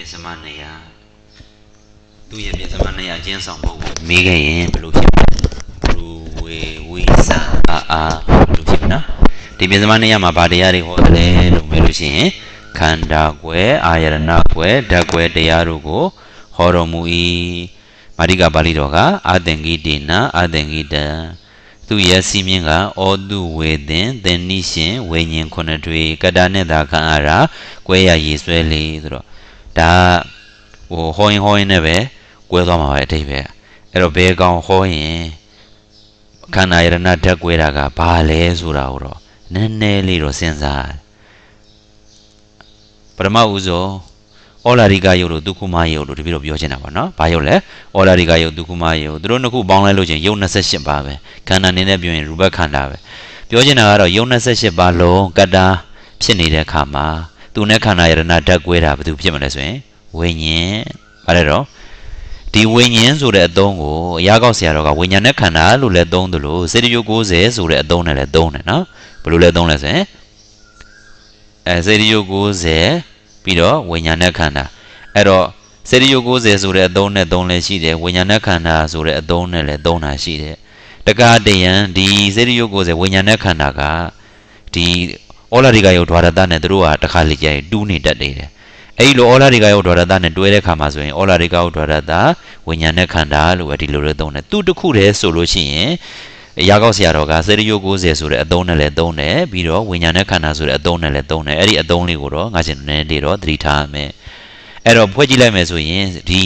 ပြင်စမနေရသူရဲ့ပြင်စမနေရအကျဉ်းဆောင်ပုံကိုမေးခဲ့ရင်ဘယ်လိုဖြစ်လဲဘလူဝေဝိစာအာအာဘယ်လိုဖြစ်မလဲဒီပြင်စမနေရမှာဗာတရားတွေဟောတယ်လို့မေးလို့ရှိရင်ခန္ဓာကွယ်အာယရဏကွယ်ဓာတ်ကွယ်တရားတို့ကို ဟောတော်မူ၏မာရိကပါဠိတော်ကအသင်္ကိတေနအသင်္ကိတံသူရဲ့စီမင်းကဩတုဝေသင်သင်္နိရှင်ဝိညာဉ်ခုနှစ်ထွေကတ္တာနဲ့သာခံအားရာကွဲရရေဆွဲလေဆိုတော့ဒါဟိုဟောရင်ဟောရင်နဲ့ပဲကွဲသွားမှာပဲအတိတ်ပဲအဲ့တော့ဘယ်ကောင်ဟောရင်ခန္ဓာယရဏဓာတ်ကွဲတာကဘာလဲဆိုတာကိုတော့နည်းနည်းလေးတော့စဉ်းစားပရမဥဇောအောလာရိကယုတ်လို့ဒုက္ခမယုတ်လို့တပည့်တော်ပြောချင်တာပါနော်။ဘာယုတ်လဲ။အောလာရိကယုတ်ဒုက္ခမယုတ်သူတို့နှစ်ခုပေါင်းလိုက်လို့ချင်းယုတ်28ပါပဲ။ခန္ဓာနည်းနဲ့ပြောရင်ရူပခန္ဓာပဲ။ပြောချင်တာကတော့ယုတ်28ပါလုံးကတ္တာဖြစ်နေတဲ့အခါမှာသူနဲ့ခန္ဓာယတနာဓာတ်ကွဲတာဘာလို့ဖြစ်မလဲဆိုရင်ဝိညာဉ်ဘာလဲတော့ဒီဝိညာဉ်ဆိုတဲ့အသုံးကိုအရာကောက်ဆရာတော်ကဝိညာဉ်နဲ့ခန္ဓာလို့လည်းသုံးသလိုစေတယု90ဆိုတဲ့အသုံးနဲ့လည်းသုံးတယ်နော်ဘယ်လိုလဲသုံးလဲဆိုရင်အဲစေတယု90ပြီးတော့ဝိညာဉ်နဲ့ခန္ဓာအဲ့တော့စေတယု90ဆိုတဲ့အသုံးနဲ့သုံးလည်းရှိတယ်ဝိညာဉ်နဲ့ခန္ဓာဆိုတဲ့အသုံးနဲ့လည်းသုံးတာရှိတယ်တကားတယံဒီစေတယု90ဝိညာဉ်နဲ့ခန္ဓာကဒီအောလာရီကရောဒွါရတနဲ့သူတို့ဟာတခါလေကြရင်တူးနေတတ်နေတယ်အဲ့ဒီလိုအောလာရီကရောဒွါရတနဲ့တွဲတဲ့ခါမှာဆိုရင်အောလာရီကရောဒွါရတဝိညာဉ်နဲ့ခန္ဓာလို့ပဲဒီလိုလိုသုံးတယ်သူတစ်ခုတည်းဆိုလို့ရှိရင်ရာကောက်ဆရာတော်ကစေရယို90ဆိုတဲ့အသုံးနဲ့လည်းသုံးတယ်ပြီးတော့ဝိညာဉ်နဲ့ခန္ဓာဆိုတဲ့အသုံးနဲ့လည်းသုံးတယ်အဲ့ဒီအသုံးလေးကိုတော့ငါရှင်နည်းနည်းလေးတော့သတိထားရမယ်အဲ့တော့ဖွဲ့ကြည့်လိုက်မယ်ဆိုရင်ဒီ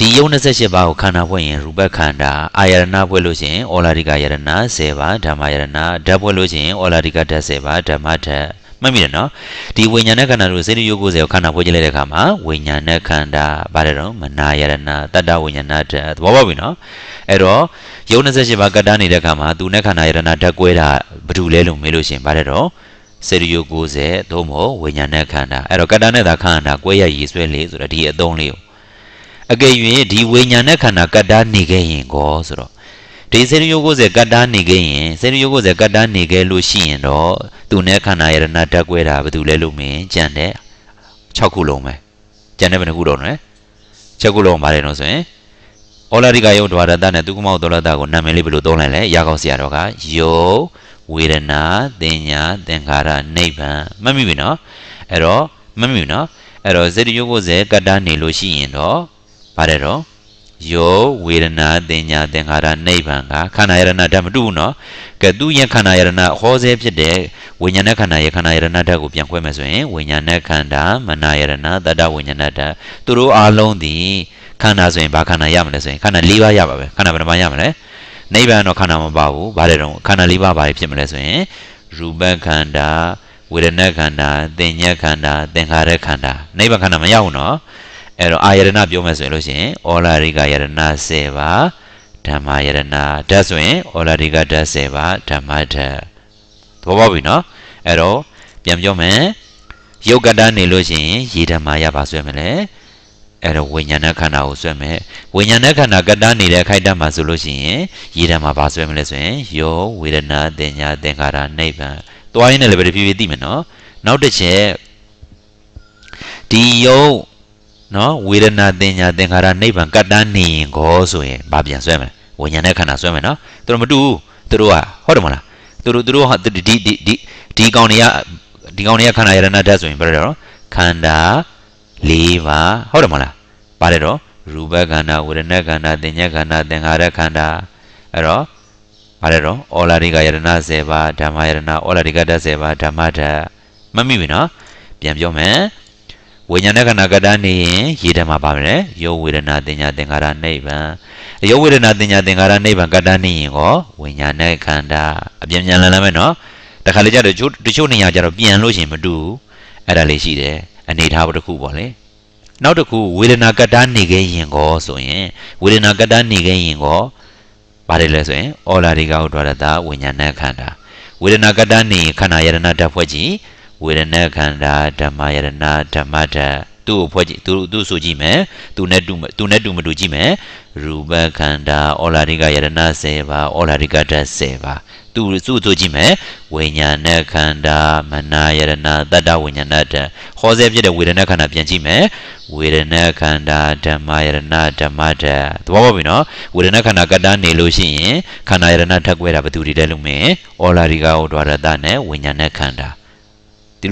ဒီယုံ28ပါးကိုခန္ဓာဖွဲ့ရင်ရူပခန္ဓာအာယရဏဖွဲ့လို့ရှိရင် အောလာရိကယရဏ10ပါးဓမ္မယရဏဓာတ်ဖွဲ့လို့ရှိရင်အောလာရိကဓာတ်10ပါးဓမ္မဓာတ်မှတ်မိတယ်နော်ဒီဝိညာဉ်နဲ့ခန္ဓာတို့စေတရုပ်ကိုယ်စေကိုခန္ဓာဖွဲ့ကြလိုက်တဲ့အခါမှာဝိညာဉ်နဲ့ခန္ဓာဗါတယ်တော့မနာယရဏတတ္တဝိညာဏဓာတ်သဘောပေါက်ပြီနော်အဲ့တော့ယုံ28ပါးကတ္တနေတဲ့အခါမှာသူနဲ့ခန္ဓာယရဏဓာတ်ကွဲတာဘာလို့လဲလို့မေးလို့ရှိရင်ဗါတယ်တော့စေတရုပ်ကိုယ်စေသို့မဟုတ်ဝိညာဉ်နဲ့ခန္ဓာအဲ့တော့ကတ္တနဲ့သာခန္ဓာကွဲရရည်ဆွဲလေဆိုတော့ဒီအသုံးလေးကိုအကယ်၍ဒီဝိညာဉ်နဲ့ခန္ဓာကတ္တာနေခဲ့ရင်ကောဆိုတော့ဒီစေတယုတ်ကိုယ်စေကတ္တာနေခဲ့ရင်စေတယုတ်ကိုယ်စေကတ္တာနေခဲ့လို့ရှိရင်တော့သူနဲ့ခန္ဓာယရဏဓာတ်ကွဲတာဘယ်သူလဲလို့မင်းကြံတဲ့6ခုလုံးပဲကြံတဲ့ဘယ်နှခုတော့လဲ6ခုလုံးပါတယ်နော်ဆိုရင်ဩလာရိကယုတ်ဒွါရတနဲ့သူကမောက်ဒေါလတာကိုနာမည်လေးဘယ်လိုသုံးလိုက်လဲရာကောက်ဆရာတော်ကယုတ်ဝေဒနာသင်ညာသင်္ခါရနိဗ္ဗာန်မှတ်မိပြီနော်အဲ့တော့မှတ်မိပြီနော်အဲ့တော့စေတယုတ်ကိုယ်စေကတ္တာနေလို့ရှိရင်တော့ပါတယ်တော့ယောဝေဒနာတင်ညာသင်္ခါရနိဗ္ဗာန်ကခန္ဓာယရဏဓာတ်မတူဘူးနော်ကဲသူယခန္ဓာယရဏဟောစေဖြစ်တဲ့ဝိညာဏခန္ဓာယခန္ဓာယရဏဓာတ်ကိုပြန်ခွဲမယ်ဆိုရင်ဝိညာဏခန္ဓာမနာယရဏတတ္တဝိညာဏဓာတ်သူတို့အားလုံးဒီခန္ဓာဆိုရင်ဘာခန္ဓာရမလဲဆိုရင်ခန္ဓာ၄ပါးရပါပဲခန္ဓာဘယ်နှပါးရမလဲနိဗ္ဗာန်တော့ခန္ဓာမပါဘူးဘာလဲတော့ခန္ဓာ၄ပါးဘာဖြစ်မလဲဆိုရင်ရူပခန္ဓာဝေဒနာခန္ဓာသင်ညာခန္ဓာသင်္ခါရခန္ဓာနိဗ္ဗာန်ခန္ဓာမရဘူးနော်အဲ့တော့အာယရဏပြောမယ်ဆိုရင်လို့ရှိရင်ဩလာရိကယရဏ10ပါဓမ္မယရဏဓာတ်ဆိုရင်ဩလာရိကဓာတ်10ပါဓမ္မဓာတ်သဘောပေါက်ပြီနော်အဲ့တော့ပြန်ပြောမယ်ယုတ်ကတနေလို့ရှိရင်ရေဓမ္မရပါဆွဲမယ်လေအဲ့တော့ဝိညာဏခန္ဓာကိုဆွဲမယ်ဝိညာဏခန္ဓာကတ္တနေတဲ့ခိုက်တမှာဆိုလို့ရှိရင်ရေဓမ္မှာပါဆွဲမလဲဆိုရင်ယောဝေဒနာတင်ညာသင်္ခါရနိဗ္ဗာန်တွားရင်းနဲ့လည်းပဲဖြည်းဖြည်းသိမယ်နော်နောက်တစ်ချက်ဒီယောနော်ဝေဒနာသင်ညာသင်္ခါရနိဗ္ဗာန်ကတ္တနေရင်ကောဆိုရင်ဘာပြန်ဆွဲမလဲဝိညာဉ်နဲ့ခန္ဓာဆွဲမယ်နော်သူတို့မတူဘူးသူတို့ကဟုတ်တယ်မလားသူတို့သူတို့ဟာဒီဒီဒီဒီကောင်တွေကဒီကောင်တွေကခန္ဓာယရဏဓာတ်ဆိုရင်ပြောရတော့ခန္ဓာ၄ပါးဟုတ်တယ်မလားပါတယ်တော့ရူပခန္ဓာဝေဒနာခန္ဓာသင်ညာခန္ဓာသင်္ခါရခန္ဓာအဲ့တော့ပါတယ်တော့ဩလာရိကယရဏ10ပါးဓမ္မယရဏဩလာရိကဓာတ်10ပါးဓမ္မဓာတ်မမိဘူးနော်ပြန်ပြောမယ်ဝိညာဏခန္ဓာကတ္တနေရင်ရေးတယ်မှာပါမယ်ယောဝေဒနာတင်ညာသင်္ခါရနိဗ္ဗာန်ယောဝေဒနာတင်ညာသင်္ခါရနိဗ္ဗာန်ကတ္တနေရင်ရောဝိညာဏခန္ဓာအပြင်ပြန်လည်လာမယ်နော်တခါလေကြတော့တချို့နေရာကြတော့ပြန်လို့ရှိရင်မတူအဲ့ဒါလေးရှိတယ်အနေထားတစ်ခုပေါ့လေနောက်တစ်ခုဝေဒနာကတ္တနေခဲ့ရင်ရောဆိုရင်ဝေဒနာကတ္တနေခဲ့ရင်ရောပါတယ်လဲဆိုရင်အော်လာဒီကဥဒ္ဒရတဝိညာဏခန္ဓာဝေဒနာကတ္တနေခန္ဓာယတနာဓာတ်ဖွဲ့ကြီးဝေဒနာခန္ဓာဓမ္မယရဏဓမ္မဓာတ်သူ့ကိုဖွဲ့ကြည့်သူသူ့ဆိုကြည့်မယ်သူနဲ့တူသူနဲ့တူမတူကြည့်မယ်ရူပခန္ဓာဩလာရိကယရဏ10ပါဩလာရိကဓာတ်10ပါသူ့သူ့ဆိုကြည့်မယ်ဝိညာဏခန္ဓာမနာယရဏတတ္တဝိညာဏဓာတ်ဟောဆဲဖြစ်တဲ့ဝေဒနာခန္ဓာပြန်ကြည့်မယ်ဝေဒနာခန္ဓာဓမ္မယရဏဓမ္မဓာတ်သဘောပေါက်ပြီနော်ဝေဒနာခန္ဓာကတ္တနေလို့ရှိရင်ခန္ဓာယရဏထပ်ကွဲတာဘယ်သူတွေလဲလို့မင်းဩလာရိကဟောဒွါရတနဲ့ဝိညာဏခန္ဓာ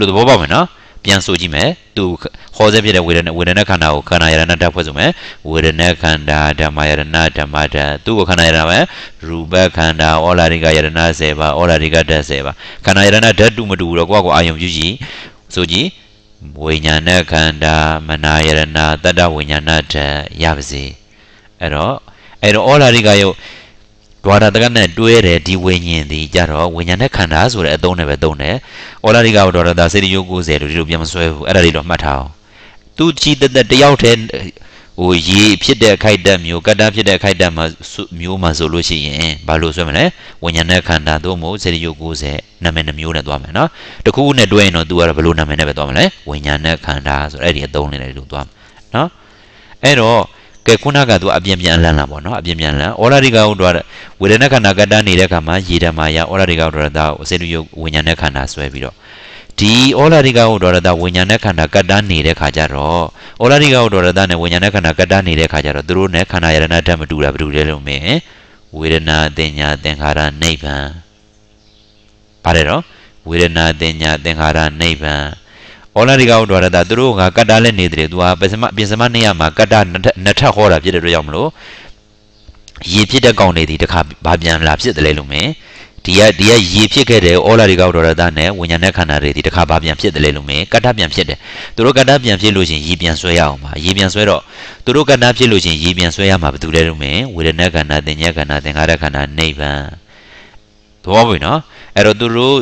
ဒီလိုသဘောပေါက်မယ်နော်ပြန်ဆိုကြည့်မယ်သူဟောစဲဖြစ်တဲ့ဝေဒနာဝေဒနာခန္ဓာကိုခန္ဓာယရဏဓာတ်ဖွဲ့ဆိုမယ်ဝေဒနာခန္ဓာဓမ္မယရဏဓမ္မဓာတ်သူ့ကိုခန္ဓာယရဏပဲရူပခန္ဓာဩလာရိကယရဏ10ပါဩလာရိကဓာတ်10ပါခန္ဓာယရဏဓာတ်တူမတူတော့ကိုယ့်ကိုအာယုံပြုကြည့်ဆိုကြည့်ဝိညာဏခန္ဓာမနာယရဏတတ္တဝိညာဏဓာတ်ရပါစေအဲ့တော့အဲ့တော့ဩလာရိကယုတ်ဒွါရတကနဲ့တွဲတယ်ဒီဝိညာဉ်ဒီကြတော့ဝိညာဉ်နဲ့ခန္ဓာဆိုတဲ့အသုံးနဲ့ပဲသုံးတယ်။အော်လာရိကဒွါရတာစေတယုတ်90လို့ဒီလိုပြန်မဆွဲဘူး။အဲ့ဒါလေးတော့မှတ်ထားအောင်။သူချီတက်တက်တယောက်တည်းဟိုရေဖြစ်တဲ့အခိုက်အတန့်မျိုးကတ္တာဖြစ်တဲ့အခိုက်အတန့်မှာမျိုးမှာဆိုလို့ရှိရင်ဘာလို့ဆိုမလဲဝိညာဉ်နဲ့ခန္ဓာသို့မဟုတ်စေတယုတ်90နာမည်နှမျိုးနဲ့သွားမယ်နော်။တခုခုနဲ့တွဲရင်တော့သူကတော့ဘယ်လိုနာမည်နဲ့ပဲသွားမလဲ။ဝိညာဉ်နဲ့ခန္ဓာဆိုအဲ့ဒီအသုံးလေးနဲ့လို့သွားမယ်နော်။အဲ့တော့ကဲခုနကသူအပြင်းပြန်လန်းလာပေါ့နော်အပြင်းပြန်လန်းအော်ရာဒီကဟုတ်တော့ဝေဒနာခန္ဓာကတ္တနေတဲ့ခါမှာရေဓမ္မာယအော်ရာဒီကဟုတ်တော့ဒါအစေလူယုတ်ဝိညာဉ်နဲ့ခန္ဓာဆွဲပြီးတော့ဒီအောလာရိကဟုတ်တော်ရတာဝိညာဉ်နဲ့ခန္ဓာကတ္တနေတဲ့ခါကြတော့အောလာရိကဟုတ်တော်ရတာနဲ့ဝိညာဉ်နဲ့ခန္ဓာကတ္တနေတဲ့ခါကြတော့သူတို့နဲ့ခန္ဓာယရဏဓာတ်မတူတာဘာလို့လဲလို့မင်းဝေဒနာတင်ညာသင်္ခါရနိဗ္ဗာန်ပါတယ်တော့ဝေဒနာတင်ညာသင်္ခါရနိဗ္ဗာန်ဟောလန်ဒီကောင်တော်ရတာသူတို့ကကတ်တာလက်နေတယ်သူကပစမပြင်စမနေရမှာကတ်တာနှစ်ထပ်ဟောတာဖြစ်တဲ့အတွက်ကြောင့်မလို့ရေဖြစ်တဲ့ကောင်တွေဒီတခါဗာပြန်လာဖြစ်တယ်လေလို့မင်းဒီကဒီကရေဖြစ်ခဲ့တယ်အော်လာဒီကောက်ဒေါ်ရတာနဲ့ဝิญညာနဲ့ခန္ဓာတွေဒီတစ်ခါဘာပြန်ဖြစ်တယ်လဲလို့မင်းကတ္တပြန်ဖြစ်တယ်သူတို့ကတ္တပြန်ဖြစ်လို့ရှင်ရေပြန်ဆွဲရအောင်ပါရေပြန်ဆွဲတော့သူတို့ကတ္တဖြစ်လို့ရှင်ရေပြန်ဆွဲရမှာဘယ်သူလဲလို့မင်းဝေဒနာခန္ဓာသင်ညာခန္ဓာသင်္ခါရခန္ဓာနိဗ္ဗာန်သဘောပေါက်ပြီနော်အဲ့တော့သူတို့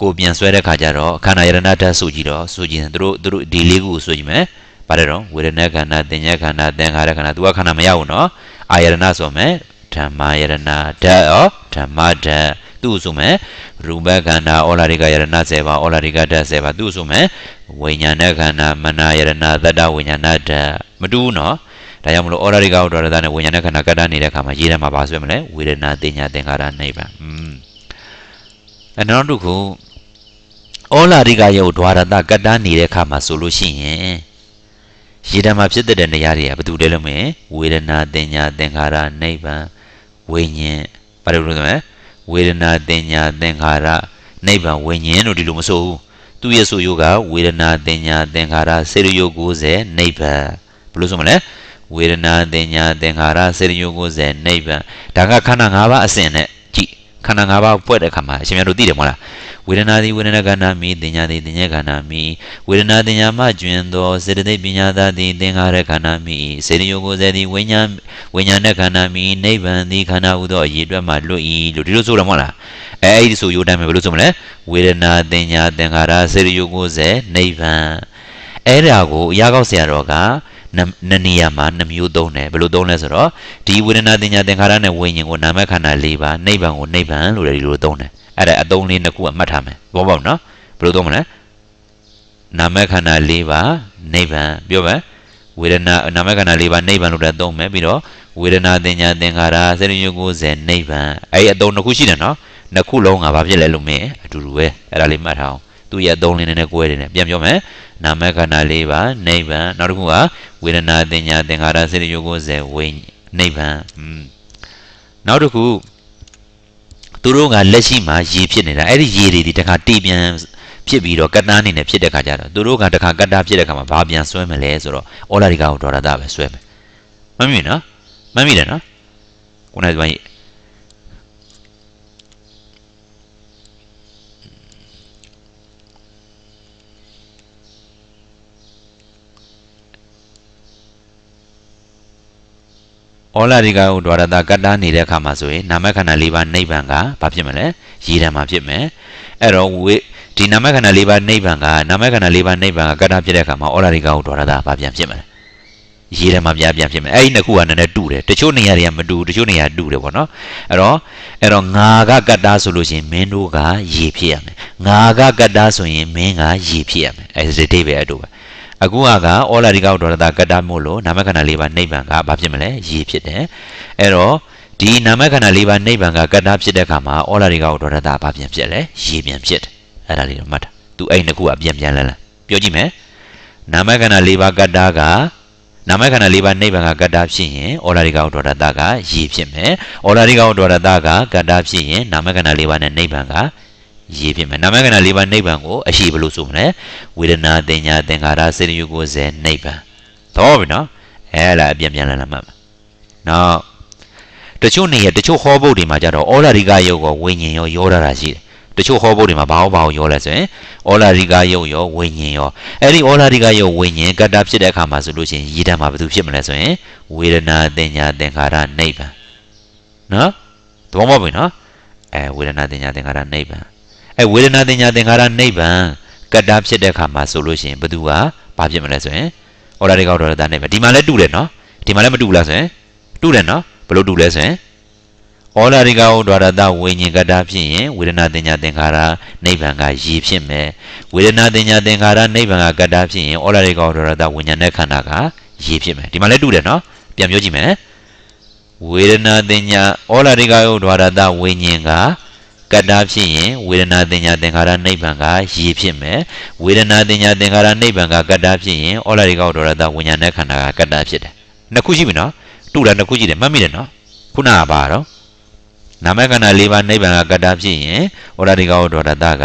ကိုပြန်ဆွဲတဲ့ခါကျတော့ခန္ဓာယရဏဓာတ်ဆိုကြည့်တော့ဆိုကြည့်ရင်တို့တို့ဒီလေးခုကိုဆိုကြည့်မယ်ပါတယ်တော့ဝေဒနာခန္ဓာသင်ညာခန္ဓာသင်္ခါရခန္ဓာသူကခန္ဓာမရဘူးနော်အာယရဏဆိုမယ်ဓမ္မယရဏဓာတ်ရောဓမ္မဓာတ်သူ့ဆိုမယ်ရူပခန္ဓာဩလာရိကယရဏ7ပါဩလာရိကဓာတ်7ပါသူ့ဆိုမယ်ဝိညာဏခန္ဓာမနာယရဏသတ္တဝိညာဏဓာတ်မတူဘူးနော်ဒါကြောင့်မလို့ဩရာရိကဥဒ္ဒရသနဲ့ဝိညာဏခန္ဓာကတ္တနေတဲ့အခါမှာရေးတယ်မှာပါဆွဲမလဲဝေဒနာတင်ညာသင်္ခါရနိဗ္ဗာန်อืมအနောက်တစ်ခုဩလာရိကရဲ့ဒွါရတကတ္တနေတဲ့ခါမှာဆိုလို့ရှိရင်ရေတံမှာဖြစ်တဲ့နေရာတွေကဘာတူတယ်လို့မင်းဝေဒနာတင်ညာသင်္ခါရနိဗ္ဗာန်ဝိညာဉ်ဘာလို့လို့ဆိုမလဲဝေဒနာတင်ညာသင်္ခါရနိဗ္ဗာန်ဝိညာဉ်လို့ဒီလိုမဆိုဘူးသူရဲ့ဆိုယောကဝေဒနာတင်ညာသင်္ခါရစေရယော90နိဗ္ဗာန်ဘယ်လိုဆိုမလဲဝေဒနာတင်ညာသင်္ခါရစေရယော90နိဗ္ဗာန်ဒါကခန္ဓာ၅ပါးအစဉ်နဲ့ခန္ဓာ၅ပါးပွက်တဲ့အခါမှာအရှင်မြတ်တို့သိတယ်မဟုတ်လားဝေဒနာသည်ဝေဒနာကဏ္ဍမိတင်ညာသည်တင်ညာကဏ္ဍမိဝေဒနာတင်ညာမှကျွင်သောစေတသိက်ပညာသာသည်သင်္ခါရကဏ္ဍမိစေတယုကိုယ်စေသည်ဝိညာဉ်ဝိညာဏကဏ္ဍမိနိဗ္ဗာန်သည်ခန္ဓာဟုသောအရေးအတွက်မှလွတ်၏လို့ဒီလိုဆိုတာမဟုတ်လားအဲအဲ့ဒီဆိုရိုးတိုင်းပဲဘယ်လိုဆိုမလဲဝေဒနာတင်ညာသင်္ခါရစေတယုကိုယ်စေနိဗ္ဗာန်အဲ့ဒါကိုအရာကောက်ဆရာတော်ကနှစ်နေရာမှာနှမျိုးသုံးတယ်ဘယ်လိုသုံးလဲဆိုတော့ဒီဝေဒနာတင်ညာသင်္ခါရနဲ့ဝိညာဉ်ကိုနာမခန္ဓာ၄ပါးနိဗ္ဗာန်ကိုနိဗ္ဗာန်လို့လည်းဒီလိုသုံးတယ်အဲ့ဒါအသုံးလေးနှစ်ခုအမှတ်ထားမယ်ဘောပေါက်နော်ဘယ်လိုသုံးမလဲနာမခန္ဓာ၄ပါးနိဗ္ဗာန်ပြောမယ်ဝေဒနာနာမခန္ဓာ၄ပါးနိဗ္ဗာန်လို့လည်းသုံးမယ်ပြီးတော့ဝေဒနာတင်ညာသင်္ခါရစေတယု90နိဗ္ဗာန်အဲ့ဒီအသုံးနှစ်ခုရှိတယ်နော်နှစ်ခုလုံးကဘာဖြစ်လဲလို့မင်းအတူတူပဲအဲ့ဒါလေးမှတ်ထားအောင်သူ့ရဲ့အသုံးလေးနဲ့နဲ့ကွဲတယ်နဲ့ပြန်ပြောမယ်နာမခန္ဓာ၄ပါးနိဗ္ဗာန်နောက်တစ်ခုကဝေဒနာတင်ညာသင်္ခါရစေတယုတ်ကိုစေဝိနိဗ္ဗာန်နောက်တစ်ခုသူတို့ကလက်ရှိမှာရေဖြစ်နေတာအဲ့ဒီရေတွေဒီတခါတီပြန်ဖြစ်ပြီးတော့ကတ္တာအနေနဲ့ဖြစ်တဲ့ခါကျတော့သူတို့ကတခါကတ္တာဖြစ်တဲ့ခါမှာဘာပြန်ဆွဲမလဲဆိုတော့ဩလာရီကာကိုဒေါ်လာတာပဲဆွဲမယ်မမြင်နော်မမြင်တယ်နော်ကိုနိုင်စွမ်းကြီးဩလာရိကဥဒွါရတာကတ္တာနေတဲ့အခါမှာဆိုရင်နာမခန္ဓာ၄ပါးနိဗ္ဗာန်ကဘာဖြစ်မလဲရေဓာမှာဖြစ်မယ်အဲ့တော့ဝိဒီနာမခန္ဓာ၄ပါးနိဗ္ဗာန်ကနာမခန္ဓာ၄ပါးနိဗ္ဗာန်ကကတ္တာဖြစ်တဲ့အခါမှာဩလာရိကဥဒွါရတာဘာပြန်ဖြစ်မလဲရေးတယ်မှာပြပြန်ဖြစ်မယ်အဲ့ဒီနှစ်ခုကနည်းနည်းတူတယ်တချို့နေရာတွေကမတူတချို့နေရာတူတယ်ပေါ့နော်အဲ့တော့အဲ့တော့ငါကကတ္တာဆိုလို့ရှိရင်မင်းတို့ကရေဖြစ်ရမယ်ငါကကတ္တာဆိုရင်မင်းကရေဖြစ်ရမယ်အဲ့ဒီဒီပဲအတူပဲအခုကကအောလာဒီကောက်ဒေါရတာကတ္တမို့လို့နာမခန္ဓာ၄ပါးနိဗ္ဗာန်ကဘာဖြစ်မလဲရေဖြစ်တယ်အဲ့တော့ဒီနာမခန္ဓာ၄ပါးနိဗ္ဗာန်ကကတ္တဖြစ်တဲ့အခါမှာအောလာဒီကောက်ဒေါရတာဘာပြန်ဖြစ်လဲရေပြန်ဖြစ်တယ်အဲ့ဒါလေးတော့မှတ်တာသူအဲ့ဒီကူကပြန်ပြန်လန်းလန်းပြောကြည့်မယ်နာမခန္ဓာ၄ပါးကတ္တကနာမခန္ဓာ၄ပါးနိဗ္ဗာန်ကကတ္တာဖြစ်ရင်အော်ရာရိကောဒေါရတကရေဖြစ်မယ်။အော်ရာရိကောဒေါရတကကတ္တာဖြစ်ရင်နာမခန္ဓာ၄ပါးနဲ့နိဗ္ဗာန်ကရေးဖြစ်မယ်နာမကဏ၄ပါးနိဗ္ဗာန်ကိုအရှိဘလို့ဆိုမလဲဝေဒနာသင်ညာသင်္ခါရစေတယုကိုစေနိဗ္ဗာန်တော့ဗျနော်အဲ့ဒါအပြန်ပြန်လာလာမှတ်နောက်တချို့နေရတချို့ဟောဘုတ်တွေမှာကြတော့ဩလာရိကယုတ်ကိုဝိညာဉ်ရောရောတာတာရှိတယ်တချို့ဟောဘုတ်တွေမှာဘာဟုတ်ဘာဟုတ်ရောလဲဆိုရင်ဩလာရိကယုတ်ရောဝိညာဉ်ရောအဲ့ဒီဩလာရိကယုတ်ဝိညာဉ်ကတ္တာဖြစ်တဲ့အခါမှာဆိုလို့ရှိရင်ရည်တံမှာဘာဖြစ်မလဲဆိုရင်ဝေဒနာသင်ညာသင်္ခါရနိဗ္ဗာန်နော်သဘောမဟုတ်ဘူးနော်အဲဝေဒနာသင်ညာသင်္ခါရနိဗ္ဗာန်အဲဝေဒနာတင်ညာသင်္ခါရနိဗ္ဗာန်ကတ္တာဖြစ်တဲ့အခါမှာဆိုလို့ရှိရင်ဘသူကဘာဖြစ်မလဲဆိုရင်ဟောရတဲ့ကောက်တော်တာနိဗ္ဗာန်ဒီမှာလည်းတူတယ်နော်ဒီမှာလည်းမတူဘူးလားဆိုရင်တူတယ်နော်ဘလို့တူလဲဆိုရင်ဩလာရိကဝဒရတဝိညာဉ်ကတာဖြစ်ရင်ဝေဒနာတင်ညာသင်္ခါရနိဗ္ဗာန်ကရည်ဖြစ်မယ်ဝေဒနာတင်ညာသင်္ခါရနိဗ္ဗာန်ကကတာဖြစ်ရင်ဩလာရိကဝဒရတဝိညာဉ်နဲ့ခန္ဓာကရည်ဖြစ်မယ်ဒီမှာလည်းတူတယ်နော်ပြန်ပြောကြည့်မယ်ဝေဒနာတင်ညာဩလာရိကဝဒရတဝိညာဉ်ကကတ္တာဖြစ်ရင်ဝေဒနာတင်ညာသင်္ခါရနိဗ္ဗာန်ကရေဖြစ်မယ်ဝေဒနာတင်ညာသင်္ခါရနိဗ္ဗာန်ကကတ္တာဖြစ်ရင်ဩလာရိကောဒေါရတဝိညာဉ်နဲ့ခန္ဓာကကတ္တာဖြစ်တယ်နှစ်ခုရှိပြီနော်တူတာနှစ်ခုရှိတယ်မှတ်မိတယ်နော်ခုနကပါတော့နာမကဏ္ဍ၄ပါးနိဗ္ဗာန်ကကတ္တာဖြစ်ရင်ဩရတိကောဒေါရတက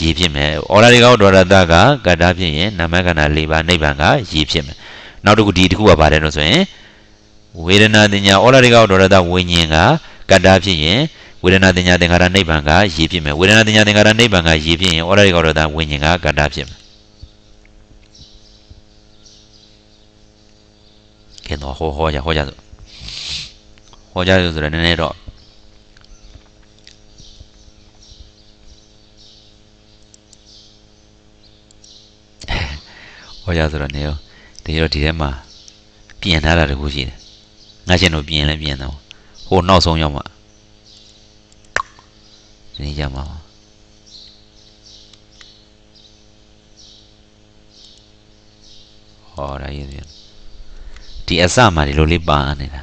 ရေဖြစ်မယ်။ဩရတိကောဒေါရတကကတ္တာဖြစ်ရင်နာမကဏ္ဍ၄ပါးနိဗ္ဗာန်ကရေဖြစ်မယ်။နောက်တစ်ခုဒီတစ်ခုကပါတယ်လို့ဆိုရင်ဝေဒနာတင်ညာဩရတိကောဒေါရတဝိညာဉ်က ကတ္တာဖြစ်ရင်ဝေဒနာတင်ညာသင်္ခါရနိဗ္ဗာန်ကရည်ဖြစ်မယ်ဝေဒနာတင်ညာသင်္ခါရနိဗ္ဗာန်ကရည်ဖြစ်ရင်ဩရရိကောဒါဝိညာဉ်ကကတ္တဖြစ်မယ်ကဲတော့ဟောဟောကြဟောကြဆိုဟောကြဆိုတော့နည်းနည်းတော့ဟောကြဆိုတော့နေရောတကယ်တော့ဒီထဲမှာပြင်ထားတာတခုရှိတယ်ငါရှင်တို့ပြင်လဲပြင်တော့ဟိုနောက်ဆုံးရောက်မှာဒီနေ့ရမှာပါဟောဒါရည်ပြန်ဒီအစမှာဒီလိုလေးပါနေတာ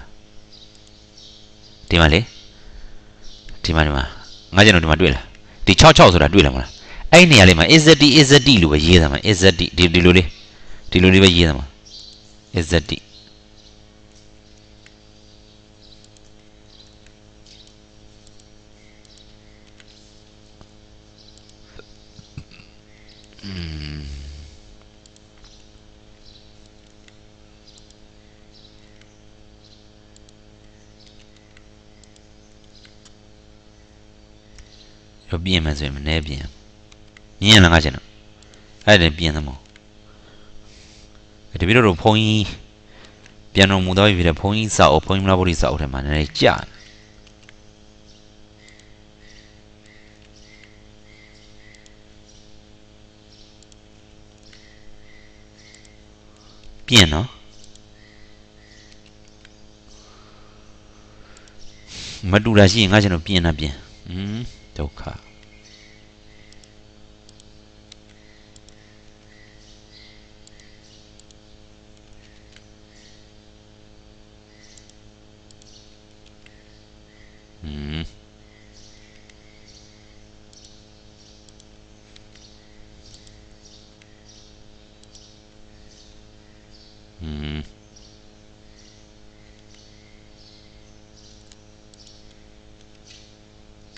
ဒီမှာလေဒီမှာဒီမှာငါကျွန်တော်ဒီမှာတွေ့လားဒီ66ဆိုတာတွေ့လားမလားအဲ့နေရာလေးမှာ izzati izzati လို့ပဲရေးတာမှာ izzati ဒီဒီလိုလေးဒီလိုလေးပဲရေးတာမှာ izzati လို့ပြင်မယ်ဆိုရင်မနှဲပြင်မြင်ရလားငါကျင်တော့အဲ့ဒါပြင်သမောတပည့်တော်တို့ဘုန်းကြီးပြန်တော်မူသောဖြစ်တဲ့ဘုန်းကြီးစာအုပ်ဘုန်းကြီးမလားဗုဒ္ဓစာအုပ်ထဲမှာနည်းနည်းကြာပြင်းနော်မတူတာရှိရင်ငါကျွန်တော်ပြင်းတာပြင်းอืมเจ้าค่ะ嗯。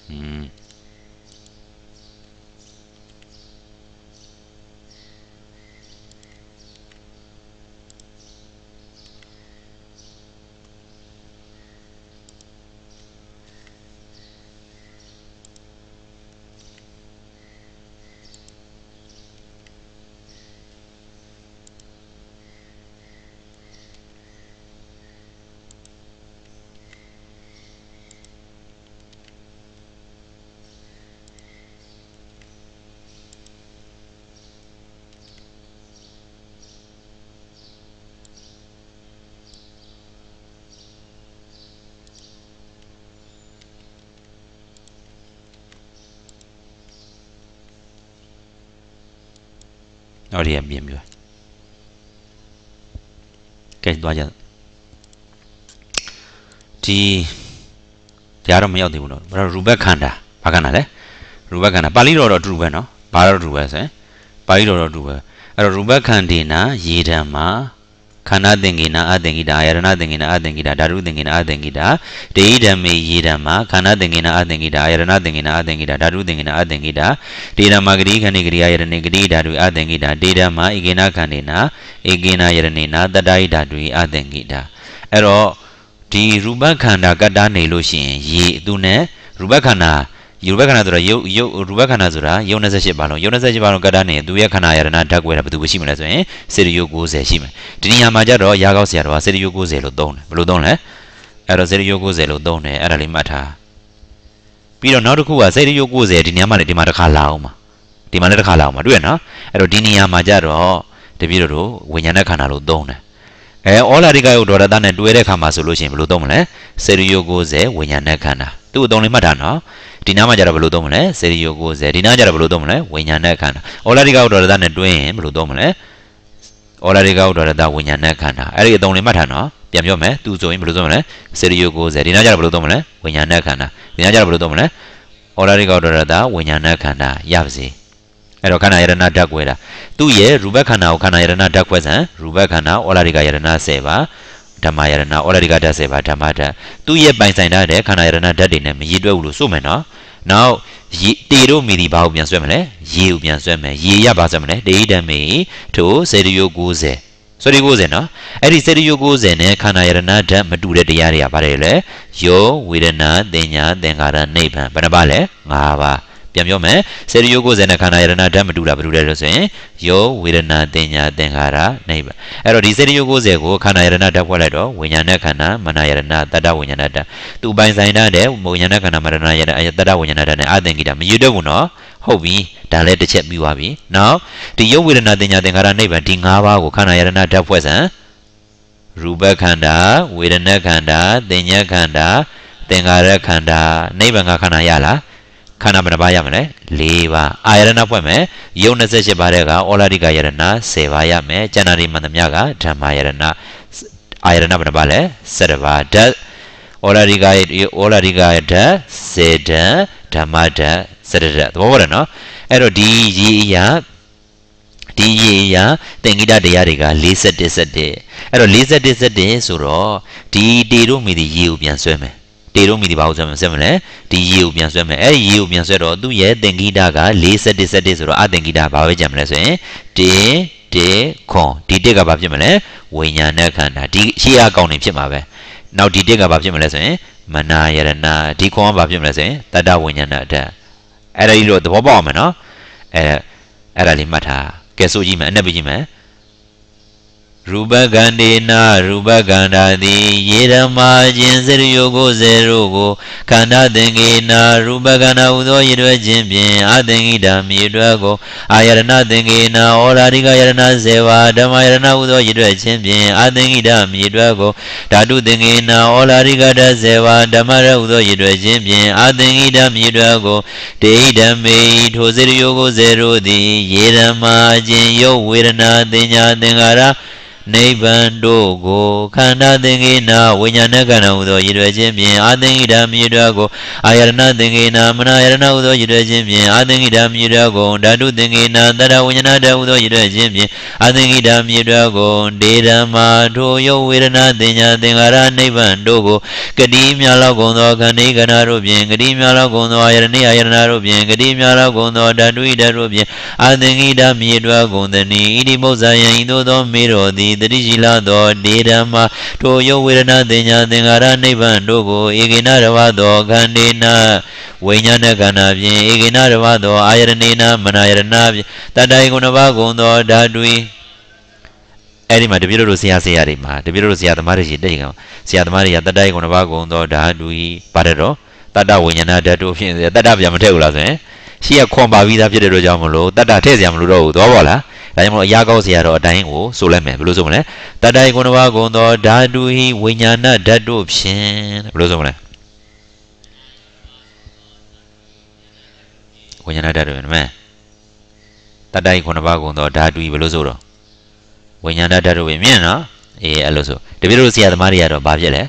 Mm. အော်ဒီကမြင်ပြီကဲသွားကြဒီတရားတော့မရောက်သေးဘူးเนาะဘာလို့ရူပခန္ဓာဘာခန္ဓာလဲရူပခန္ဓာပါဠိတော်တော့အတူပဲเนาะဘာတော့အတူပဲဆိုရင်ပါဠိတော်တော့အတူပဲအဲ့တော့ရူပခန္ဓေနာရေဓမ္မာခန္ဓာသင်္ကေနအသင်္ကိတာယရဏသင်္ကေနအသင်္ကိတာဓာတုသင်္ကေနအသင်္ကိတာတေဣဓမ္မေယေဓမ္မာခန္ဓာသင်္ကေနအသင်္ကိတာယရဏသင်္ကေနအသင်္ကိတာဓာတုသင်္ကေနအသင်္ကိတာတေဓမ္မာဂတိခဏိကရိယာယရဏိကတိဓာတုအသင်္ကိတာတေဓမ္မာဧကေနခန္ဓေနာဧကေနယရဏေနာတတ္တိဓာတုအသင်္ကိတာအဲ့တော့ဒီရူပခန္ဓာကတ္တနေလို့ရှိရင်ရေသူနဲ့ရူပခန္ဓာရူပခန္ဓာဆိုတာရုပ်ရုပ်ရူပခန္ဓာဆိုတာရုပ်28ပါလုံးရုပ်28ပါလုံးကတ္တနဲ့သူရဲ့ခန္ဓာယတနာဓာတ်ကွဲတာဘယ်သူရှိမလဲဆိုရင်စေတယု90ရှိမယ်ဒီနေရာမှာကြတော့ရာကောက်ဆရာတော်ကစေတယု90လို့သုံးတယ်ဘယ်လိုသုံးလဲအဲ့တော့စေတယု90လို့သုံးတယ်အဲ့ဒါလေးမှတ်ထားပြီးတော့နောက်တစ်ခုကစေတယု90ဒီနေရာမှာလည်းဒီမှာတစ်ခါလာအောင်ပါဒီမှာလည်းတစ်ခါလာအောင်ပါတွေ့ရနော်အဲ့တော့ဒီနေရာမှာကြတော့တပည့်တော်တို့ဝိညာဏခန္ဓာလို့သုံးတယ်အဲဩလာရိကယုဒေါ်ရတနဲ့တွဲတဲ့ခါမှာဆိုလို့ရှိရင်ဘယ်လိုသုံးမလဲစေရယု90ဝိညာဏခန္ဓာသူ့အသုံးလေးမှတ်တာနော်ဒီနားမှာကြတော့ဘယ်လိုသုံးမလဲစေရီယိုကို0ဒီနားကြတော့ဘယ်လိုသုံးမလဲဝိညာဏခန္ဓာအော်လာရီကောက်ဒေါ်ရတာနဲ့တွင်းရင်ဘယ်လိုသုံးမလဲအော်လာရီကောက်ဒေါ်ရတာဝိညာဏခန္ဓာအဲ့ဒီအသုံးလေးမှတ်ထားနော်ပြန်ပြောမယ်သူဆိုရင်ဘယ်လိုသုံးမလဲစေရီယိုကို0ဒီနားကြတော့ဘယ်လိုသုံးမလဲဝိညာဏခန္ဓာဒီနားကြတော့ဘယ်လိုသုံးမလဲအော်လာရီကောက်ဒေါ်ရတာဝိညာဏခန္ဓာရပါစေအဲ့တော့ခန္ဓာယရဏဓာတ်ကွဲတာသူ့ရဲ့ရူပခန္ဓာကိုခန္ဓာယရဏဓာတ်ကွဲစံရူပခန္ဓာအော်လာရီကယရဏ10ပါဓမ္မယရဏဩရတိကဓာတ်ဆယ်ပါဓမ္မဓာတ်သူ့ရဲ့ပိုင်ဆိုင်ထားတဲ့ခန္ဓာယရဏဓာတ်တွေနဲ့မရည်တွဲဘူးလို့ဆိုမယ်နော်နောက်ရေတေတို့မီဒီဘာကိုပြန်ဆွဲမလဲရေကိုပြန်ဆွဲမယ်ရေရပါဆွဲမလဲတေဟိတမေထိုစေတယို90ဆိုရီ90နော်အဲ့ဒီစေတယု90နဲ့ခန္ဓာယရဏဓာတ်မတူတဲ့တရားတွေကဘာတွေလဲယောဝေဒနာသင်ညာသင်္ခါရနိဗ္ဗာန်ဘယ်နှပါလဲ5ပါးပြန်ပြောမယ်စေတယုတ်ကိုယ်စဉ်နဲ့ခန္ဓာယရဏဓာတ်မတူတာဘယ်လိုလဲဆိုရင်ယောဝေဒနာတင်ညာသင်္ခါရနိဗ္ဗာန်အဲ့တော့ဒီစေတယုတ်ကိုယ်စဉ်ကိုခန္ဓာယရဏဓာတ်ဖွဲ့လိုက်တော့ဝိညာဏခန္ဓာမနာယရဏတတ္တဝိညာဏဓာတ်သူပိုင်ဆိုင်တဲ့ဝိညာဏခန္ဓာမရဏယရဏတတ္တဝိညာဏဓာတ်နဲ့အသင်္ကိတာမရွတ်တော့ဘူးနော်ဟုတ်ပြီဒါလည်းတစ်ချက်ပြီးသွားပြီနောက်ဒီယုတ်ဝေဒနာတင်ညာသင်္ခါရနိဗ္ဗာန်ဒီ၅ပါးကိုခန္ဓာယရဏဓာတ်ဖွဲ့စံရူပခန္ဓာဝေဒနာခန္ဓာသင်ညာခန္ဓာသင်္ခါရခန္ဓာနိဗ္ဗာန်ကခန္ဓာရလားခန္ဓာဘယ်နှပါးရမလဲ၄ပါးအာယရဏဖွဲ့မယ်ယုံ28ပါးတဲ့ကဩလာရိကယရဏ10ပါးရမယ်ကျန်တာတွေမှန်သမျှကဓမ္မယရဏအာယရဏဘယ်နှပါးလဲ7ပါးဓာတ်ဩလာရိကဩလာရိကဓာတ်စေတံဓမ္မဓာတ်စတဓာတ်သဘောပေါက်တယ်နော်အဲ့တော့ဒီရေအရာဒီရေအရာသင်္ကိတတရားတွေက41 71အဲ့တော့41 71ဆိုတော့ဒီတေတို့မိသည်ရေကိုပြန်ဆွဲမယ်တေရုံမီဒီဘာကိုဆွဲမယ်ဆွဲမလဲဒီရေကိုပြန်ဆွဲမယ်အဲ့ဒီရေကိုပြန်ဆွဲတော့သူ့ရဲ့သင်္ကိတာက၄စက်၁စက်၁ဆိုတော့အသင်္ကိတာဘာပဲကြံမလဲဆိုရင်တင်တေခွန်ဒီတက်ကဘာဖြစ်မလဲဝိညာဏခန္ဓာဒီရှေ့အကောင်နေဖြစ်မှာပဲနောက်ဒီတက်ကဘာဖြစ်မလဲဆိုရင်မနာယရဏဒီခွန်ကဘာဖြစ်မလဲဆိုရင်တတဝိညာဏအတက်အဲ့ဒါကြီးတော့သဘောပေါက်အောင်မယ်နော်အဲအဲ့ဒါလေးမှတ်ထားကဲဆိုကြည့်မယ်အနက်ပြကြည့်မယ်ရူပကန္ဒေနာရူပကန္ဓာတိယေဓမ္မာခြင်းစရိယောကိုစေရုကိုခန္ဓာသင်္ကေနာရူပကန္ဓာဟုသောရည်ရွယ်ခြင်းဖြင့်အသင်္ကိတာမြေတွဲကိုအာယရဏသင်္ကေနာဩရာဓိကယရဏစေဝါဓမ္မယရဏဟုသောရည်ရွယ်ခြင်းဖြင့်အသင်္ကိတာမြေတွဲကိုဓာတုသင်္ကေနာဩရာဓိကတစေဝါဓမ္မရဟုသောရည်ရွယ်ခြင်းဖြင့်အသင်္ကိတာမြေတွဲကိုတေဟိဓမ္မေထိုစရိယောကိုစေရုသည်ယေဓမ္မာခြင်းယောဝေဒနာတင်ညာသင်္ကာရနိဗ္ဗာန်တို့ကိုခန္ဓာသင်္ကေနာဝိညာဏကဏဟူသောရည်ရွယ်ခြင်းဖြင့်အာသင်္ကိဓာမြေတွာကို အာယရဏသင်္ကေနာမနာယရဏဟူသောရည်ရွယ်ခြင်းဖြင့်အာသင်္ကိဓာမြေတွာကိုဓာတုသင်္ကေနာတရဝိညာဏတဟူသောရည်ရွယ်ခြင်းဖြင့်အာသင်္ကိဓာမြေတွာကိုဒေဓမ္မာထိုယုတ်ဝေဒနာသင်ညာသင်္ခါရနိဗ္ဗာန်တို့ကို ကတိမြလောက်ကုန်သောခန္ဓိကနာတို့ဖြင့်ကတိမြလောက်ကုန်သောအာယရဏိအာယရဏတို့ဖြင့်ကတိမြလောက်ကုန်သောဓာတုဣဒတို့ဖြင့်အာသင်္ကိဓာမြေတွာကုန်သည်ဤဒီမုဇ္ဇာယံဤသို့သောမေတော်သည်သတိရှိလာသောဒေဓမ္မထိုယောဝေဒနာသင်ညာသင်္ခါရနိဗ္ဗာန်တို့ကိုဧကိနာတဝသောခန္ဒီနာဝိညာဏကဏဖြင့်ဧကိနာတဝသောအာယရဏေနာမနာယရဏဖြင့်တတ္တယကုဏဘဂုံသောဓာတွင်အဲ့ဒီမှာတပည့်တော်တို့ဆရာဆရာတွေမှာတပည့်တော်တို့ဆရာသမားတွေရှိတဲ့ကောင်ဆရာသမားတွေကတတ္တယကုဏဘဂုံသောဓာတွင်ပါတယ်တော့တတ္တဝိညာဏဓာတုဖြင့်တတ္တပြန်မထည့်ဘူးလားဆိုရင်ရှိရခွန်ပါပြီးသားဖြစ်တဲ့တို့ကြောင့်မလို့တတ္တထည့်စရာမလိုတော့ဘူးသွားပါလားဒါကြောင့်မလို့အရာကောက်စရာတော့အတိုင်းကိုဆိုလိုက်မယ်ဘယ်လိုဆိုမလဲတတိုင်ကုဏဝကုံသောဓာတုဟိဝိညာဏဓာတ်တို့ဖြင့်ဘယ်လိုဆိုမလဲဝိညာဏဓာတ်တို့နမတတိုင်ကုဏဝကုံသောဓာတုဟိဘယ်လိုဆိုတော့ဝိညာဏဓာတ်တို့ပဲမြင်နော်အေးအဲ့လိုဆိုတပည့်တို့ဆရာသမားတွေကတော့ဘာဖြစ်လဲ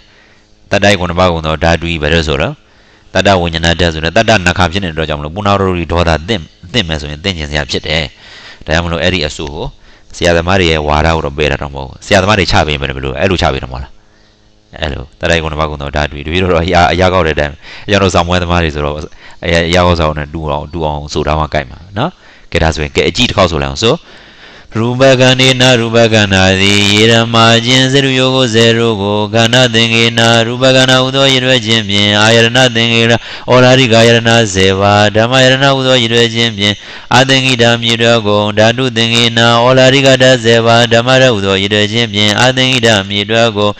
တတိုင်ကုဏဝကုံသောဓာတုဟိဘယ်လိုဆိုတော့တတဝိညာဏဓာတ်ဆိုတဲ့တတနခါဖြစ်နေတဲ့အတွက်ကြောင့်မလို့ပုဏ္ဏရောရီဒေါသသင့်သင့်မယ်ဆိုရင်သင့်ခြင်းစရာဖြစ်တယ်။ဒါကြောင့်မလို့အဲ့ဒီအဆိုကိုဆရာသမားတွေရဲ့ဝါဒကိုတော့ပေးတာတော့မဟုတ်ဘူးဆရာသမားတွေချပေးမယ်ဘယ်လိုအဲ့လိုချပေးတော့မဟုတ်လားအဲ့လိုတရိုက်ကုန်းတစ်ပါးကုန်းတော့ဒါတွေ့တပြေတော့အရာကောက်တဲ့အတိုင်းအရာတော့ဆောင်မွဲသမားတွေဆိုတော့အရာကောက်ဆောင်နဲ့တူအောင်တူအောင်ဆိုတာမှကြိုက်မှာနော်ကဲဒါဆိုရင်ကဲအကြည့်တစ်ခေါက်ဆိုလိုက်အောင်ဆိုရူပကန္ဒီနာရူပကန္နာသည်ယေရမခြင်းစေတုယောကိုဇေရုကိုကန္နာသင်္ကေနာရူပကန္နာဟုသောရည်ရွယ်ခြင်းဖြင့်အာယရဏသင်္ကေနာဩရာရိကာယရဏဇေဘာဓမ္မယရဏဟုသောရည်ရွယ်ခြင်းဖြင့်အာသင်္ကိတမြေတော်ကိုဓာတုသင်္ကေနာဩရာရိကတဇေဘာဓမ္မရဟုသောရည်ရွယ်ခြင်းဖြင့်အာသင်္ကိတမြေတော်ကို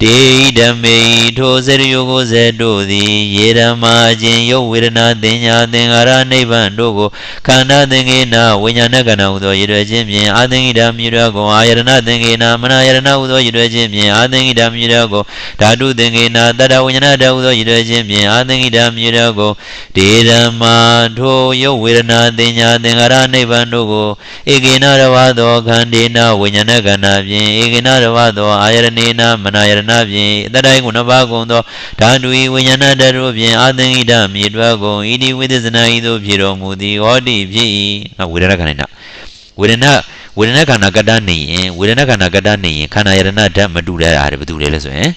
ဒေဟိဓမေထိုစေတုယောကိုဇေတုသည်ယေရမခြင်းယုတ်ဝေဒနာတင်ညာသင်္ခါရနိဗ္ဗာန်တို့ကိုခန္ဓာသင်္ကေနာဝိညာဏကန္နာဟုသောရည်ရွယ်ခြင်းဖြင့်အာသင်္ကိတမြေတော်ကိုအာယရဏသင်္ကေနာမနာယရဏဥသောရည်ရွယ်ခြင်းဖြင့်အာသင်္ကိတမြေတော်ကိုဓာတုသင်္ကေနာတတဝိညာဏတဥသောရည်ရွယ်ခြင်းဖြင့်အာသင်္ကိတမြေတော်ကိုဒေဓမ္မာထိုယုတ်ဝေဒနာတင်ညာသင်္ခါရနိဗ္ဗာန်တို့ကိုဧကိနာရဝသောခန္ဒီနာဝိညာဏကဏဖြင့်ဧကိနာရဝသောအာယရဏေနာမနာယရဏဖြင့်တတိုင်းကိုနဘာကုံသောဓာတုဤဝိညာဏတတို့ဖြင့်အာသင်္ကိတမြေတော်ကိုဤဒီဝိသဇနာဤသို့ဖြစ်တော်မူသည်ဟောတိဖြစ်၏ဝေဒနာခန္ဓာဝေဒနာဝေဒနာခန္ဓာကတ္တနေရင်ဝေဒနာခန္ဓာကတ္တနေရင်ခန္ဓာယတနာဓာတ်မတူတဲ့အားတွေဘာတူလဲလဲဆိုရင်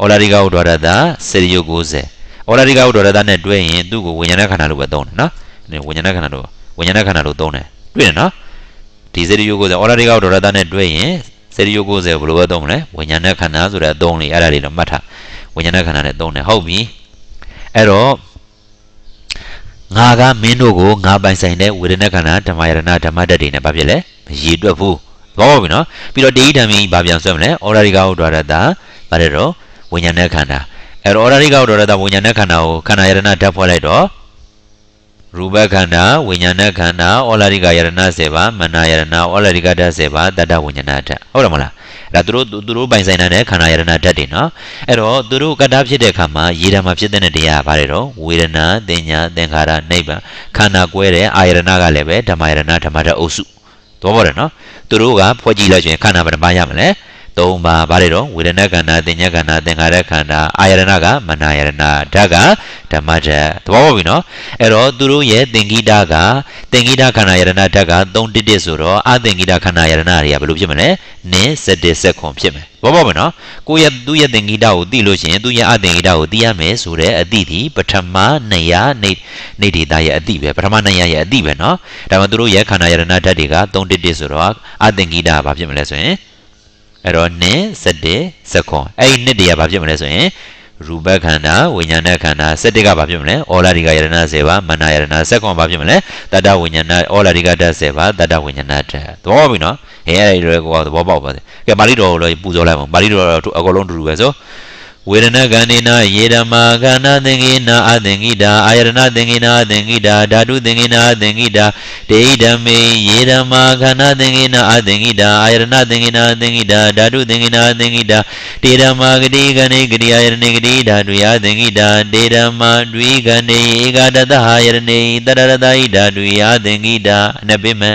အော်လာရိကဥဒ္ဒရတစေရယု90အော်လာရိကဥဒ္ဒရတနဲ့တွဲရင်သူ့ကိုဝိညာဏခန္ဓာလို့ပဲသုံးတယ်နော်ဝိညာဏခန္ဓာလို့ဝိညာဏခန္ဓာလို့သုံးတယ်တွေ့တယ်နော်ဒီစေရယု90အော်လာရိကဥဒ္ဒရတနဲ့တွဲရင်စေရယု90ဘယ်လိုပဲသုံးမလဲဝိညာဏခန္ဓာဆိုတာသုံးလေအဲ့ဒါတွေတော့မှတ်ထားဝိညာဏခန္ဓာနဲ့သုံးတယ်ဟုတ်ပြီအဲ့တော့ငါကမင်းတို့ကိုငါပိုင်ဆိုင်တဲ့ဝေဒနာခန္ဓာဓမ္မယရဏဓမ္မတတ်တွေနဲ့ဘာဖြစ်လဲမရေတွက်ဘူးသဘောပေါက်ပြီနော် ပြီးတော့တေဟိဓမ္မကြီးဘာပြန်ဆွဲမလဲအော်ရာရိကဥဒ္ဒရတာဘာလဲတော့ဝိညာဏခန္ဓာအဲ့တော့အော်ရာရိကဥဒ္ဒရတာဝိညာဏခန္ဓာကိုခန္ဓာယရဏဓာတ်ဖွဲ့လိုက်တော့ရူပခန္ဓာဝိညာဏခန္ဓာဩလာရိကယရဏ7ပါးမနာယရဏဩလာရိကဓာတ်7ပါးတတ္တဝိညာဏဓာတ်ဟုတ်တယ်မလားအဲ့ဒါသူတို့သူတို့ပိုင်ဆိုင်တဲ့ခန္ဓာယရဏဓာတ်တွေနော်အဲ့တော့သူတို့ကတ္တဖြစ်တဲ့အခါမှာယေရမှာဖြစ်တဲ့တရားကဘာလဲတော့ဝေဒနာသင်ညာသင်္ခါရနိဗ္ဗာန်ခန္ဓာကွဲတဲ့အာယရဏကလည်းပဲဓမ္မယရဏဓမ္မဓာတ်အုပ်စုသဘောပေါက်တယ်နော်သူတို့ကဖွဲ့ကြည့်လိုက်ရင်ခန္ဓာဘယ်နှပါးရမလဲ၃ပါးပါတယ်တော့ဝေဒနာခန္ဓာသင်ညာခန္ဓာသင်္ခါရခန္ဓာအာယတနာကမနာယတနာဓာတ်ကဓမ္မဓာတ်သဘောပေါက်ပြီနော်အဲ့တော့သူတို့ရဲ့သင်္ကိတာကသင်္ကိတာခန္ဓာယတနာဓာတ်က3တစ်တစ်ဆိုတော့အသင်္ကိတာခန္ဓာယတနာတွေကဘယ်လိုဖြစ်မလဲနင်း7 7ခွန်ဖြစ်မယ်ဘောပေါက်မယ်နော်ကိုယ့်ရဲ့သူ့ရဲ့သင်္ကိတာကိုသိလို့ရှိရင်သူ့ရဲ့အသင်္ကိတာကိုသိရမယ်ဆိုတဲ့အသည့်ဒီပထမ200နေနေဒေတာရဲ့အသည့်ပဲပထမ200ရဲ့အသည့်ပဲနော်ဒါမှသူတို့ရဲ့ခန္ဓာယတနာဓာတ်တွေက3တစ်တစ်ဆိုတော့အသင်္ကိတာဘာဖြစ်မလဲဆိုရင်အဲ့တော့နင်း7ဇခွန်အဲ့ဒီနှစ်တည်းကဘာဖြစ်မလဲဆိုရင်ရူပခန္ဓာဝိညာဏခန္ဓာစတိကဘာဖြစ်မလဲအောလာရိကယရဏ7ပါမနာယရဏ7ခွန်ဘာဖြစ်မလဲတတဝိညာဏအောလာရိကဓာတ်7ပါတတဝိညာဏဓာတ်သဘောပေါက်ပြီနော်ဟဲ့အဲ့ဒီတွေကိုသဘောပေါက်ပါတယ်ကဲပါဠိတော်ကိုလည်းပူဇော်လိုက်ပါပါဠိတော်တော့အကုန်လုံးတူတူပဲဆိုဝေဒနာကန္ဒီနာယေဓမာကန္နာသင်္ကိနာအသင်္ကိတာအာယရဏသင်္ကိနာအသင်္ကိတာဓာတုသင်္ကိနာအသင်္ကိတာတေဣဓမေယေဓမာကန္နာသင်္ကိနာအသင်္ကိတာအာယရဏသင်္ကိနာအသင်္ကိတာဓာတုသင်္ကိနာအသင်္ကိတာတေဓမာဂတိကဏိဂတိအာယရဏိဂတိဓာတုယာသင်္ကိတာတေဓမာတွိကဏိဧကတတဟာယရဏိတရရတဣဓာတုယာသင်္ကိတာအနပိမံ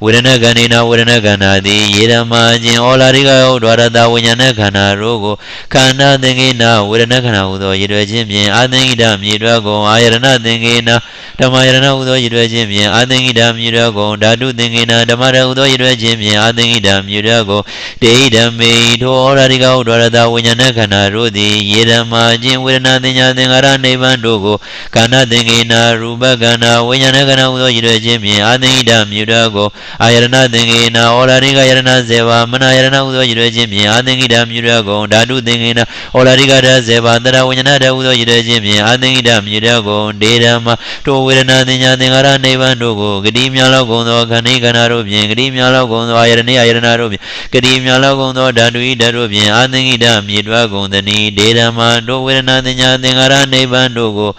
ဝေဒနာကန္ဒီနာဝေဒနာကန္နာသည်ယေဓမာခြင်းဩလာရိကယောဒွါရတဝိညာဏခန္ဓာတို့ကိုခန္ဓာသင်္ကေနာဝေဒနာခန္ဓာဟုသောရည်ရွယ်ခြင်းဖြင့်အာသင်္ကိတမြေတွက်ကုန်အာယရဏသင်္ကေနာဓမ္မယရဏဟုသောရည်ရွယ်ခြင်းဖြင့်အာသင်္ကိတမြေတွက်ကုန်ဓာတုသင်္ကေနာဓမ္မရဟုသောရည်ရွယ်ခြင်းဖြင့်အာသင်္ကိတမြေတွက်ကုန်တေဟိဓမေထိုဩလာရိကယောဒွါရတဝိညာဏခန္ဓာတို့သည်ယေဓမာခြင်းဝေဒနာသင်ညာသင်္ကာရနိဗ္ဗာန်တို့ကိုကန္နာသင်္ကေနာရူပကန္နာဝိညာဏကန္နာဟုသောရည်ရွယ်ခြင်းဖြင့်အာသင်္ကိတမြေတွက်ကုန်အာယရဏသင်္ကေနဩလာရိကယရဏစေဝမနာယရဏဥသောရည်ချင်းဖြင့်အာသင်္ကိတမြူရကုံဓာတုသင်္ကေနဩလာရိကဓာစေဝတရဝဉ္ဇနာဓာဥသောရည်ချင်းဖြင့်အာသင်္ကိတမြူရကုံဒေဓမ္မတောဝေဒနာသင်ညာသင်္ကာရနိဗ္ဗာန်တို့ကိုဂတိမြလောကုံသောခဏိကနာတို့ဖြင့်ဂတိမြလောကုံသောအာယရဏအာယရဏတို့ဖြင့်ဂတိမြလောကုံသောဓာတုဤဓာတို့ဖြင့်အာသင်္ကိတမြူရကုံတဏီဒေဓမ္မတောဝေဒနာသင်ညာသင်္ကာရနိဗ္ဗာန်တို့ကို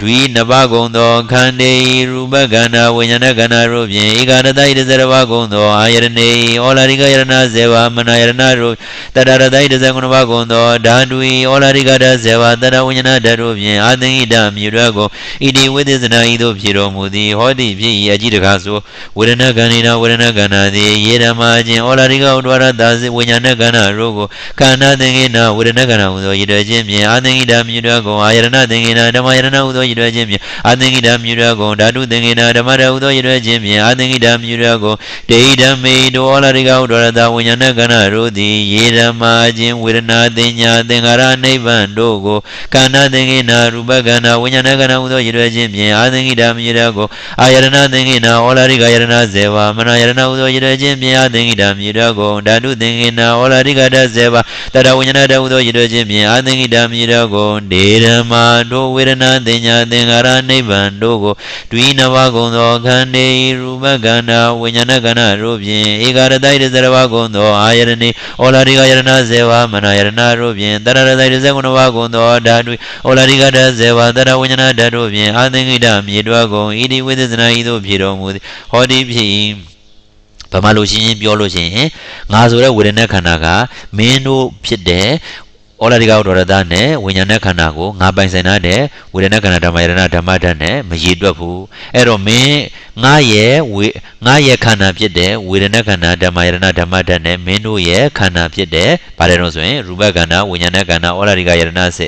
ဒွိနဘကုံသောခန္ဓေရူပကန္နာဝိညာဏကန္နာတို့ဖြင့်ဧကရတယတဇရဘကုံသောအာယရဏေဩလာရိကယရဏဇေဝမနာယရဏတို့တတရတယတဇဂုဏဘကုံသောဓာတုဤဩလာရိကတဇေဝတတဝိညာဏဓာတို့ဖြင့်အာသင်္ဣဒမြူရကိုဣတိဝိသေသနာဤသို့ဖြစ်တော်မူသည်ဟောတိဖြစ်၏အကြည့်တကားဆိုဝေဒနာကန္နာဝေဒနာကန္နာသည်ယေဓမ္မာခြင်းဩလာရိကဥဒဝရတဇဝိညာဏကန္နာတို့ကိုကန္နာသင်္ကိနာဝေဒနာကန္နာဟူသောရည်တခြင်းဖြင့်အာသင်္ဣဒမြူရကိုအာယရဏသင်္ကိနာဓမ္မယရဏဟူသောသောရည်ရွယ်ခြင်းဖြင့်အာသင်္ကိတမြူရကုံဓာတုသင်္ကိတဓမ္မတဟုသောရည်ရွယ်ခြင်းဖြင့်အာသင်္ကိတမြူရကုံတေဟိဓမ္မေဒောလာရိကဥဒရတဝိညာဏကဏရိုတိယေဓမ္မာခြင်းဝေဒနာတင်ညာသင်္ခါရနိဗ္ဗာန်တို့ကိုကန္နာသင်္ကိနာရူပကန္နာဝိညာဏကဏဟုသောရည်ရွယ်ခြင်းဖြင့်အာသင်္ကိတမြူရကုံအာယရဏသင်္ကိနာဩလာရိကယရဏဇေဝမနာယရဏဟုသောရည်ရွယ်ခြင်းဖြင့်အာသင်္ကိတမြူရကုံဓာတုသင်္ကိနာဩလာရိကတဇေဝတရဝိညာဏတဟုသောရည်ရွယ်ခြင်းဖြင့်အာသင်္ကိတမြူရကုံဒေဓမ္မာတို့ဝေဒနာတင်ညာညာသင်္ခါရနိဗ္ဗာန်တို့ကို တွင်နဝကုံသောခန္တီရူပကန္နာဝိညာဏကန္နာတို့ဖြင့်ဧကရတိုင်တရဝကုံသောအာယရဏိဩလာရိကယရဏဇေဝမနာယရဏတို့ဖြင့်တရရတိုင်ဇေကုဏဝကုံသောဓာတုဩလာရိကဓာဇေဝတရဝိညာဏဓာတို့ဖြင့်အာသင်္ကိတမြေတွားကုံဣတိဝိသေသနာဤသို့ဖြေတော်မူသည်ဟောတိဖြစ်၏ဗမာလိုရှင်းရှင်းပြောလို့ရှိရင်ငါဆိုတဲ့ဝေဒနာခန္ဓာကမင်းတို့ဖြစ်တယ်ဩလာတိကဝတ္တရတနဲ့ဝိညာဏခန္ဓာကိုငါပိုင်ဆိုင်တဲ့ဝေဒနာခန္ဓာဓမ္မယတနာဓမ္မဓာတ်နဲ့မရေတွက်ဘူးအဲ့တော့မင်းငါရဲ့ဝေငါရဲ့ခန္ဓာဖြစ်တဲ့ဝေဒနာခန္ဓာဓမ္မယတနာဓမ္မဓာတ်နဲ့မင်းတို့ရဲ့ခန္ဓာဖြစ်တဲ့ဗါတယ်တော့ဆိုရင်ရူပခန္ဓာဝိညာဏခန္ဓာဩလာတိကယတနာစေ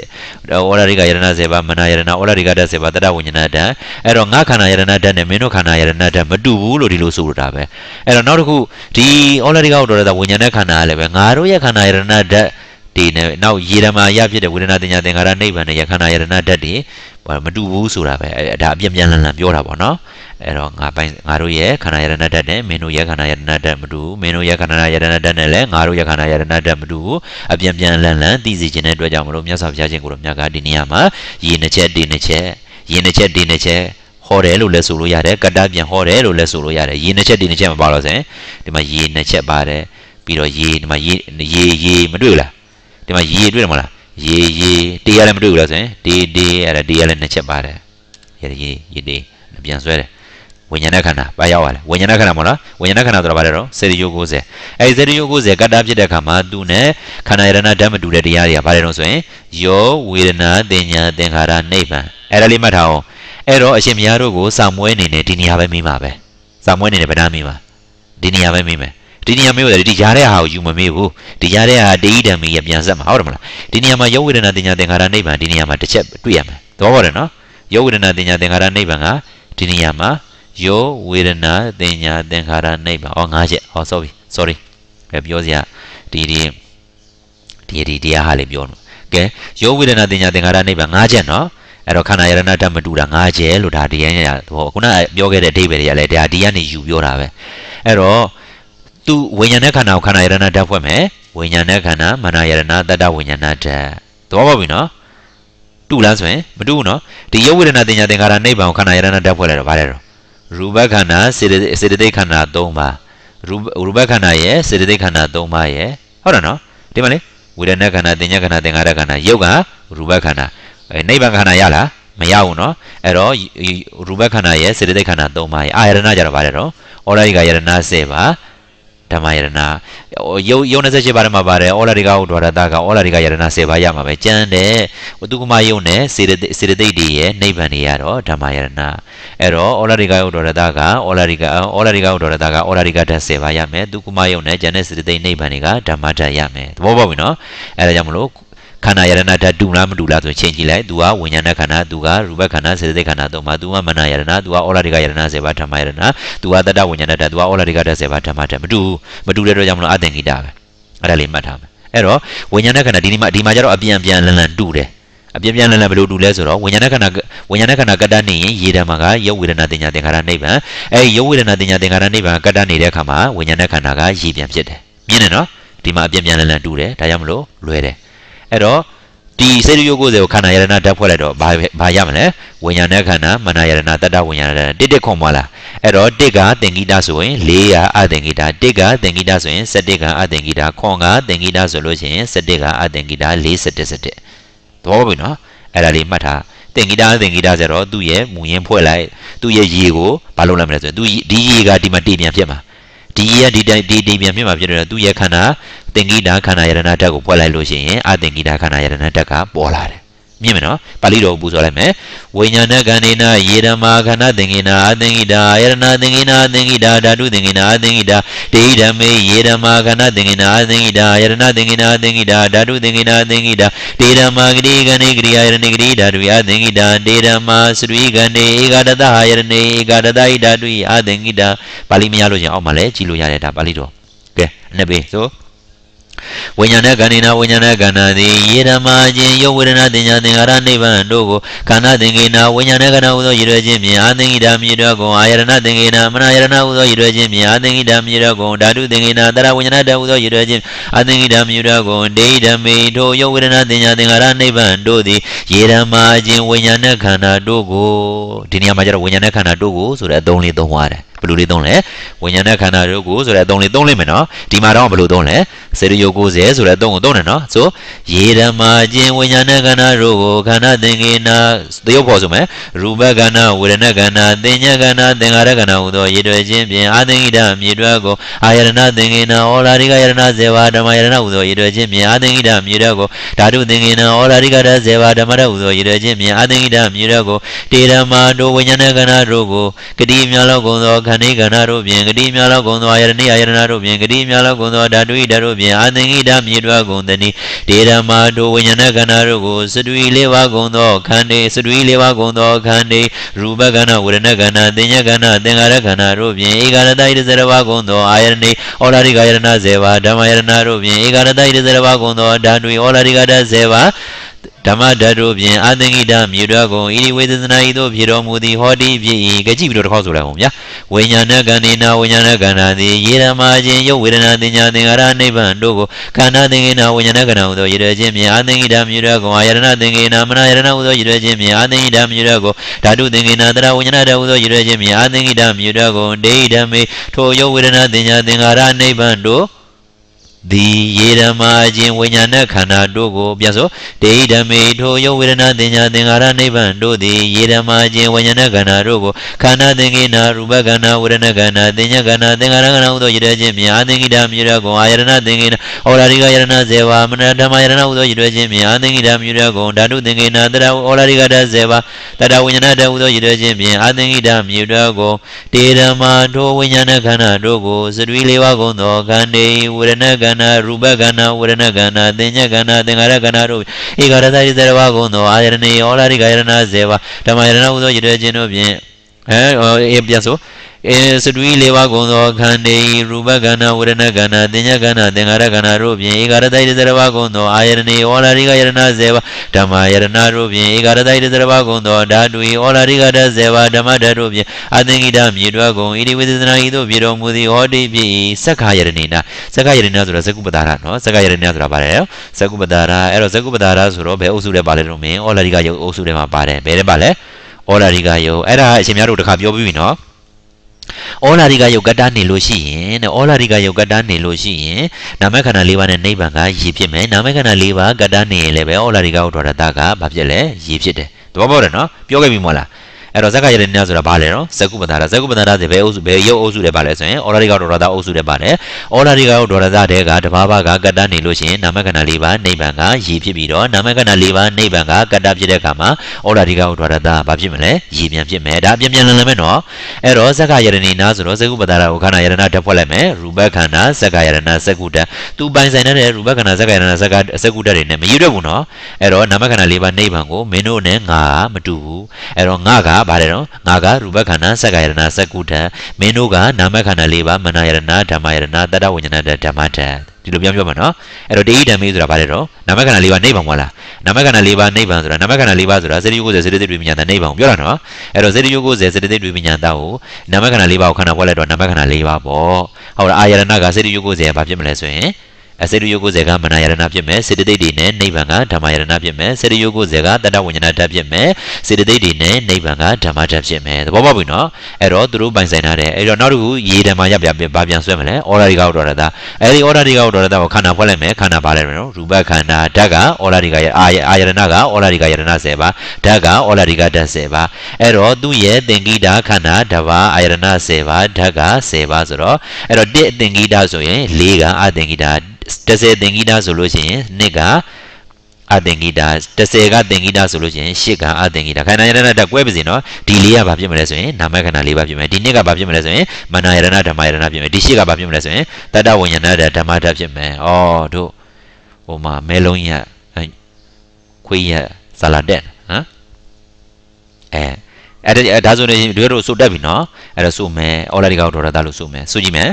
ဩလာတိကယတနာစေပါမနာယတနာဩလာတိကဓာတ်စေပါတတဝိညာဏဓာတ်အဲ့တော့ငါခန္ဓာယတနာဓာတ်နဲ့မင်းတို့ခန္ဓာယတနာဓာတ်မတူဘူးလို့ဒီလိုဆိုလိုတာပဲအဲ့တော့နောက်တစ်ခုဒီဩလာတိကဝတ္တရတဝိညာဏခန္ဓာကလည်းပဲငါတို့ရဲ့ခန္ဓာယတနာဓာတ်တွေနဲ့နောက်ယေရမာယဖြစ်တဲ့ဝေဒနာတင်ညာသင်္ခါရနိဗ္ဗာန်နဲ့ယခန္ဓာယတနာဓာတ်တွေမတူဘူးဆိုတာပဲအဲဒါအပြည့်ပြန်လန်လန်ပြောတာပေါ့နော်အဲ့တော့ငါပိုင်ငါတို့ရဲ့ခန္ဓာယတနာဓာတ်နဲ့မင်းတို့ရဲ့ခန္ဓာယတနာဓာတ်မတူဘူးမင်းတို့ရဲ့ခန္ဓာယတနာဓာတ်နဲ့လည်းငါတို့ရဲ့ခန္ဓာယတနာဓာတ်မတူဘူးအပြည့်ပြန်လန်လန်သိစေခြင်းတဲ့အတွက်ကြောင့်မလို့မြတ်စွာဘုရားရှင်ကိုတော့မြတ်ကဒီနေရာမှာယေနှစ်ချက်ဒီနှစ်ချက်ယေနှစ်ချက်ဒီနှစ်ချက်ဟောတယ်လို့လည်းဆိုလို့ရတယ်ကတ္တပြန်ဟောတယ်လို့လည်းဆိုလို့ရတယ်ယေနှစ်ချက်ဒီနှစ်ချက်မပါတော့စင်ဒီမှာယေနှစ်ချက်ပါတယ်ပြီးတော့ယေဒီမှာယေယေမတွေ့လားဒီမှာရေတွေ့တယ်မလားရေရေတေးရလည်းမတွေ့ဘူးလားဆိုရင်တေးတေးအဲ့ဒါတေးရလည်းနှစ်ချက်ပါတယ်ရေရေရေတေးပြန်ဆွဲတယ်ဝိညာဏခန္ဓာပါရောက်ရတယ်ဝိညာဏခန္ဓာမဟုတ်လားဝိညာဏခန္ဓာဆိုတာဘာလဲတော့စေတယု90အဲဒီစေတယု90ကတ္တာဖြစ်တဲ့အခါမှာသူ့နဲ့ခန္ဓာယရဏဓာတ်မတူတဲ့တရားတွေကဘာလဲတော့ဆိုရင်ယောဝေဒနာတင်ညာသင်္ခါရနိဗ္ဗာန်အဲ့ဒါလေးမှတ်ထားအောင်အဲ့တော့အရှင်မယားတို့ကိုစာမွေးအနေနဲ့ဒီနေရာပဲမိမှာပဲစာမွေးအနေနဲ့ဗဒမိမှာဒီနေရာပဲမိမယ်ဒီနေရာမျိုးလေဒီရားတဲ့ဟာကိုယူမမေ့ဘူးဒီရားတဲ့ဟာတေဤဓမ္မီရဲ့ပြန်ဆက်မှာဟုတ်တယ်မလားဒီနေရာမှာယောဝိဒနာတင်ညာသင်္ခါရနိဗ္ဗာန်ဒီနေရာမှာတစ်ချက်တွေ့ရမယ်သဘောပေါက်တယ်နော်ယောဝိဒနာတင်ညာသင်္ခါရနိဗ္ဗာန်ကဒီနေရာမှာယောဝေဒနာတင်ညာသင်္ခါရနိဗ္ဗာန်ဟော၅ချက်ဟော sorry sorry ပြောစရာဒီဒီဒီဒီတရားဟာလေပြောနော်ကဲယောဝိဒနာတင်ညာသင်္ခါရနိဗ္ဗာန်၅ချက်နော်အဲ့တော့ခန္ဓာယရဏဓာတ်မတူတာ၅ချက်လို့ဒါတရားရသဘောခုနပြောခဲ့တဲ့အဓိပ္ပာယ်တွေကလည်းဒါဒီကနေယူပြောတာပဲအဲ့တော့သူဝိညာဉ်နဲ့ခန္ဓာကိုခန္ဓာယရဏဓာတ်ဖွဲ့မယ်ဝိညာဉ်နဲ့ခန္ဓာမနာယရဏတတ္တဝိညာဏဓာတ်သဘောပေါက်ပြီနော်တူလားဆိုရင်မတူဘူးနော်ဒီယုတ်ဝေဒနာတင်ညာသင်္ခါရနိဗ္ဗာန်ကိုခန္ဓာယရဏဓာတ်ဖွဲ့လိုက်တော့ဗါတယ်တော့ရူပခန္ဓာစေတစေတသိက်ခန္ဓာ၃ပါးရူပခန္ဓာရဲ့စေတသိက်ခန္ဓာ၃ပါးရဲ့ဟုတ်တယ်နော်ဒီမှာလေဝေဒနာခန္ဓာတင်ညာခန္ဓာသင်္ခါရခန္ဓာယုတ်ကရူပခန္ဓာအဲနိဗ္ဗာန်ခန္ဓာရလားမရဘူးเนาะအဲ့တော့ရူပခန္ဓာရဲ့စေတသိက်ခန္ဓာ၃ပါးရဲ့အာယရဏကြတော့ဗါတယ်တော့ဩရယိကယရဏ၁၀ပါးဓမ္မယရဏရုပ်ရုပ်28ပါးထဲမှာပါတယ်အောလာရိကဟုတ်ဒွါရတကအောလာရိကယရဏ10ပါးရမှာပဲကျန်တဲ့ဝတုကမယုံနဲ့စေတစေတသိက်တွေရဲ့နိဗ္ဗာန်တွေရတော့ဓမ္မယရဏအဲ့တော့အောလာရိကဟုတ်ဒွါရတကအောလာရိကအောလာရိကဟုတ်ဒွါရတကအောလာရိကဓာတ်10ပါးရမယ်ဒုကမယုံနဲ့ကျန်တဲ့စေတသိက်နိဗ္ဗာန်တွေကဓမ္မဓာတ်ရမယ်သဘောပေါက်ပြီနော်အဲ့ဒါကြောင့်မလို့ခန္ဓာယရဏဓာတ်တူလားမတူလားဆိုချင်းကြည့်လိုက်သူကဝိညာဏခန္ဓာသူကရူပခန္ဓာစေတသိက်ခန္ဓာသုံးပါသူကမနာယရဏသူကဩလာရိကယရဏစေပါဓမ္မယရဏသူကတတဝိညာဏဓာတ်သူကဩလာရိကဓာတ်စေပါဓမ္မဓာတ်မတူမတူတဲ့တော့ကြောင့်မလို့အသင်္ကိတာပဲအဲ့ဒါလေးမှတ်ထားမယ်အဲ့တော့ဝိညာဏခန္ဓာဒီဒီမှာဒီမှာကျတော့အပြန်ပြန်လန်လန်တူတယ်အပြင်းပြင်းလန်းလန်းဘယ်လိုတူလဲဆိုတော့ဝိညာဏခန္ဓာဝိညာဏခန္ဓာကတ္တနေရင်ရေဓမ္မကယုတ်ဝေဒနာတင်ညာသင်္ခါရနိဗ္ဗာန်အဲဒီယုတ်ဝေဒနာတင်ညာသင်္ခါရနိဗ္ဗာန်ကတ္တနေတဲ့အခါမှာဝိညာဏခန္ဓာကရေပြန်ဖြစ်တယ်မြင်တယ်နော်ဒီမှာအပြင်းပြင်းလန်းလန်းတူတယ်ဒါကြောင့်မလို့လွယ်တယ်အဲ့တော့ဒီစေတယုတ်ကိုယ်စေကိုခန္ဓာယရဏဓာတ်ဖွဲ့လိုက်တော့ဘာဘာရမလဲဝိညာဏခန္ဓာမနာယရဏတတ္တဝိညာဏတိတိခွန်မလားအဲ့တော့တိကသင်္ကိတဆိုရင်400အသင်္ကိတတိကသင်္ကိတဆိုရင်7ကအသင်္ကိတခွန်ကသင်္ကိတဆိုလို့ရှိရင်7ကအသင်္ကိတ47 7သဘောပေါက်ပြီနော်အဲ့ဒါလေးမှတ်ထားသင်္ကိတာသင်္ကိတာဆိုတော့သူ့ရဲ့မူရင်းဖွဲ့လိုက်သူ့ရဲ့ရေကိုဘာလုပ်လိုက်မလဲဆိုရင်သူဒီရေကဒီမှာတည်ပြန်ဖြစ်မှာဒီရေကဒီတိုင်းဒီတည်ပြန်ဖြစ်မှာဖြစ်တယ်သူ့ရဲ့ခန္ဓာသင်္ကိတာခန္ဓာယရဏဓာတ်ကိုပွက်လိုက်လို့ရှိရင်အသင်္ကိတာခန္ဓာယရဏဓာတ်ကပေါ်လာတယ်မြင်မနော်ပါဠိတော်ကိုပူဇော်လိုက်မယ်ဝိညာဏကန္ဒီနာယေရမခန္ဓာသင်္ကိနာအသင်္ကိတာယရဏသင်္ကိနာသင်္ကိတာဓာတုသင်္ကိနာအသင်္ကိတာတေဓမ္မေယေရမခန္ဓာသင်္ကိနာအသင်္ကိတာယရဏသင်္ကိနာသင်္ကိတာဓာတုသင်္ကိနာသင်္ကိတာတေဓမ္မာဂတိကဏိကရိယာယရဏဂတိဓာတုယအသင်္ကိတာတေဓမ္မာသရိကဏိဧကတတဟာယရဏေဧကတတဣဓာတုယအသင်္ကိတာပါဠိမရလို့ရှင်အောက်မှာလည်းကြည်လို့ရတယ်ဒါပါဠိတော်ကဲအနှစ်ပေးဆိုဝိညာဏကဏ္ဍနာဝိညာဏကဏ္ဍသည်ယေဓမ္မာခြင်းယောဝေဒနာတင်ညာသင်္ခါရနိဗ္ဗာန်တို့ကိုခန္ဓာသင်္ကေနာဝိညာဏကဏ္ဍဟုသောရည်ရွယ်ခြင်းဖြင့်အာသင်္ကိတာမြည်တော်ကုန်အာယရဏသင်္ကေနာမနာယရဏဟုသောရည်ရွယ်ခြင်းဖြင့်အာသင်္ကိတာမြည်တော်ကုန်ဓာတုသင်္ကေနာတရဝိညာဏတဟုသောရည်ရွယ်ခြင်းအာသင်္ကိတာမြည်တော်ကုန်ဒေယိဓမေတို့ယောဝေဒနာတင်ညာသင်္ခါရနိဗ္ဗာန်တို့သည်ယေဓမ္မာခြင်းဝိညာဏခန္ဓာတို့ကိုဒီနေရာမှာကျတော့ဝိညာဏခန္ဓာတို့ကိုဆိုတဲ့အသုံးလေးသုံးသွားတယ်ဘယ်လိုလေးသုံးလဲဝိညာဉ်နဲ့ခန္ဓာတို့ကိုဆိုတဲ့အသုံးလေးသုံးလိမ့်မယ်နော်ဒီမှာတော့ဘယ်လိုသုံးလဲစေတယုတ်90ဆိုတဲ့အသုံးကိုသုံးတယ်နော်ဆို ရေဓမ္မာခြင်းဝိညာဉ်နဲ့ခန္ဓာတို့ကိုခန္ဓာသင်္ကေနာသရုပ်ဖော်ဆိုမယ်ရူပခန္ဓာဝေဒနာခန္ဓာသင်ညာခန္ဓာသင်္ခါရခန္ဓာဟူသော ရေတွယ်ခြင်းဖြင့်အာသင်္ကိတမြေတွက်ကိုအာယရဏသင်္ကေနာဩလာရိကယရဏဇေဝဓမ္မယရဏဟူသောရေတွယ်ခြင်းဖြင့်အာသင်္ကိတမြေတွက်ကိုဓာတုသင်္ကေနာဩလာရိကရဇေဝဓမ္မရဟူသောရေတွယ်ခြင်းဖြင့်အာသင်္ကိတမြေတွက်ကို တေဓမ္မာတို့ဝိညာဉ်နဲ့ခန္ဓာတို့ကိုဂတိမြောက်လောက်ကုန်သောန္ဓိကဏ္ဍတို့ဖြင့်ဂတိများလောက်ကုန်သောယရဏိယရဏတို့ဖြင့်ဂတိများလောက်ကုန်သောဓာတုဤဓာတို့ဖြင့်အာသင်္ကိတမြေတွားကုန်သည်ဒေရမတို့ဝိညာဏကဏ္ဍတို့ကိုစတုဤလေးပါးကုန်သောခန္ဓာစတုဤလေးပါးကုန်သောခန္ဓာရူပကဏ္ဍဝေဒနာကဏ္ဍသင်ညာကဏ္ဍသင်္ခါရကဏ္ဍတို့ဖြင့်ဧကရတဤဇရဝကုန်သောအာယရဏိဩလာရိကယရဏဇေဝဓမ္မယရဏတို့ဖြင့်ဧကရတဤဇရဝကုန်သောဓာတုဩလာရိကဓာဇေဝဓမ္မဓာတုဖြင့်အာသင်္ကိတမြေတော်ကုန်ဣရိဝေသနာဤသို့ဖြစ်တော်မူသည်ဟောတိဖြစ်၏ကြကြည့်ပြီးတော့တစ်ခေါက်ဆိုလိုက်အောင်ဗျာဝိညာဏကန္ဒီနာဝိညာဏကန္နာသည်ယေရမခြင်းယုတ်ဝေဒနာတင်ညာသင်္ခါရနိဗ္ဗာန်တို့ကိုခန္ဓာသင်္ကိနာဝိညာဏကန္နာဟုသောရည်ရခြင်းမြာအာသင်္ကိတမြေတော်ကုန်အာယရဏသင်္ကိနာမနာယရဏဟုသောရည်ရခြင်းမြာအာသင်္ကိတမြေတော်ကုန်ဓာတုသင်္ကိနာတရဝိညာဏတဟုသောရည်ရခြင်းမြာအာသင်္ကိတမြေတော်ကုန်ဒေဟိဓမေထိုယုတ်ဝေဒနာတင်ညာသင်္ခါရနိဗ္ဗာန်တို့ဒီယေဓမာခြင်းဝိညာဏခန္ဓာတို့ကိုပြဆိုဒိဋ္ဌမေထိုယောဝေဒနာတင်ညာသင်္ခါရနိဗ္ဗာန်တို့သည်ယေဓမာခြင်းဝိညာဏခန္ဓာတို့ကိုခန္ဓာသင်္ကိနာရူပခန္ဓာဝေဒနာခန္ဓာတင်ညာခန္ဓာသင်္ခါရခန္ဓာဟုသောယတခြင်းမြာသင်္ကိတာမြရကုံအာယတနာသင်္ကိနာဩလာရိကယတနာဇေဝမနဓမ္မယတနာဟုသောယတခြင်းမြာသင်္ကိတာမြရကုံဓာတုသင်္ကိနာတရဩလာရိကတဇေဝတတဝိညာဏတဟုသောယတခြင်းမြာအာသင်္ကိတာမြရကုံတေဓမာထိုဝိညာဏခန္ဓာတို့ကိုသတိလေးပါးကုန်သောခန္ဓာဝေဒနာခန္ဓာဏ္ဍရူပကဏ္ဍဝေဒနာကဏ္ဍသင်ညကဏ္ဍသင်္ခါရကဏ္ဍတို့ဧကရသတိသရဝဂုံသောအာယရဏေဩလာရိကယရဏဇေဝဓမ္မယရဏဥသောရည်ရွယ်ခြင်းတို့ဖြင့်အဲပြန်ဆိုအေစတုဤလေးပါးကုန်သောခန္တီရူပကဏ္ဍဝေဒနာကဏ္ဍသင်ညာကဏ္ဍသင်္ခါရကဏ္ဍတို့ဖြင့်ဧကရတိုက်တရပါးကုန်သောအာယရဏီဩလာရိကယရဏဇေဝဓမ္မယရဏတို့ဖြင့်ဧကရတိုက်တရပါးကုန်သောဓာတုဤဩလာရိကဓာဇေဝဓမ္မဓာတို့ဖြင့်အသင်္ကိတမြေတွားကုန်ဣတိဝေသနာဤတို့ပြေတော်မူသည်ဟောတိဖြင့်စက္ခယရဏီနာစက္ခယရဏီနာဆိုတာဇကုပဒါရနော်စက္ခယရဏီနာဆိုတာပါတယ်ဇကုပဒါရအဲ့တော့ဇကုပဒါရဆိုတော့ဘယ်အုပ်စုလဲပါလဲလို့မင်းဩလာရိကယုတ်အုပ်စုထဲမှာပါတယ်ဘယ်လဲပါလဲဩလာရိကယုတ်အဲ့ဒါအရှင်များတို့တစ်ခါပြောပြီးပြီနော်ဩလာရိကယုတ်ကတ္တနေလို့ရှိရင်တဲ့ဩလာရိကယုတ်ကတ္တနေလို့ရှိရင်နာမခန္ဓာ၄ပါးနဲ့နိဗ္ဗာန်ကရည်ဖြစ်မယ်နာမခန္ဓာ၄ပါးကတ္တနေရင်လည်းပဲဩလာရိကဥဒ္ဒရတကဘာဖြစ်လဲရည်ဖြစ်တယ်သဘောပေါက်တယ်နော်ပြောခဲ့ပြီမဟုတ်လားအဲ့တော့ဇက်ကရတဲ့နည်းဆိုတာဘာလဲနော်ဇက်ကုပန္နာတာဇက်ကုပန္နာတာဆိုဘယ်အုပ်စုဘယ်ရုပ်အုပ်စုတွေပါလဲဆိုရင်အော်ဒါရီကဒေါ်လာတာအုပ်စုတွေပါလဲအော်ဒါရီကဒေါ်လာတာတဲ့ကတဘာဘာကကတ္တနေလို့ရှိရင်နာမကဏ၄ပါးနိဗ္ဗာန်ကရည်ဖြစ်ပြီးတော့နာမကဏ၄ပါးနိဗ္ဗာန်ကကတ္တဖြစ်တဲ့အခါမှာအော်ဒါရီကဒေါ်လာတာဘာဖြစ်မလဲရည်ပြန်ဖြစ်မယ်ဒါပြန်ပြန်လည်လည်မယ်နော်အဲ့တော့ဇက်ကရတနေနာဆိုတော့ဇက်ကုပန္နာတာကိုခန္ဓာယရဏဓာတ်ဖွဲ့လိုက်မယ်ရူပခန္ဓာဇက်ကယရဏဇက်ကုတ္တသူပိုင်ဆိုင်တဲ့ရူပခန္ဓာဇက်ကယရဏဇက်ကဇက်ကုတ္တတွေနဲ့မရည်ရွက်ဘူးနော်အဲ့တော့နာမကဏ၄ပါးနိဗ္ဗာန်ကိုမင်းတို့နဲ့ငါကမတူဘူးအဲ့တော့ငါကဘာလဲတော့ငါကရူပခန္ဓာစက္ကယရဏစက္ကုထမင်းတို့ကနာမခန္ဓာ၄ပါးမနာယရဏဓမ္မယရဏတတ္တဝိညာဏဓမ္မထဒီလိုပြောပြောမှာနော်အဲ့တော့တေဤဓမ္မေဆိုတာဘာလဲတော့နာမခန္ဓာ၄ပါးနိဗ္ဗာန်မဟုတ်လားနာမခန္ဓာ၄ပါးနိဗ္ဗာန်ဆိုတာနာမခန္ဓာ၄ပါးဆိုတာစေတယုကိုယ်စေစေတသိက်တွေမြင်တာနိဗ္ဗာန်ကိုပြောတာနော်အဲ့တော့စေတယုကိုယ်စေစေတသိက်တွေမြင်တာကိုနာမခန္ဓာ၄ပါးကိုခန္ဓာဖွဲ့လိုက်တော့နာမခန္ဓာ၄ပါးပေါ့ဟုတ်လားအာယရဏကစေတယုကိုယ်စေဘာဖြစ်မလဲဆိုရင်အစေတယုကိုဇေကမနာယရဏဖြစ်မယ်စေတသိက်တွေနဲ့နိဗ္ဗာန်ကဓမ္မယရဏဖြစ်မယ်စေတယုကိုဇေကတတဝိညာဏဓာတ်ဖြစ်မယ်စေတသိက်တွေနဲ့နိဗ္ဗာန်ကဓမ္မဓာတ်ဖြစ်မယ်သဘောပေါက်ပြီနော်အဲ့တော့သူတို့ပိုင်ဆိုင်ထားတယ်အဲ့တော့နောက်တစ်ခုရေဓမ္မရပြပြဘာပြန်ဆွဲမလဲ order တွေကဟုတ်တော်ရတာအဲ့ဒီ order တွေကဟုတ်တော်ရတာကိုခန္ဓာဖွဲ့လိုက်မယ်ခန္ဓာပါလိုက်မယ်နော်ရူပခန္ဓာဓာတ်က order တွေကအာယအာယရဏက order တွေကယရဏ10ပါဓာတ်က order တွေကဓာတ်10ပါအဲ့တော့သူ့ရဲ့သင်္ကိတာခန္ဓာဓဘာအာယရဏ10ပါဓာတ်က10ပါဆိုတော့အဲ့တော့1အသင်္ကိတာဆိုရင်4ကအသင်္ကိတာ30သင်္ကိတာဆိုလို့ရှိရင်နှစ်ကအသင်္ကိတာ30ကသင်္ကိတာဆိုလို့ရှိရင်8ကအသင်္ကိတာခန္ဓာယရဏဓာတ်ကွဲပါစေနော်ဒီလေးကဘာဖြစ်မလဲဆိုရင်နာမခန္ဓာလေးပါဖြစ်မယ်ဒီနှစ်ကဘာဖြစ်မလဲဆိုရင်မနာယရဏဓမ္မယရဏဖြစ်မယ်ဒီ8ကဘာဖြစ်မလဲဆိုရင်တတ္တဝိညာဏဓာတ်ဓမ္မဓာတ်ဖြစ်မယ်ဩတို့ဟိုမှာမဲလုံးရခွေးရဇလာတက်ဟမ်အဲအဲ့ဒါဒါဆိုရင်တို့တို့စုတက်ပြီနော်အဲ့ဒါစုမယ်အော်လာဒီကောက်ဒေါ်ရတာလို့စုမယ်စုကြည့်မယ်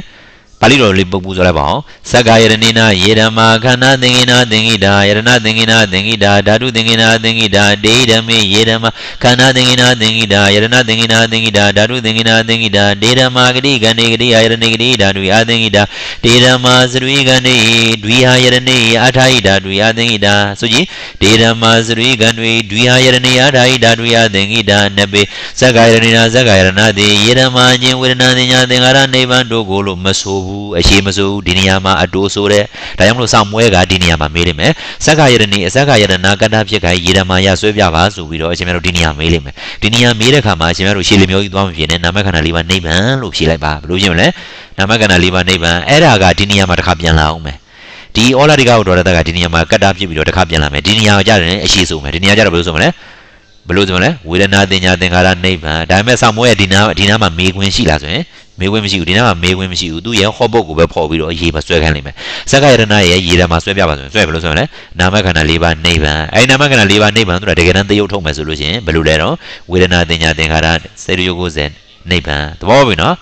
ပါဠိတော်လေးပုံပူဆိုလိုက်ပါအောင်သက္ကာယရဏိနာယေဓမ္မာခန္ဓာသင်္ကိနာသင်္ကိတာယရဏသင်္ကိနာသင်္ကိတာဓာတုသင်္ကိနာသင်္ကိတာဒေဓမေယေဓမ္မာခန္ဓာသင်္ကိနာသင်္ကိတာယရဏသင်္ကိနာသင်္ကိတာဓာတုသင်္ကိနာသင်္ကိတာဒေဓမ္မာဂတိကဏေဂတိအာယရဏေဂတိဓာတုအာသင်္ကိတာဒေဓမ္မာသရိကဏေဒွိဟာယရဏေအာထာယိဓာတုအာသင်္ကိတာဆိုကြည်ဒေဓမ္မာသရိကဏေဒွိဟာယရဏေအာထာယိဓာတုအာသင်္ကိတာနပေသက္ကာယရဏိနာသက္ကာယရဏတိယေဓမ္မာခြင်းဝေဒနာသင်ညာသင်္ခါရနိဗ္ဗာန်တို့ကိုလို့မဆိုဘူးဘူးအရေးမစိုးဘူးဒီနေရာမှာအတိုးဆိုးတဲ့ဒါကြောင့်မလို့စောင့်မွဲကဒီနေရာမှာမေးလိမ့်မယ်စက္ခယရဏီအစက္ခယရဏကတ္တဖြစ်ခိုင်းယေရမယဆွဲပြပါဆိုပြီးတော့အရှင်မြတ်တို့ဒီနေရာမေးလိမ့်မယ်ဒီနေရာမေးတဲ့အခါမှာအရှင်မြတ်တို့ရှေ့လမျိုးကြီးသွားမဖြစ်နဲ့နာမခန္ဓာလေးပါနိဗ္ဗာန်လို့ဖြေလိုက်ပါဘယ်လိုရှင်းမလဲနာမခန္ဓာလေးပါနိဗ္ဗာန်အဲ့ဒါကဒီနေရာမှာတစ်ခါပြန်လာအောင်မယ်ဒီဩလာတိကဥဒေါရတကဒီနေရာမှာကတ္တဖြစ်ပြီးတော့တစ်ခါပြန်လာမယ်ဒီနေရာကိုကြတယ်အရှိဆုံးမယ်ဒီနေရာကြတော့ဘယ်လိုဆိုမလဲဘယ်လိုဆိုမလဲဝေဒနာတင်ညာသင်္ခါရနိဗ္ဗာန်ဒါပေမဲ့ဆောင်းမွေးရဲ့ဒီနာဒီနာမှာမေခွင်းရှိလားဆိုရင်မေးခွင့်မရှိဘူးဒီနေ့မှာမေးခွင့်မရှိဘူးသူရဲ့ hotbox ကိုပဲပေါ်ပြီးတော့အရေးမှာဆွဲခိုင်းလိမ့်မယ်ဇက်ကယရဏရဲ့ရေထဲမှာဆွဲပြပါဆိုရင်ဆွဲဘယ်လိုဆိုရလဲနာမခန္ဓာ၄ပါးနိဗ္ဗာန်အဲဒီနာမခန္ဓာ၄ပါးနိဗ္ဗာန်ဆိုတာတကယ်တမ်းသရုပ်ထုတ်မယ်ဆိုလို့ရှိရင်ဘယ်လိုလဲတော့ဝေဒနာတင်ညာသင်္ခါရစေတယုတ်90နိဗ္ဗာန်သဘောပြီနော်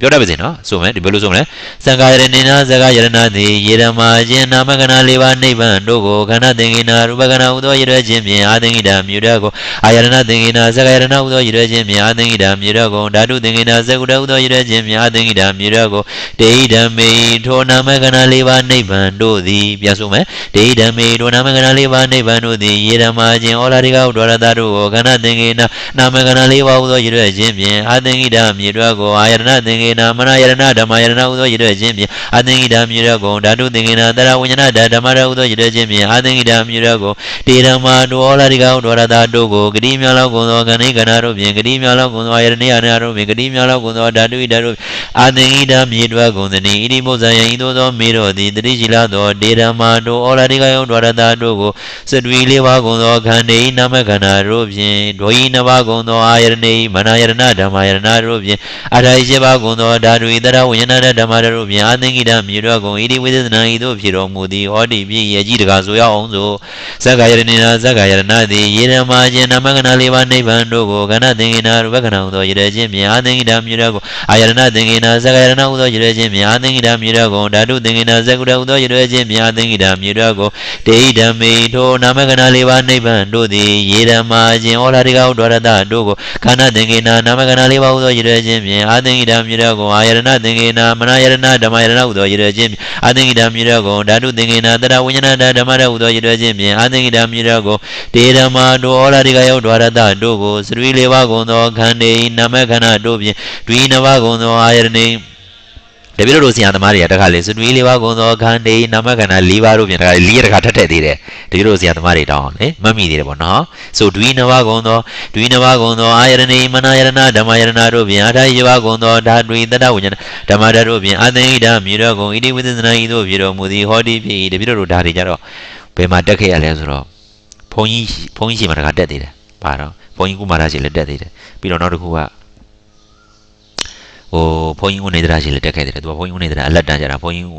ပြောတတ်ပါစေနော်ဆိုမယ်ဒီဘယ်လိုဆိုမလဲသံဃာရဏိနာသကရဏတိယေရမအခြင်းနာမကနာ၄ပါးနိဗ္ဗာန်တို့ကိုခန္ဓာသင်္ကိနာရူပကနာဥသောရည်ခြင်းဖြင့်အာသင်္ကိတာမြူရကုအာယရဏသင်္ကိနာသကရဏဥသောရည်ခြင်းဖြင့်အာသင်္ကိတာမြူရကုဓာတုသင်္ကိနာသကုတဥသောရည်ခြင်းဖြင့်အာသင်္ကိတာမြူရကုဒေဟိဓမ္မေထိုနာမကနာ၄ပါးနိဗ္ဗာန်တို့သည်ပြန်ဆိုမယ်ဒေဟိဓမ္မေထိုနာမကနာ၄ပါးနိဗ္ဗာန်တို့သည်ယေရမအခြင်းဩလာရိကဥဒ္ဒရတတို့ကိုခန္ဓာသင်္ကိနာနာမကနာ၄ပါးဥသောရည်ခြင်းဖြင့်အာသင်္ကိတာမြူရကုအာယရဏသင်္ကိငေနာမနယရဏဓမ္မယရဏဥသောရည်တဲ့ခြင်းဖြင့်အာသင်္ကိတမြေရကုံဓာတုသင်္ကေနာတရဝဉ္ဇနာဓဓမ္မရဥသောရည်တဲ့ခြင်းဖြင့်အာသင်္ကိတမြေရကုံတေဓမ္မာတောလာရိကောဒောရတာတုကိုဂတိမြောလောက်ကုံသောခဏိကနာတို့ဖြင့်ဂတိမြောလောက်ကုံသောယရဏိယနာတို့ဖြင့်ဂတိမြောလောက်ကုံသောဓာတုဣဒတို့အာသင်္ကိတမြေတွယ်ကုံသနိဣတိမုဇ္ဇယံဤသို့သောမေတော်သည်တတိရှိလာသောတေဓမ္မာတောဩလာရိကောဒောရတာတုကိုစတွီလေးပါးကုံသောခန္ဓေနာမခန္ဓာတို့ဖြင့်ဒွေဤနဘာကုံသောအာယရဏိမနာယရဏဓမ္မယရဏတို့ဖြင့်အာဒိရှိပါကုံသောဓာတုဤတရဝိညာဏဓမ္မတရုမြာသင်္ကိတမြေတော်ကုန်ဤဒီဝိသေသနာဤသို့ဖြစ်တော်မူသည်ဟောတိပြည့်ရကြီးတကာဆိုရအောင်ဆိုဇက္ခယရဏိနာဇက္ခယရဏသည်ယေရမခြင်း နမကနာလေးပါးနိဗ္ဗာန်တို့ကိုကဏသင်္ကိနာရူပကနာဟုသောရတခြင်းမြာသင်္ကိတမြေတော်ကိုအာယရဏသင်္ကိနာဇက္ခယရဏဟုသောရတခြင်းမြာသင်္ကိတမြေတော်ကုန်ဓာတုသင်္ကိနာဇက္ကုတဟုသောရတခြင်းမြာသင်္ကိတမြေတော်ကိုတေဣဓမ္မေထိုနမကနာလေးပါးနိဗ္ဗာန်တို့သည်ယေရမခြင်းဩလာတိကဟုဒွါရတတို့ကိုကဏသင်္ကိနာနမကနာလေးပါးဟုသောရတခြင်းမြာသင်္ကိတမြေတော်ရကုံအာယရဏသင်္ကေနာမနာယရဏဓမ္မယရဏဟုသောရည်ရခြင်းအာသင်္ကိတမြေရကုံဓာတုသင်္ကေနာတရဝိညာဏဓမ္မရဟုသောရည်ရခြင်းဖြင့်အာသင်္ကိတမြေရကုံတေဓမ္မာတို့ဩရာတိကယောဒွါရတတို့ကိုသရီလေးပါးကုံသောခန္ဓေနာမခန္ဓာတို့ဖြင့်ဒွိနဝကုံသောအာယရဏိတပည့်တော်ဆရာသမားတွေကတခါလေစွနွေလေးပါးကုန်သောခန္ဓာနာမခန္ဓာ၄ပါးတို့ပြန်တခါလေ၄တခါထပ်ထည့်သေးတယ်တပည့်တော်ဆရာသမားတွေတောင်းလေမမိသေးတယ်ပေါ့နော်ဆိုဒွိနဘာကုန်သောဒွိနဘာကုန်သောအာယရဏိမနာယရဏဓမ္မယရဏတို့ပြန်အာထာယဘာကုန်သောဓာတွင်တတဝဉ္ဇဓမ္မဓာတို့ပြန်အာသင်ဣဒမြေတော်ကုန်ဣတိဝိသဇနာဤတို့ပြေတော်မူသည်ဟောတိဖြစ်တပည့်တော်ဓာတွေကြတော့ဘယ်မှာတက်ခဲ့ရလဲဆိုတော့ဘုန်းကြီးဘုန်းကြီးရှင်မှာတခါတက်သေးတယ်ပါတော့ဘုန်းကြီးကုမာရရှင်လည်းတက်သေးတယ်ပြီးတော့နောက်တစ်ခုကဟိုဘုန်းကြီးဦးနေတဲ့ရှင်လည်းတက်ခဲ့တယ်သူကဘုန်းကြီးဦးနေတဲ့အလက်တန်းကြတာဘုန်းကြီးဟို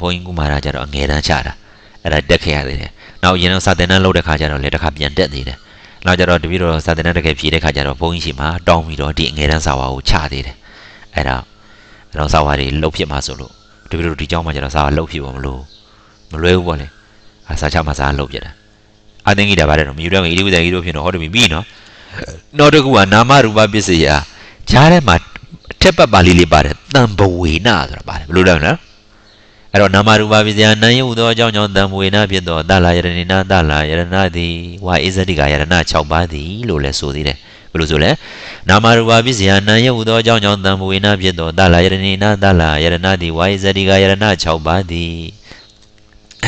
ဘုန်းကြီးကူမာတာကြတော့အငယ်တန်းချတာအဲ့ဒါတက်ခဲ့ရသေးတယ်နောက်ရင်းတော့စာသင်တန်းလုပ်တဲ့ခါကျတော့လည်းတစ်ခါပြန်တက်သေးတယ်နောက်ကျတော့တပည့်တော်စာသင်တန်းတကယ်ဖြေတဲ့ခါကျတော့ဘုန်းကြီးရှိမှတောင်းပြီးတော့ဒီအငယ်တန်းစာဝါကိုချသေးတယ်အဲ့ဒါအဲ့တော့စာဝါတွေလှုပ်ဖြစ်မှာဆိုလို့တပည့်တော်ဒီကြောင်းမှာကျတော့စာဝါလှုပ်ဖြစ်ပါမလို့မလွဲဘူးပေါ့လေအစာချမှာစာလှုပ်ပြတာအသင်ကြီးတာပါတယ်နော်မြူတဲ့ငယ်ဒီဝိဇ္ဇာကြီးတို့ဖြစ်တော့ဟောတမီပြီးနော်နောက်တစ်ခုကနာမရူပပစ္စယကြားထဲမှာအထက်ပတ်ပါဠိလေးပါတယ်တံဘဝေနဆိုတာပါတယ်ဘယ်လိုလဲနော်အဲ့တော့နာမရူပပစ္စယနာယဟုသောအကြောင်းကြောင့်တံဘဝေနဖြစ်သောတလာယရဏိနာတလာယရဏတိဝါဧဇတိကယရဏ6ပါးသည်လို့လည်းဆိုသေးတယ်ဘယ်လိုဆိုလဲနာမရူပပစ္စယနာယဟုသောအကြောင်းကြောင့်တံဘဝေနဖြစ်သောတလာယရဏိနာတလာယရဏတိဝါဧဇတိကယရဏ6ပါးသည်အ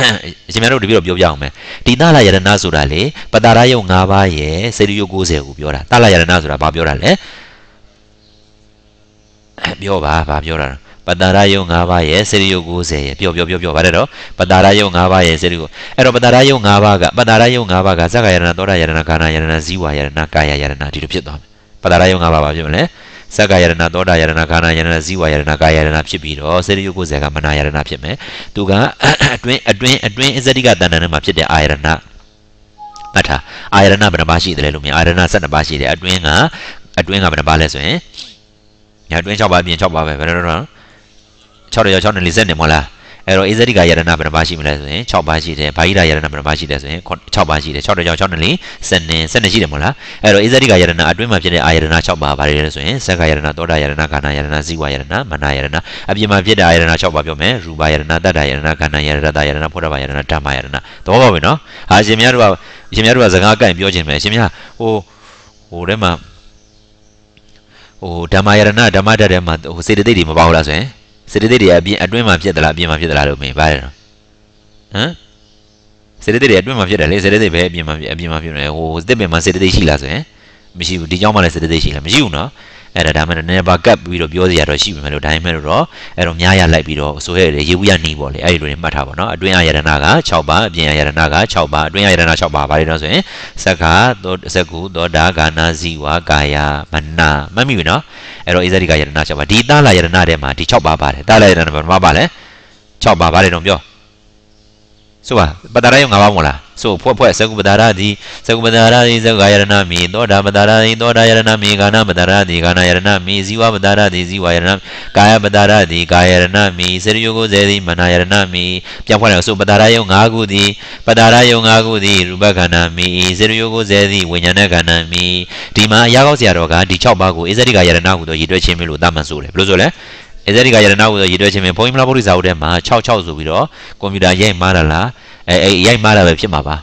ရှင်မြတ်တို့တပည့်တော်ပြောပြအောင်မယ်ဒီသလယရဏဆိုတာလေပတာရယုံ၅ပါးရဲ့စေတယု90ကိုပြောတာသလယရဏဆိုတာဘာပြောတာလဲပြောပါဗာပြောတာပတာရယုံ၅ပါးရဲ့စေရယုံ90ရဲ့ပြောပြောပြောပြောဗါတဲ့တော့ပတာရယုံ၅ပါးရဲ့စေရယုံအဲ့တော့ပတာရယုံ၅ပါးကပတာရယုံ၅ပါးကဇက္ကယရဏသောတာယရဏကာနာယရဏဇီဝယရဏကာယယရဏဒီလိုဖြစ်သွားမယ်ပတာရယုံ၅ပါးပါဖြစ်မလဲဇက္ကယရဏသောတာယရဏကာနာယရဏဇီဝယရဏကာယယရဏဖြစ်ပြီးတော့စေရယု90ကမနာယရဏဖြစ်မယ်သူကအတွင်းအတွင်းအတွင်းအစ္စတိကတဏ္ဍာနဲ့မှာဖြစ်တဲ့အာယရဏမှတ်ထားအာယရဏဘယ်နှပါးရှိတယ်လဲလို့မြင်အာယရဏ12ပါးရှိတယ်အတွင်းကအတွင်းကဘယ်နှပါးလဲဆိုရင်ညတွင်း6ပါအပြင်6ပါပဲဘယ်လိုလဲနော်6တော့6နဲ့40နဲ့မဟုတ်လားအဲ့တော့ AZ ကယရဏဘယ်နှပါရှိမလဲဆိုရင်6ပါရှိတယ်ဘာဟိတာယရဏဘယ်နှပါရှိတယ်ဆိုရင်6ပါရှိတယ်6တော့6နဲ့လေ7နဲ့7နဲ့ရှိတယ်မဟုတ်လားအဲ့တော့ AZ ကယရဏအတွင်းမှာဖြစ်တဲ့အာယရဏ6ပါဘာတွေလဲဆိုရင်ဇက်ကယရဏသောတာယရဏခန္ဓာယရဏဇိဝယရဏမနာယရဏအပြင်မှာဖြစ်တဲ့အာယရဏ6ပါပြောမယ်ရူပယရဏတတ္တယရဏခန္ဓာယရဏတာယရဏဖောတပါယရဏဓမ္မယရဏသဘောပေါက်ပြီနော်အာရှင်များတို့ကရှင်များတို့ကစကားကိုင်ပြောခြင်းပဲရှင်များဟိုဟိုထဲမှာဟိုဓမ္မယရဏဓမ္မတတ်တယ်မှာဟိုစေတသိက်တွေမပါဘူးလားဆိုရင်စေတသိက်တွေအပြင်အတွင်းမှာဖြစ်သလားအပြင်မှာဖြစ်သလားလို့မေးပါတယ်နော်ဟမ်စေတသိက်တွေအတွင်းမှာဖြစ်တယ်လေစေတသိက်ပဲအပြင်မှာအပြင်မှာဖြစ်နေဟိုသစ်ပင်မှာစေတသိက်ရှိလားဆိုရင် မရှိဘူးဒီကြောင့်မှလည်းစေတသိက်ရှိလားမရှိဘူးနော်အဲ့ဒါဒါမှမဟုတ်နည်းနည်းပါကတ်ပြီးတော့ပြောစရာတော့ရှိပါမယ်လို့ဒါပေမဲ့တော့အဲ့တော့များရလိုက်ပြီးတော့ဆိုရဲရေဘူးရနီးပေါ့လေအဲ့ဒီလိုနေမှတ်ထားပါတော့အတွင်းအယတနာက6ပါအပြင်အယတနာက6ပါအတွင်းအယတနာ6ပါဘာလဲတော့ဆိုရင်စက္ခာသောစက္ခုသောဒါဂာနာဇီဝကာယမနာမှတ်မိပြီနော်အဲ့တော့ဣဇရိကယတနာ6ပါဒီသလာယတနာထဲမှာဒီ6ပါပါတယ်သလာယတနာဘာမှပါလဲ6ပါပါတယ်တော့ပြောဆိုပါပတ္တရာယုံ၅ပါးမို့လားဆိုဖွဲ့ဖွဲ့သကုပ္ပတာရတိသကုပ္ပတာရတိသက္ကာယရဏမိသောတာပတ္တရာတိသောတာယရဏမိကာဏပတ္တရာတိကာဏယရဏမိဇီဝပတ္တရာတိဇီဝယရဏကာယပတ္တရာတိကာယရဏမိစေရယုကိုဇေတိမနာယရဏမိပြဖွဲ့တယ်ဆိုပတ္တရာယုံ၅ခုသည်ပတ္တရာယုံ၅ခုသည်ရူပခန္ဓာမိစေရယုကိုဇေတိဝိညာဏခန္ဓာမိဒီမှာအရာကောက်စရာတော်ကဒီ၆ပါးကိုအေဇတိကာယရဏဟုတော့ရည်တွဲခြင်းမျိုးလို့သတ်မှတ်ဆိုတယ်ဘယ်လိုဆိုလဲအဲဇတိကယရဏဟုဆိုရည်တွဲခြင်းဖြင့်ဘုန်းကြီးမလားဗုဒ္ဓဇာဟုတ်ထဲမှာ66ဆိုပြီးတော့ကွန်ပျူတာရိုက်မှားတာလားအဲအဲရိုက်မှားတာပဲဖြစ်မှာပါ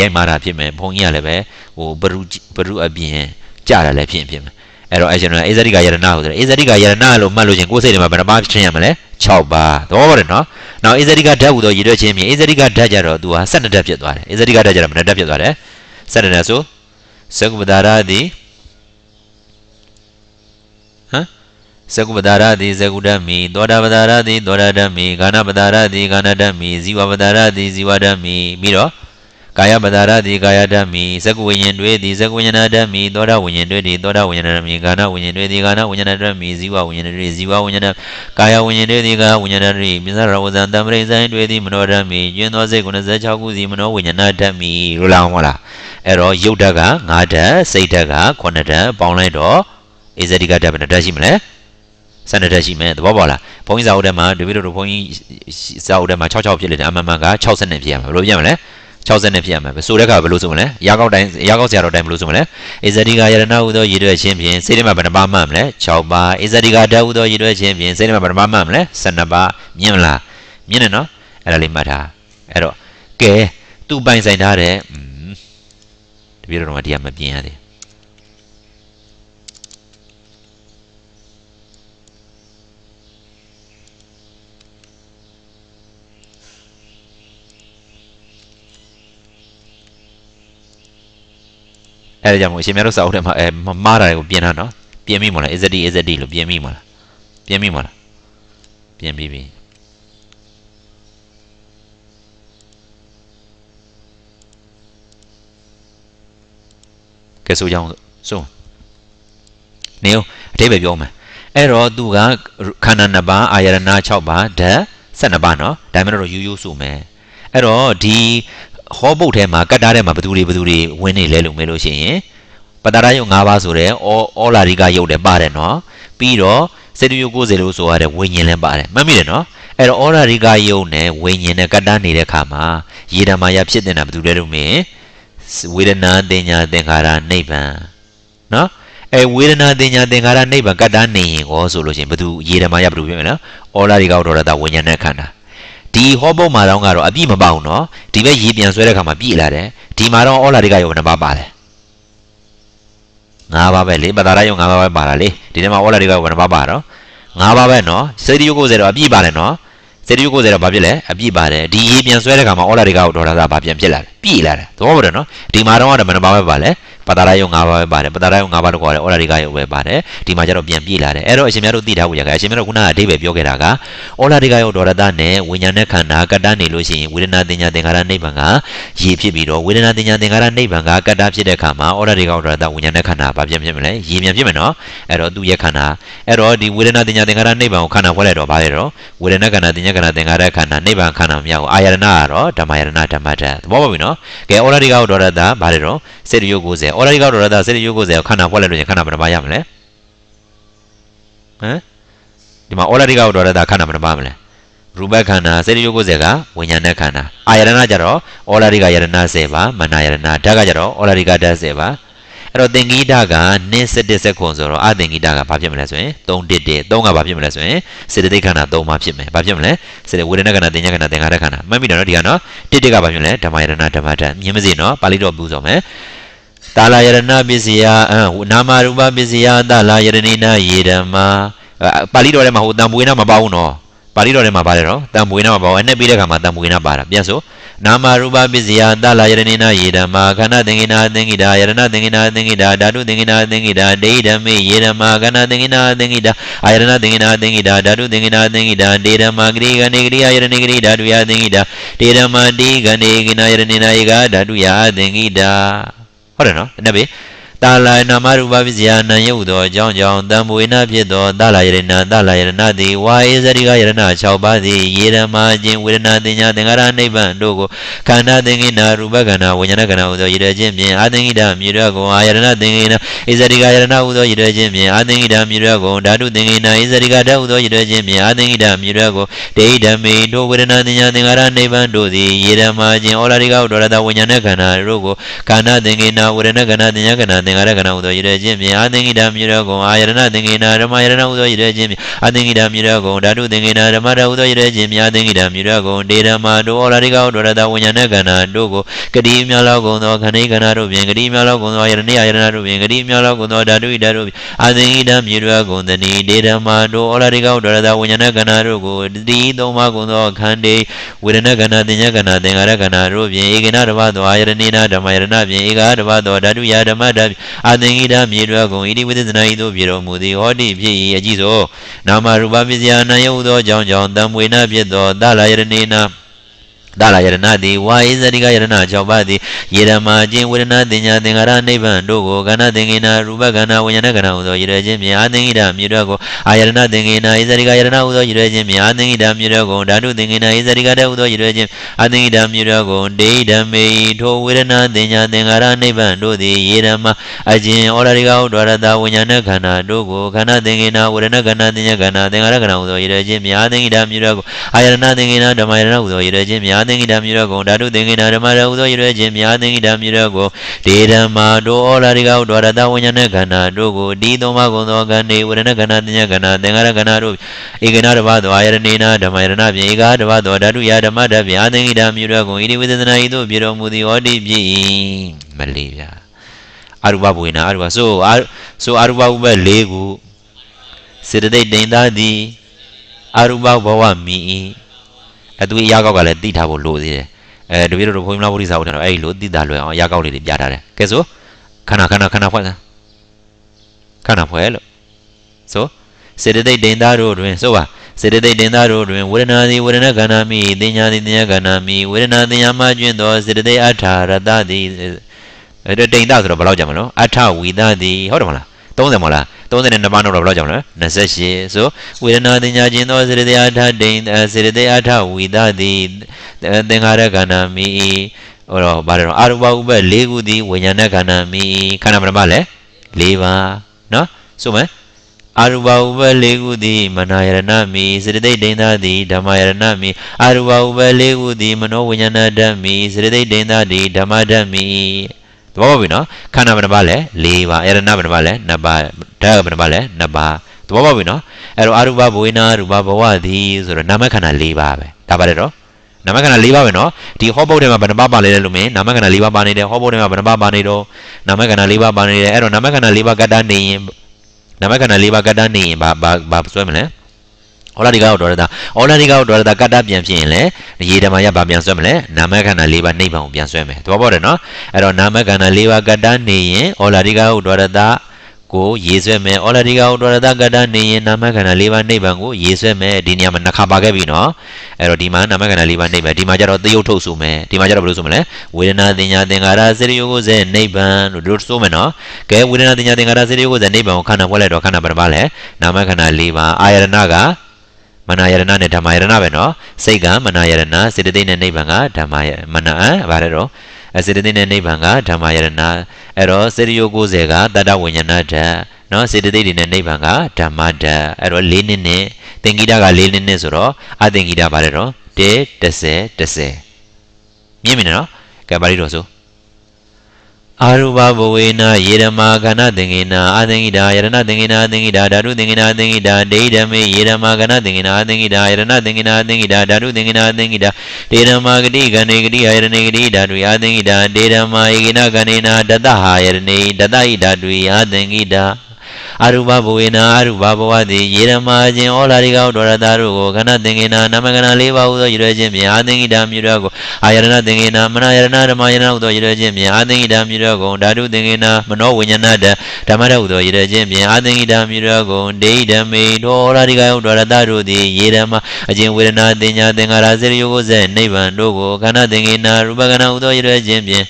ရိုက်မှားတာဖြစ်မယ်ဘုန်းကြီးကလည်းပဲဟိုဘရုဘရုအပြင်ကြာတာလည်းဖြစ်ဖြစ်မယ်အဲ့တော့အရှင်ကအေဇတိကယရဏဟုဆိုတယ်အေဇတိကယရဏလို့မှတ်လို့ချင်းကိုယ်စိတ်ထဲမှာဘယ်နှပါချင်းရမလဲ6ပါသဘောပေါက်တယ်နော်နောက်အေဇတိကဓာတ်ဟူသောရည်တွဲခြင်းဖြင့်အေဇတိကဓာတ်ကြတော့သူဟာ12ဓာတ်ဖြစ်သွားတယ်အေဇတိကဓာတ်ကြတော့မနဓာတ်ဖြစ်သွားတယ်12ဓာတ်ဆိုသကုပ္ပတာရသည်ဇဂုပဒါရတိဇဂုဓမ္မိသောတာပဒါရတိသောတာဓမ္မိဂာနပဒါရတိဂာနဓမ္မိဇီဝပဒါရတိဇီဝဓမ္မိပြီးတော့ကာယပဒါရတိကာယဓမ္မိဇဂုဝိညာဉ်တွေတိဇဂုဝိညာဏဓမ္မိသောတာဝိညာဉ်တွေတိသောတာဝိညာဏဓမ္မိဂာနဝိညာဉ်တွေတိဂာနဝိညာဏဓမ္မိဇီဝဝိညာဉ်တွေဇီဝဝိညာဏကာယဝိညာဉ်တွေတိကာယဝိညာဏတွေမြစ္ဆရဝဇံတံပရိဇိုင်းတွေတိမနောဓမ္မိယွင်းသောစိတ်96ခုစီမနောဝိညာဏဓမ္မိလို့လာအောင်ဟုတ်လားအဲ့တော့ရုပ်ဓာတ်က9ဓာတ်စိတ်ဓာတ်က9ဓာတ်ပေါင်းလိုက်တော့ဧဇတိကဓာတ်ဘယ်နှဓာတ်ရှိမလဲ12တက်ရှိမယ်သဘောပေါက်လားဘုန်းကြီးစာအုပ်ထဲမှာဒီလိုလိုဘုန်းကြီးစာအုပ်ထဲမှာ66ဖြစ်လေတယ်အမှန်မှန်က60နဲ့ဖြစ်ရမှာဘယ်လိုဖြစ်မလဲ60နဲ့ဖြစ်ရမှာပဲဆိုတဲ့အခါဘယ်လိုဆိုမလဲရာကောက်တိုင်းရာကောက်ဆရာတော်တိုင်းဘယ်လိုဆိုမလဲအစ္စတိကယရဏဟုသောရည်ရွယ်ခြင်းဖြင့်စိတ်ထဲမှာဘယ်နှပါမှမလဲ6ပါအစ္စတိကဓာတ်ဟုသောရည်ရွယ်ခြင်းဖြင့်စိတ်ထဲမှာဘယ်နှပါမှမလဲ12ပါမြင်မလားမြင်တယ်နော်အဲ့ဒါလေးမှတ်ထားအဲ့တော့ကဲသူ့ပိုင်ဆိုင်ထားတဲ့တပည့်တော်ကဒီကမပြင်းရသေးအဲဒါကြောင့်မို့ရှင်များတို့စာအုပ်ထဲမှာအဲမှားတာတွေကိုပြင်တာနော်ပြင်မိမလား is it is it လို့ပြင်မိမလားပြင်မိမလားပြင်ပြီးပြီကဲဆိုကြအောင်ဆိုနေဦးအတိပဲပြောမယ်အဲ့တော့သူကခန္ဓာနှစ်ပါးအာယရဏ6ပါးဓာတ်12ပါးเนาะဒါမှမဟုတ်ရိုးရိုးဆိုမယ်အဲ့တော့ဒီဟောပုတ်ထဲမှာကတ်တားထဲမှာဘသူတွေဘသူတွေဝင်နေလဲလို့မေးလို့ရှိရင်ပတာရယုတ်၅ပါးဆိုတဲ့အောအောလာရီကယုတ်တယ်ပါတယ်နော်ပြီးတော့စေတယုတ်90လို့ဆိုရတဲ့ဝိညာဉ်လည်းပါတယ်မှတ်မိတယ်နော်အဲ့တော့အောလာရီကယုတ်နဲ့ဝိညာဉ်နဲ့ကတ်တားနေတဲ့ခါမှာယေဓမာယဖြစ်နေတာဘသူလဲလို့မေးဝေဒနာတင်ညာသင်္ခါရနိဗ္ဗာန်နော်အဲဝေဒနာတင်ညာသင်္ခါရနိဗ္ဗာန်ကတ္တနေရင်ရောဆိုလို့ရှိရင်ဘသူရေဓမာရဘသူဖြစ်မလဲ။အော်လာတွေကတော်တာဝิญညာနဲ့ခန္ဓာဒီဟောပုံမှာတော့ကတော့အပြည့်မပေါအောင်နော်ဒီဘက်ရေပြန်ဆွဲတဲ့ခါမှာပြည့်လာတယ်ဒီမှာတော့အော်လာတွေကရောနှပါပါတယ်၅ပါးပဲလေပတာရရော၅ပါးပဲပါတာလေဒီထဲမှာအော်လာတွေကရောနှပါပါတော့၅ပါးပဲနော်စေတီယုကိုစေတော့အပြည့်ပါတယ်နော်စေတီယုကိုစေတော့ဘာဖြစ်လဲအပြည့်ပါတယ်ဒီရေပြန်ဆွဲတဲ့ခါမှာအော်လာတွေကရောဒေါ်လာသာဘာပြန်ဖြစ်လာတယ်ပြည့်လာတယ်သဘောပေါက်တယ်နော်ဒီမှာတော့ကတော့နှပါပဲပါလဲပတာရယုံ၅ပါးပဲပါတယ်ပတာရယုံ၅ပါးတော့ခေါ်တယ်အော်လာရီကယုံပဲပါတယ်ဒီမှာကျတော့ပြန်ပြည့်လာတယ်အဲ့တော့အရှင်မြတ်တို့သိထားဖို့ရခဲ့အရှင်မြတ်တို့ခုနကအတိပ္ပယ်ပြောခဲ့တာကအော်လာရီကယုံဒေါရတနဲ့ဝိညာဉ်နဲ့ခန္ဓာကတ္တနေလို့ရှိရင်ဝေဒနာတင်ညာသင်္ခါရနိဗ္ဗာန်ကရေဖြစ်ပြီးတော့ဝေဒနာတင်ညာသင်္ခါရနိဗ္ဗာန်ကကတ္တဖြစ်တဲ့အခါမှာအော်လာရီကယုံဒေါရတဝိညာဉ်နဲ့ခန္ဓာဘာပြန်ဖြစ်မလဲရေပြန်ဖြစ်မယ်နော်အဲ့တော့သူ့ရဲ့ခန္ဓာအဲ့တော့ဒီဝေဒနာတင်ညာသင်္ခါရနိဗ္ဗာန်ကိုခန္ဓာဖွဲ့လိုက်တော့ဘာလဲတော့ဝေဒနာခန္ဓာတင်ညာခန္ဓာသင်္ခါရခန္ဓာနိဗ္ဗာန်ခန္ဓာမြောက်အာယရဏကတော့ဓမ္မယရဏဓမ္မတသဘောပေါက်ပြီနော်ကဲအော်လာရီကယုံဒေါရတဘာလဲတော့စေတရုပ်90အော်ဒါရီကောက်တော့ရတာစေတယုတ်ကိုစေခန္ဓာဖွဲ့လိုက်လို့ရင်ခန္ဓာဘယ်နှပါရမလဲဟမ်ဒီမှာအော်ဒါရီကောက်တော့ရတာခန္ဓာဘယ်နှပါမလဲရူပခန္ဓာစေတယုတ်ကိုစေကဝိညာဏခန္ဓာအာယရဏကြတော့အော်ဒါရီကယရဏစေပါမနာယရဏဓာတ်ကကြတော့အော်ဒါရီကဓာတ်စေပါအဲ့တော့သင်္ကိတကနိစတစ္စခွန်ဆိုတော့အသင်္ကိတကဘာဖြစ်မလဲဆိုရင်311 3ကဘာဖြစ်မလဲဆိုရင်စေတသိက်ခန္ဓာ3ပါဖြစ်မယ်ဘာဖြစ်မလဲစေတဝေဒနာခန္ဓာသင်္ညာခန္ဓာသင်္ခါရခန္ဓာမှတ်မိတယ်နော်ဒီကနော်1 1ကဘာဖြစ်မလဲဓမ္မယရဏဓမ္မဓာတ်မြင်မစေနော်ပါဠိတော်ပူဆောင်မယ်တာလာယရဏပစ္စယအံနာမရူပပစ္စယတာလာယရဏိနာယေဓမ္မာပါဠိတော်ထဲမှာဟိုတံမွေနာမပါဘူးနော်ပါဠိတော်ထဲမှာပါတယ်နော်တံမွေနာမပါဘူးအဲ့နဲ့ပြီးတဲ့ခါမှာတံမွေနာပါတာပြန်ဆိုနာမရူပပစ္စယတာလာယရဏိနာယေဓမ္မာခန္ဓာသင်္ကိနာသင်္ကိတာယရဏသင်္ကိနာသင်္ကိတာဓာတုသင်္ကိနာသင်္ကိတာဒိဋ္ဌမေယေဓမ္မာခန္ဓာသင်္ကိနာသင်္ကိတာအာယရဏသင်္ကိနာသင်္ကိတာဓာတုသင်္ကိနာသင်္ကိတာဒေဓမ္မာဂရိဂဏေဂရိအာယရဏေဂရိဓာတုယသင်္ကိတာဒေဓမ္မာတိဂဏေဂနာယရဏိနာယေကဓာတုယသင်္ကိတာ Öyle mi? Nebi တာလနမရူပပစ္စယနံယုတ်သောအကြောင်းကြောင့်တံပွေနာဖြစ်သောတာလယရဏတာလယရဏသည်ဝါဧဇရိကယရဏ6ပါးသည်ယေရမအခြင်းဝေဒနာတင်ညာသင်္ခါရနိဗ္ဗာန်တို့ကိုခန္ဓာသင်္ကိနာရူပကဏဝိညာဏကဏဟုသောရည်ရခြင်းဖြင့်အာသင်္ကိတာမြေရကုံအာယရဏသင်္ကိနာဧဇရိကယရဏဟုသောရည်ရခြင်းဖြင့်အာသင်္ကိတာမြေရကုံဓာတုသင်္ကိနာဧဇရိကဓာဟုသောရည်ရခြင်းဖြင့်အာသင်္ကိတာမြေရကုံဒေဟိဓမေတို့ဝေဒနာတင်ညာသင်္ခါရနိဗ္ဗာန်တို့သည်ယေရမအခြင်းဩလာရိကဟုဒေါရတဝိညာဏကဏတို့ကိုခန္ဓာသင်္ကိနာဝေဒနာကဏတင်ညာကဏသင်္ကာရကဏဟုသောရည်ချင်းမြင်အာသင်္ကိတာမြေတော်ကုန်အာယရဏသင်္ကိနာဓမ္မယရဏဟုသောရည်ချင်းမြင်အာသင်္ကိတာမြေတော်ကုန်ဓာတုသင်္ကိနာဓမ္မဓာဟုသောရည်ချင်းမြင်အာသင်္ကိတာမြေတော်ကုန်ဒေဓမ္မာတောဩလာရိကောဒောရတဝိညာဏကဏတို့ကိုကတိမြောလောက်ကုန်သောခဏိကဏတို့ဖြင့်ကတိမြောလောက်ကုန်သောယရဏိယရဏတို့ဖြင့်ကတိမြောလောက်ကုန်သောဓာတုဣဒတို့ဖြင့်အာသင်္ကိတာမြေတော်ကုန်သနိဒေဓမ္မာတောဩလာရိကောဒောရတဝိညာဏကဏတို့ကိုတိသုံးပါးကုန်သောခန္တေဝေဒနာကဏသင်္ညာကဏသင်္ကာရကဏတို့ဖြင့်ဧကနာတဘာသောအာယရဏိနာဓမ္မယရဏဖြင့်ဧကာတဘာသောဓာတုယဓမ္မဓာအာသင်္ကိတာမြေတော်ကုန်ဣတိဝိသေသနာဤသို့ပြေတော်မူသည်ဟောတိဖြစ်၏အကြည့်သောနာမရူပပစ္စယနာယုတ်သောကြောင့်ကြောင့်တံမွေနာဖြစ်သောသလာယရဏေနာတာလာယရဏတိဝါဣဇတိကယရဏ၆ပါးသည်ယေရမအချင်းဝေဒနာတင်ညာသင်္ခါရနိဗ္ဗာန်တို့ကိုကဏ္ဍသင်္ကေနာရူပကဏ္ဍဝိညာဏကဏ္ဍဟူသောယရချင်းမြာသင်္ကိတာမြေတော်ကိုအာယရဏသင်္ကေနာဣဇတိကယရဏဟူသောယရချင်းမြာသင်္ကိတာမြေတော်ကိုဓာတုသင်္ကေနာဣဇတိကတဟူသောယရချင်းအာသင်္ကိတာမြေတော်ကိုဒေဓမေထိုဝေဒနာတင်ညာသင်္ခါရနိဗ္ဗာန်တို့သည်ယေရမအချင်းဩရတိကဟုဒွါရတာဝိညာဏခန္ဓာတို့ကိုခန္ဓာသင်္ကေနာဝေဒနာခန္ဓာတင်ညာခန္ဓာသင်္ခါရခန္ဓာဟူသောယရချင်းမြာသင်္ကိတာမြေတော်ကိုအာယရဏသင်္ကေနာဓမ္မယရဏဟူသောယရချင်းမြာသင်္ကိတမြေတော်ကိုဓာတုသင်္ကိတဓမ္မရဟုသောရွယ်ခြင်းမြာသင်္ကိတမြေတော်ကိုဒေဓမ္မာဒောဩလာရိကဥဒ္ဒရတဝိညာဏခန္ဓာတို့ကိုဒီသုံးပါးကုန်သောကံနေဝရဏခန္ဓာသင်္ညခန္ဓာသင်္ခါရခန္ဓာတို့ဧကနာတဘာသောအာယရဏေနာဓမ္မယရဏဖြင့်ဧကာတဘာသောဓာတုယဓမ္မတဗျာသင်္ကိတမြေတော်ကိုဣတိဝေသနာဤသို့မြေတော်မူသည်ဟောတိဖြစ်၏မလေးဗျာအရူပဘဝိနာအရူပဆိုဆိုအရူပဥပ္ပ၄ခုစေတသိက်တိန်သားသည်အရူပဘဝမိ၏အဲသူအရာကောက်ကလည်းသိထားဖို့လိုသေးတယ်အဲတပည့်တော်ဘုန်းကြီးမလားဗုဒ္ဓဆရာဦးထံတော့အဲ့ဒီလိုသိတာလွယ်အောင်အရာကောက်လေးတွေပြထားတယ်ကဲဆိုခဏခဏခဏဖွဲ့စမ်းခဏဖွဲ့လို့ဆိုစေတသိက်ဒိန်သားတို့တွင်ဆိုပါစေတသိက်ဒိန်သားတို့တွင်ဝေဒနာသည်ဝေဒနာခန္ဓာမိသင်ညာသည်သင်ညာခန္ဓာမိဝေဒနာသင်ညာမှကျွင်းသောစေတသိက်အထာရတသည်ဒိန်သားဆိုတော့ဘယ်လောက်ကြမလို့အထဝီသသည်ဟုတ်တယ်မလား30မလား32ပါးနောက်တော့ဘယ်လောက်ကြောင်လဲ28ဆိုဝေဒနာတင်ညာခြင်းသောစေတသိက်အထဒိန်စေတသိက်အထဝိသတိသင်္ခါရကဏ္ဍမိဟောတော့ဗါတယ်တော့အာရုပဥပ္ပ၄ခုသည်ဝိညာဏကဏ္ဍမိခန္ဓာပရမလဲ၄ပါးနော်ဆိုမယ်အာရုပဥပ္ပ၄ခုသည်မနာယရဏမိစေတသိက်ဒိန်သာသည်ဓမ္မယရဏမိအာရုပဥပ္ပ၄ခုသည်မနောဝိညာဏဓမ္မိစေတသိက်ဒိန်သာသည်ဓမ္မဓမ္မိသဘောပေါက်ပြီနော်ခန္ဓာဘယ်နှပါလဲ၄ပါးအရဏဘယ်နှပါလဲ၂ပါးဓာတ်ဘယ်နှပါလဲ၂ပါးသဘောပေါက်ပြီနော်အဲ့တော့အရူပဘဝေနာရူပဘဝသည်ဆိုတော့နာမခန္ဓာ၄ပါးပဲဒါပါတယ်တော့နာမခန္ဓာ၄ပါးပဲနော်ဒီဟောဘုတ်ထဲမှာဘယ်နှပါပါလဲလို့မင်းနာမခန္ဓာ၄ပါးပါနေတယ်ဟောဘုတ်ထဲမှာဘယ်နှပါပါနေတော့နာမခန္ဓာ၄ပါးပါနေတယ်အဲ့တော့နာမခန္ဓာ၄ပါးကတ္တနေရင်နာမခန္ဓာ၄ပါးကတ္တနေရင်ဘာဘာဘာဆွဲမလဲအော်လာဒီကာကိုဒေါရတာအော်လာဒီကာကိုဒေါရတာကတ္တပြန်ဖြစ်ရင်လည်းရေဓမ္မရဘာပြန်ဆွဲမလဲနာမခန္ဓာ၄ပါးနှိဗ္ဗာန်ကိုပြန်ဆွဲမယ်သဘောပေါက်တယ်နော်အဲ့တော့နာမခန္ဓာ၄ပါးကတ္တနေရင်အော်လာဒီကာကိုဒေါရတာကိုရေးဆွဲမယ်အော်လာဒီကာကိုဒေါရတာကတ္တနေရင်နာမခန္ဓာ၄ပါးနှိဗ္ဗာန်ကိုရေးဆွဲမယ်ဒီနေရာမှာနှစ်ခါပါခဲ့ပြီနော်အဲ့တော့ဒီမှာနာမခန္ဓာ၄ပါးနှိဗ္ဗာန်ဒီမှာကျတော့သယုတ်ထုတ်ဆိုမယ်ဒီမှာကျတော့ဘယ်လိုဆိုမလဲဝေဒနာတင်ညာသင်္ခါရစေတယုတ်ကိုစေနှိဗ္ဗာန်လို့ဒီလိုဆိုမယ်နော်ကဲဝေဒနာတင်ညာသင်္ခါရစေတယုတ်ကိုစေနှိဗ္ဗာန်ကိုခန္ဓာဖွဲ့လိုက်တော့ခန္ဓာဘယ်နှပါလဲနာမခန္ဓာ၄ပါးအာယရဏကမနာယရဏနဲ့ဓမ္မယရဏပဲနော်စိတ်ကမနာယရဏစေတသိက်နဲ့နိဗ္ဗာန်ကဓမ္မယမနာဗါရတော့စေတသိက်နဲ့နိဗ္ဗာန်ကဓမ္မယရဏအဲ့တော့စေတယု90ကတတဝိညာဏဓာတ်နော်စေတသိက်တွေနဲ့နိဗ္ဗာန်ကဓမ္မဓာတ်အဲ့တော့၄နှစ်နဲ့သင်္ကိတက၄နှစ်နဲ့ဆိုတော့အသင်္ကိတဗါရတော့10 10 10မြင်ပြီနော်ကဲပါဠိတော်ဆိုအာရူပဘဝေနယေရမခဏသင်္ကေနအာသင်္ကိတာယရဏသင်္ကေနသင်္ကိတာဓာတုသင်္ကေနသင်္ကိတာဒိဋ္ဌမေယေရမခဏသင်္ကေနအာသင်္ကိတာယရဏသင်္ကေနသင်္ကိတာဓာတုသင်္ကေနသင်္ကိတာဒေရမဂတိကဏေဂတိအာယရဏေဂတိဓာတုအာသင်္ကိတာဒေရမဧကိနကဏေနာတတဟာယရဏေတတဟိဓာတုအာသင်္ကိတာအရူပဘဝေနာအရူပဘဝတိယေရမအခြင်းဩလာရိကောဒေါရတာတို့ကိုခဏသင်္ကေနာနမကနာလေးပါးဟူသောရည်ရွယ်ခြင်းဖြင့်အာသင်္ကိတာမြူရကိုအာယရဏသင်္ကေနာမနာယရဏဓမ္မယရဏဟူသောရည်ရွယ်ခြင်းဖြင့်အာသင်္ကိတာမြူရကိုဓာတုသင်္ကေနာမနောဝိညာဏတဓမ္မရဟူသောရည်ရွယ်ခြင်းဖြင့်အာသင်္ကိတာမြူရကိုဒေဣဓမေဒေါရရိကောဒေါရတာတို့သည်ယေရမအခြင်းဝေဒနာတင်ညာသင်္ကာရစေရယုကိုစေနိဗ္ဗာန်တို့ကိုခဏသင်္ကေနာရူပကနာဟူသောရည်ရွယ်ခြင်းဖြင့်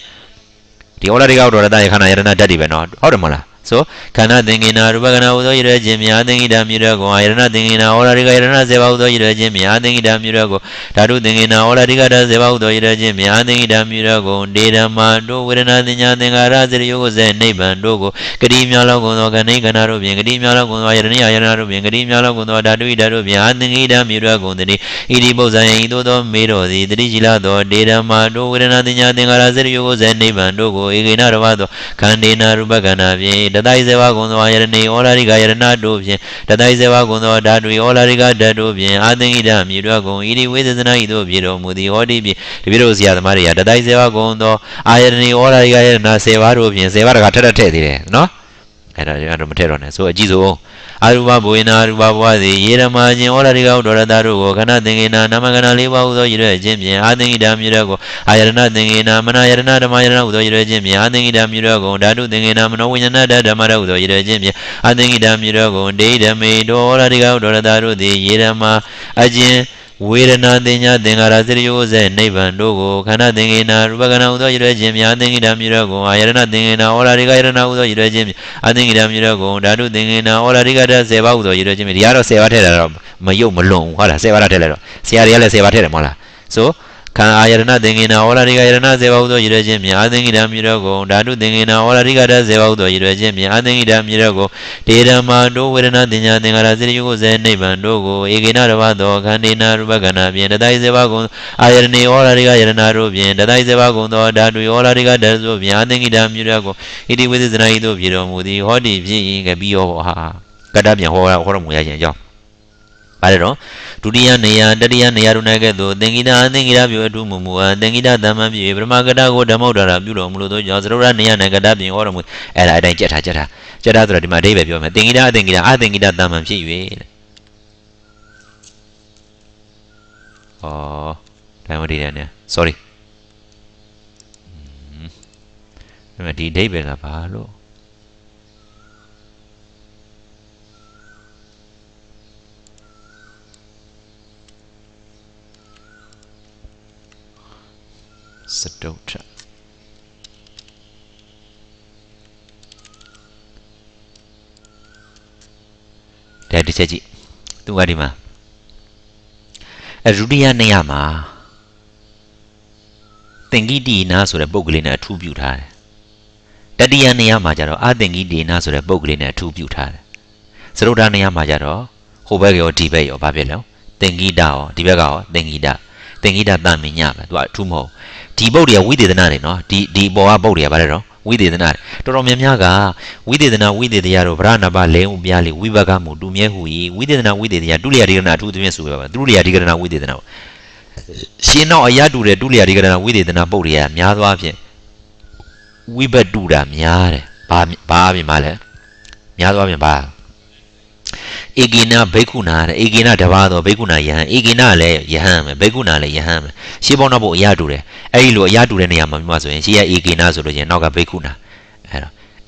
ဒီဩလာရိကောဒေါရတာယခဏယရဏဓာတ်တွေပဲနော်ဟုတ်တယ်မလားဆိုခန္ဓာသင်္ကေနာရူပကနာဟုသောရည်ရခြင်းမြာသင်္ကိတာမြူရကောယရဏသင်္ကေနာဩလာရိကယရဏဇေဘဟုသောရည်ရခြင်းမြာသင်္ကိတာမြူရကောဓာတုသင်္ကေနာဩလာရိကဓာဇေဘဟုသောရည်ရခြင်းမြာသင်္ကိတာမြူရကောဒေဓမ္မာတို့ဝေဒနာသင်ညာသင်္ကာရစေယောကိုဇေနိဗ္ဗာန်တို့ကိုဂတိမြောလောက်ကုန်သောကဏိကနာတို့ဖြင့်ဂတိမြောလောက်ကုန်သောယရဏယရဏတို့ဖြင့်ဂတိမြောလောက်ကုန်သောဓာတုဣဒတို့ဖြင့်အာသင်္ကိတာမြူရကုန်သည်ဣတိပု္ပ္ပဇံယဤသို့သော မေတော်သည်တတိရှိလာသောဒေဓမ္မာတို့ဝေဒနာသင်ညာသင်္ကာရစေယောကိုဇေနိဗ္ဗာန်တို့ကိုဧကေနရဝသောခန္ဒေနာရူပကနာဖြင့်တသိုက်ဇေဝဂုံသောယရဏိဩလာရိကယရဏတို့ဖြင့်တသိုက်ဇေဝဂုံသောဓာတုဩလာရိကဓာတုဖြင့်အာသင်္ကိတမြေတော်ဂုံဤဒီဝေသနာဤတို့ပြေတော်မူသည်ဟောတိဖြင့်တပိတို့ဆရာသမားတွေကတသိုက်ဇေဝဂုံသောအာယရဏိဩလာရိကယရဏ7ပါးတို့ဖြင့်7ပါးတကထက်ထက်ထည့်သေးတယ်နော်အဲ့ဒါအဲ့ဒါမထည့်တော့နဲ့ဆိုအကြည့်ဆုံးအရူပဘဝေနာအရူပဘဝသည်ယေရမအရှင်ဩရတိကောဒေါရတာတို့ကိုခဏသင်္ကေနာနာမကနာ၄ပါးဟုသောရည်ရွယ်ခြင်းဖြင့်အာသင်္ကိတာမြို့တော်ကိုအာယရဏသင်္ကေနာမနာယရဏဓမ္မယရဏဟုသောရည်ရွယ်ခြင်းဖြင့်အာသင်္ကိတာမြို့တော်ကိုဓာတုသင်္ကေနာမနောဝိညာဏဓမ္မရဟုသောရည်ရွယ်ခြင်းဖြင့်အာသင်္ကိတာမြို့တော်ကိုဒေဓမေဒေါရတိကောဒေါရတာတို့သည်ယေရမအရှင်ဝေဒနာတင်ညာသင်္ခါရစရိယောဇေနိဗ္ဗာန်တို့ကိုခန္ဓာသင်္ကေနာရူပကနာဥသောရွယ်ခြင်းများသင်္ကေနာမြရောကိုအာယရဏသင်္ကေနာဩလာရိကယရဏဥသောရွယ်ခြင်းအသင်္ကေနာမြရောကိုဓာတုသင်္ကေနာဩလာရိကတ10ပါးဥသောရွယ်ခြင်းဒီကတော့10ပါးထည့်တာတော့မယုတ်မလွန်ဘူးဟုတ်လား10ပါးထည့်လိုက်တော့ဆရာတွေကလည်း10ပါးထည့်တယ်မဟုတ်လားဆိုခံအာယရဏသင်္ကေနာဝရရိကယရဏဇေဘဟုသောရည်ရွယ်ခြင်းမြာသင်္ကေတမြေတော်ကိုဓာတုသင်္ကေနာဝရရိကတဇေဘဟုသောရည်ရွယ်ခြင်းမြာသင်္ကေတမြေတော်ကိုဒေဓမ္မာတို့ဝေဒနာတင်ညာသင်္ကာရစေတယုကိုဇေနိဗ္ဗာန်တို့ကိုဧကေနရဘသောခန္ဒီနာရူပကနာဖြင့်တသိုင်းဇေဘကုံအာယရဏေဝရရိကယရဏတို့ဖြင့်တသိုင်းဇေဘကုံသောဓာတုယောရရိကတဇေဘမြာသင်္ကေတမြေတော်ကိုဣတိဝိသေသနာဤသို့ပြေတော်မူသည်ဟောတိဖြစ်၏ကပြီးရောဟာကတ္တပြန်ဟောဟောတော်မူရခြင်းအကြောင်းဘာလဲတော့ဒုတိယနေရာတတိယနေရာတို့၌ကဲ့သို့သင်္ကိတာအသင်္ကိတာပြုအထုမူမူအသင်္ကိတာတမ္မပြုပရမကတကိုဓမ္မောဒရာပြုတော်မူလို့သောကြောင့်သရုပ်ရနေရာ၌ကတပြင်ဟောတော်မူအဲ့ဒါအတိုင်းကြက်ထားကြက်ထားကြက်ထားဆိုတော့ဒီမှာအဓိပ္ပာယ်ပြောမယ်သင်္ကိတာအသင်္ကိတာအသင်္ကိတာတမ္မဖြစ်၍တဲ့ဩဒါမှမတည်တယ်နဲ့ sorry ဒီအဓိပ္ပာယ်ကဘာလို့စတုထတဲ့ဒီချက်ကြည့်သူကဒီမှာအရူဒီယနေရာမှာသင်္ကိတိနာဆိုတဲ့ပုဂ္ဂလိနဲ့အထူးပြုထားတယ်တတိယနေရာမှာကျတော့အာသင်္ကိတိနာဆိုတဲ့ပုဂ္ဂလိနဲ့အထူးပြုထားတယ်စရုဒ္ဒနေရာမှာကျတော့ဟိုဘက်ရောဒီဘက်ရောဘာဖြစ်လဲသင်္ကိတာရောဒီဘက်ကရောသင်္ကိတာသင်္ကိတာတမင်ညပဲသူကအထူးမဟုတ်ဒီပုတ်တွေကဝိသေသနာနေနော်ဒီဒီပေါ်ကပုတ်တွေကဘာလဲတော့ဝိသေသနာတော်တော်များများကဝိသေသနာဝိသေတရားတို့ဗရဏဘလဲဥပြလေးဝိဘကမှုတူမြဲဟူ၏ဝိသေသနာဝိသေတရားဒုလျာဒီကရဏအထူးသဖြင့်ဆိုရပါသူလျာဒီကရဏဝိသေသနာရှင်းတော့အရာတူတဲ့ဒုလျာဒီကရဏဝိသေသနာပုတ်တွေကများသောအားဖြင့်ဝိဘတ်တူတာများတယ်ဘာဘာအပြင်မှာလဲများသောအားဖြင့်ဘာဧကိနာဘိက္ခုနာတဲ့ဧကိနာတပါးသောဘိက္ခုနာယဟန်ဧကိနာလည်းယဟန်ပဲဘိက္ခုနာလည်းယဟန်ပဲရှေ့ပေါင်းနောက်ပေါင်းအရတူတယ်အဲ့ဒီလိုအရတူတဲ့နေရာမှာမြင်မှာဆိုရင်ရှေ့ကဧကိနာဆိုလို့ရင်နောက်ကဘိက္ခုနာ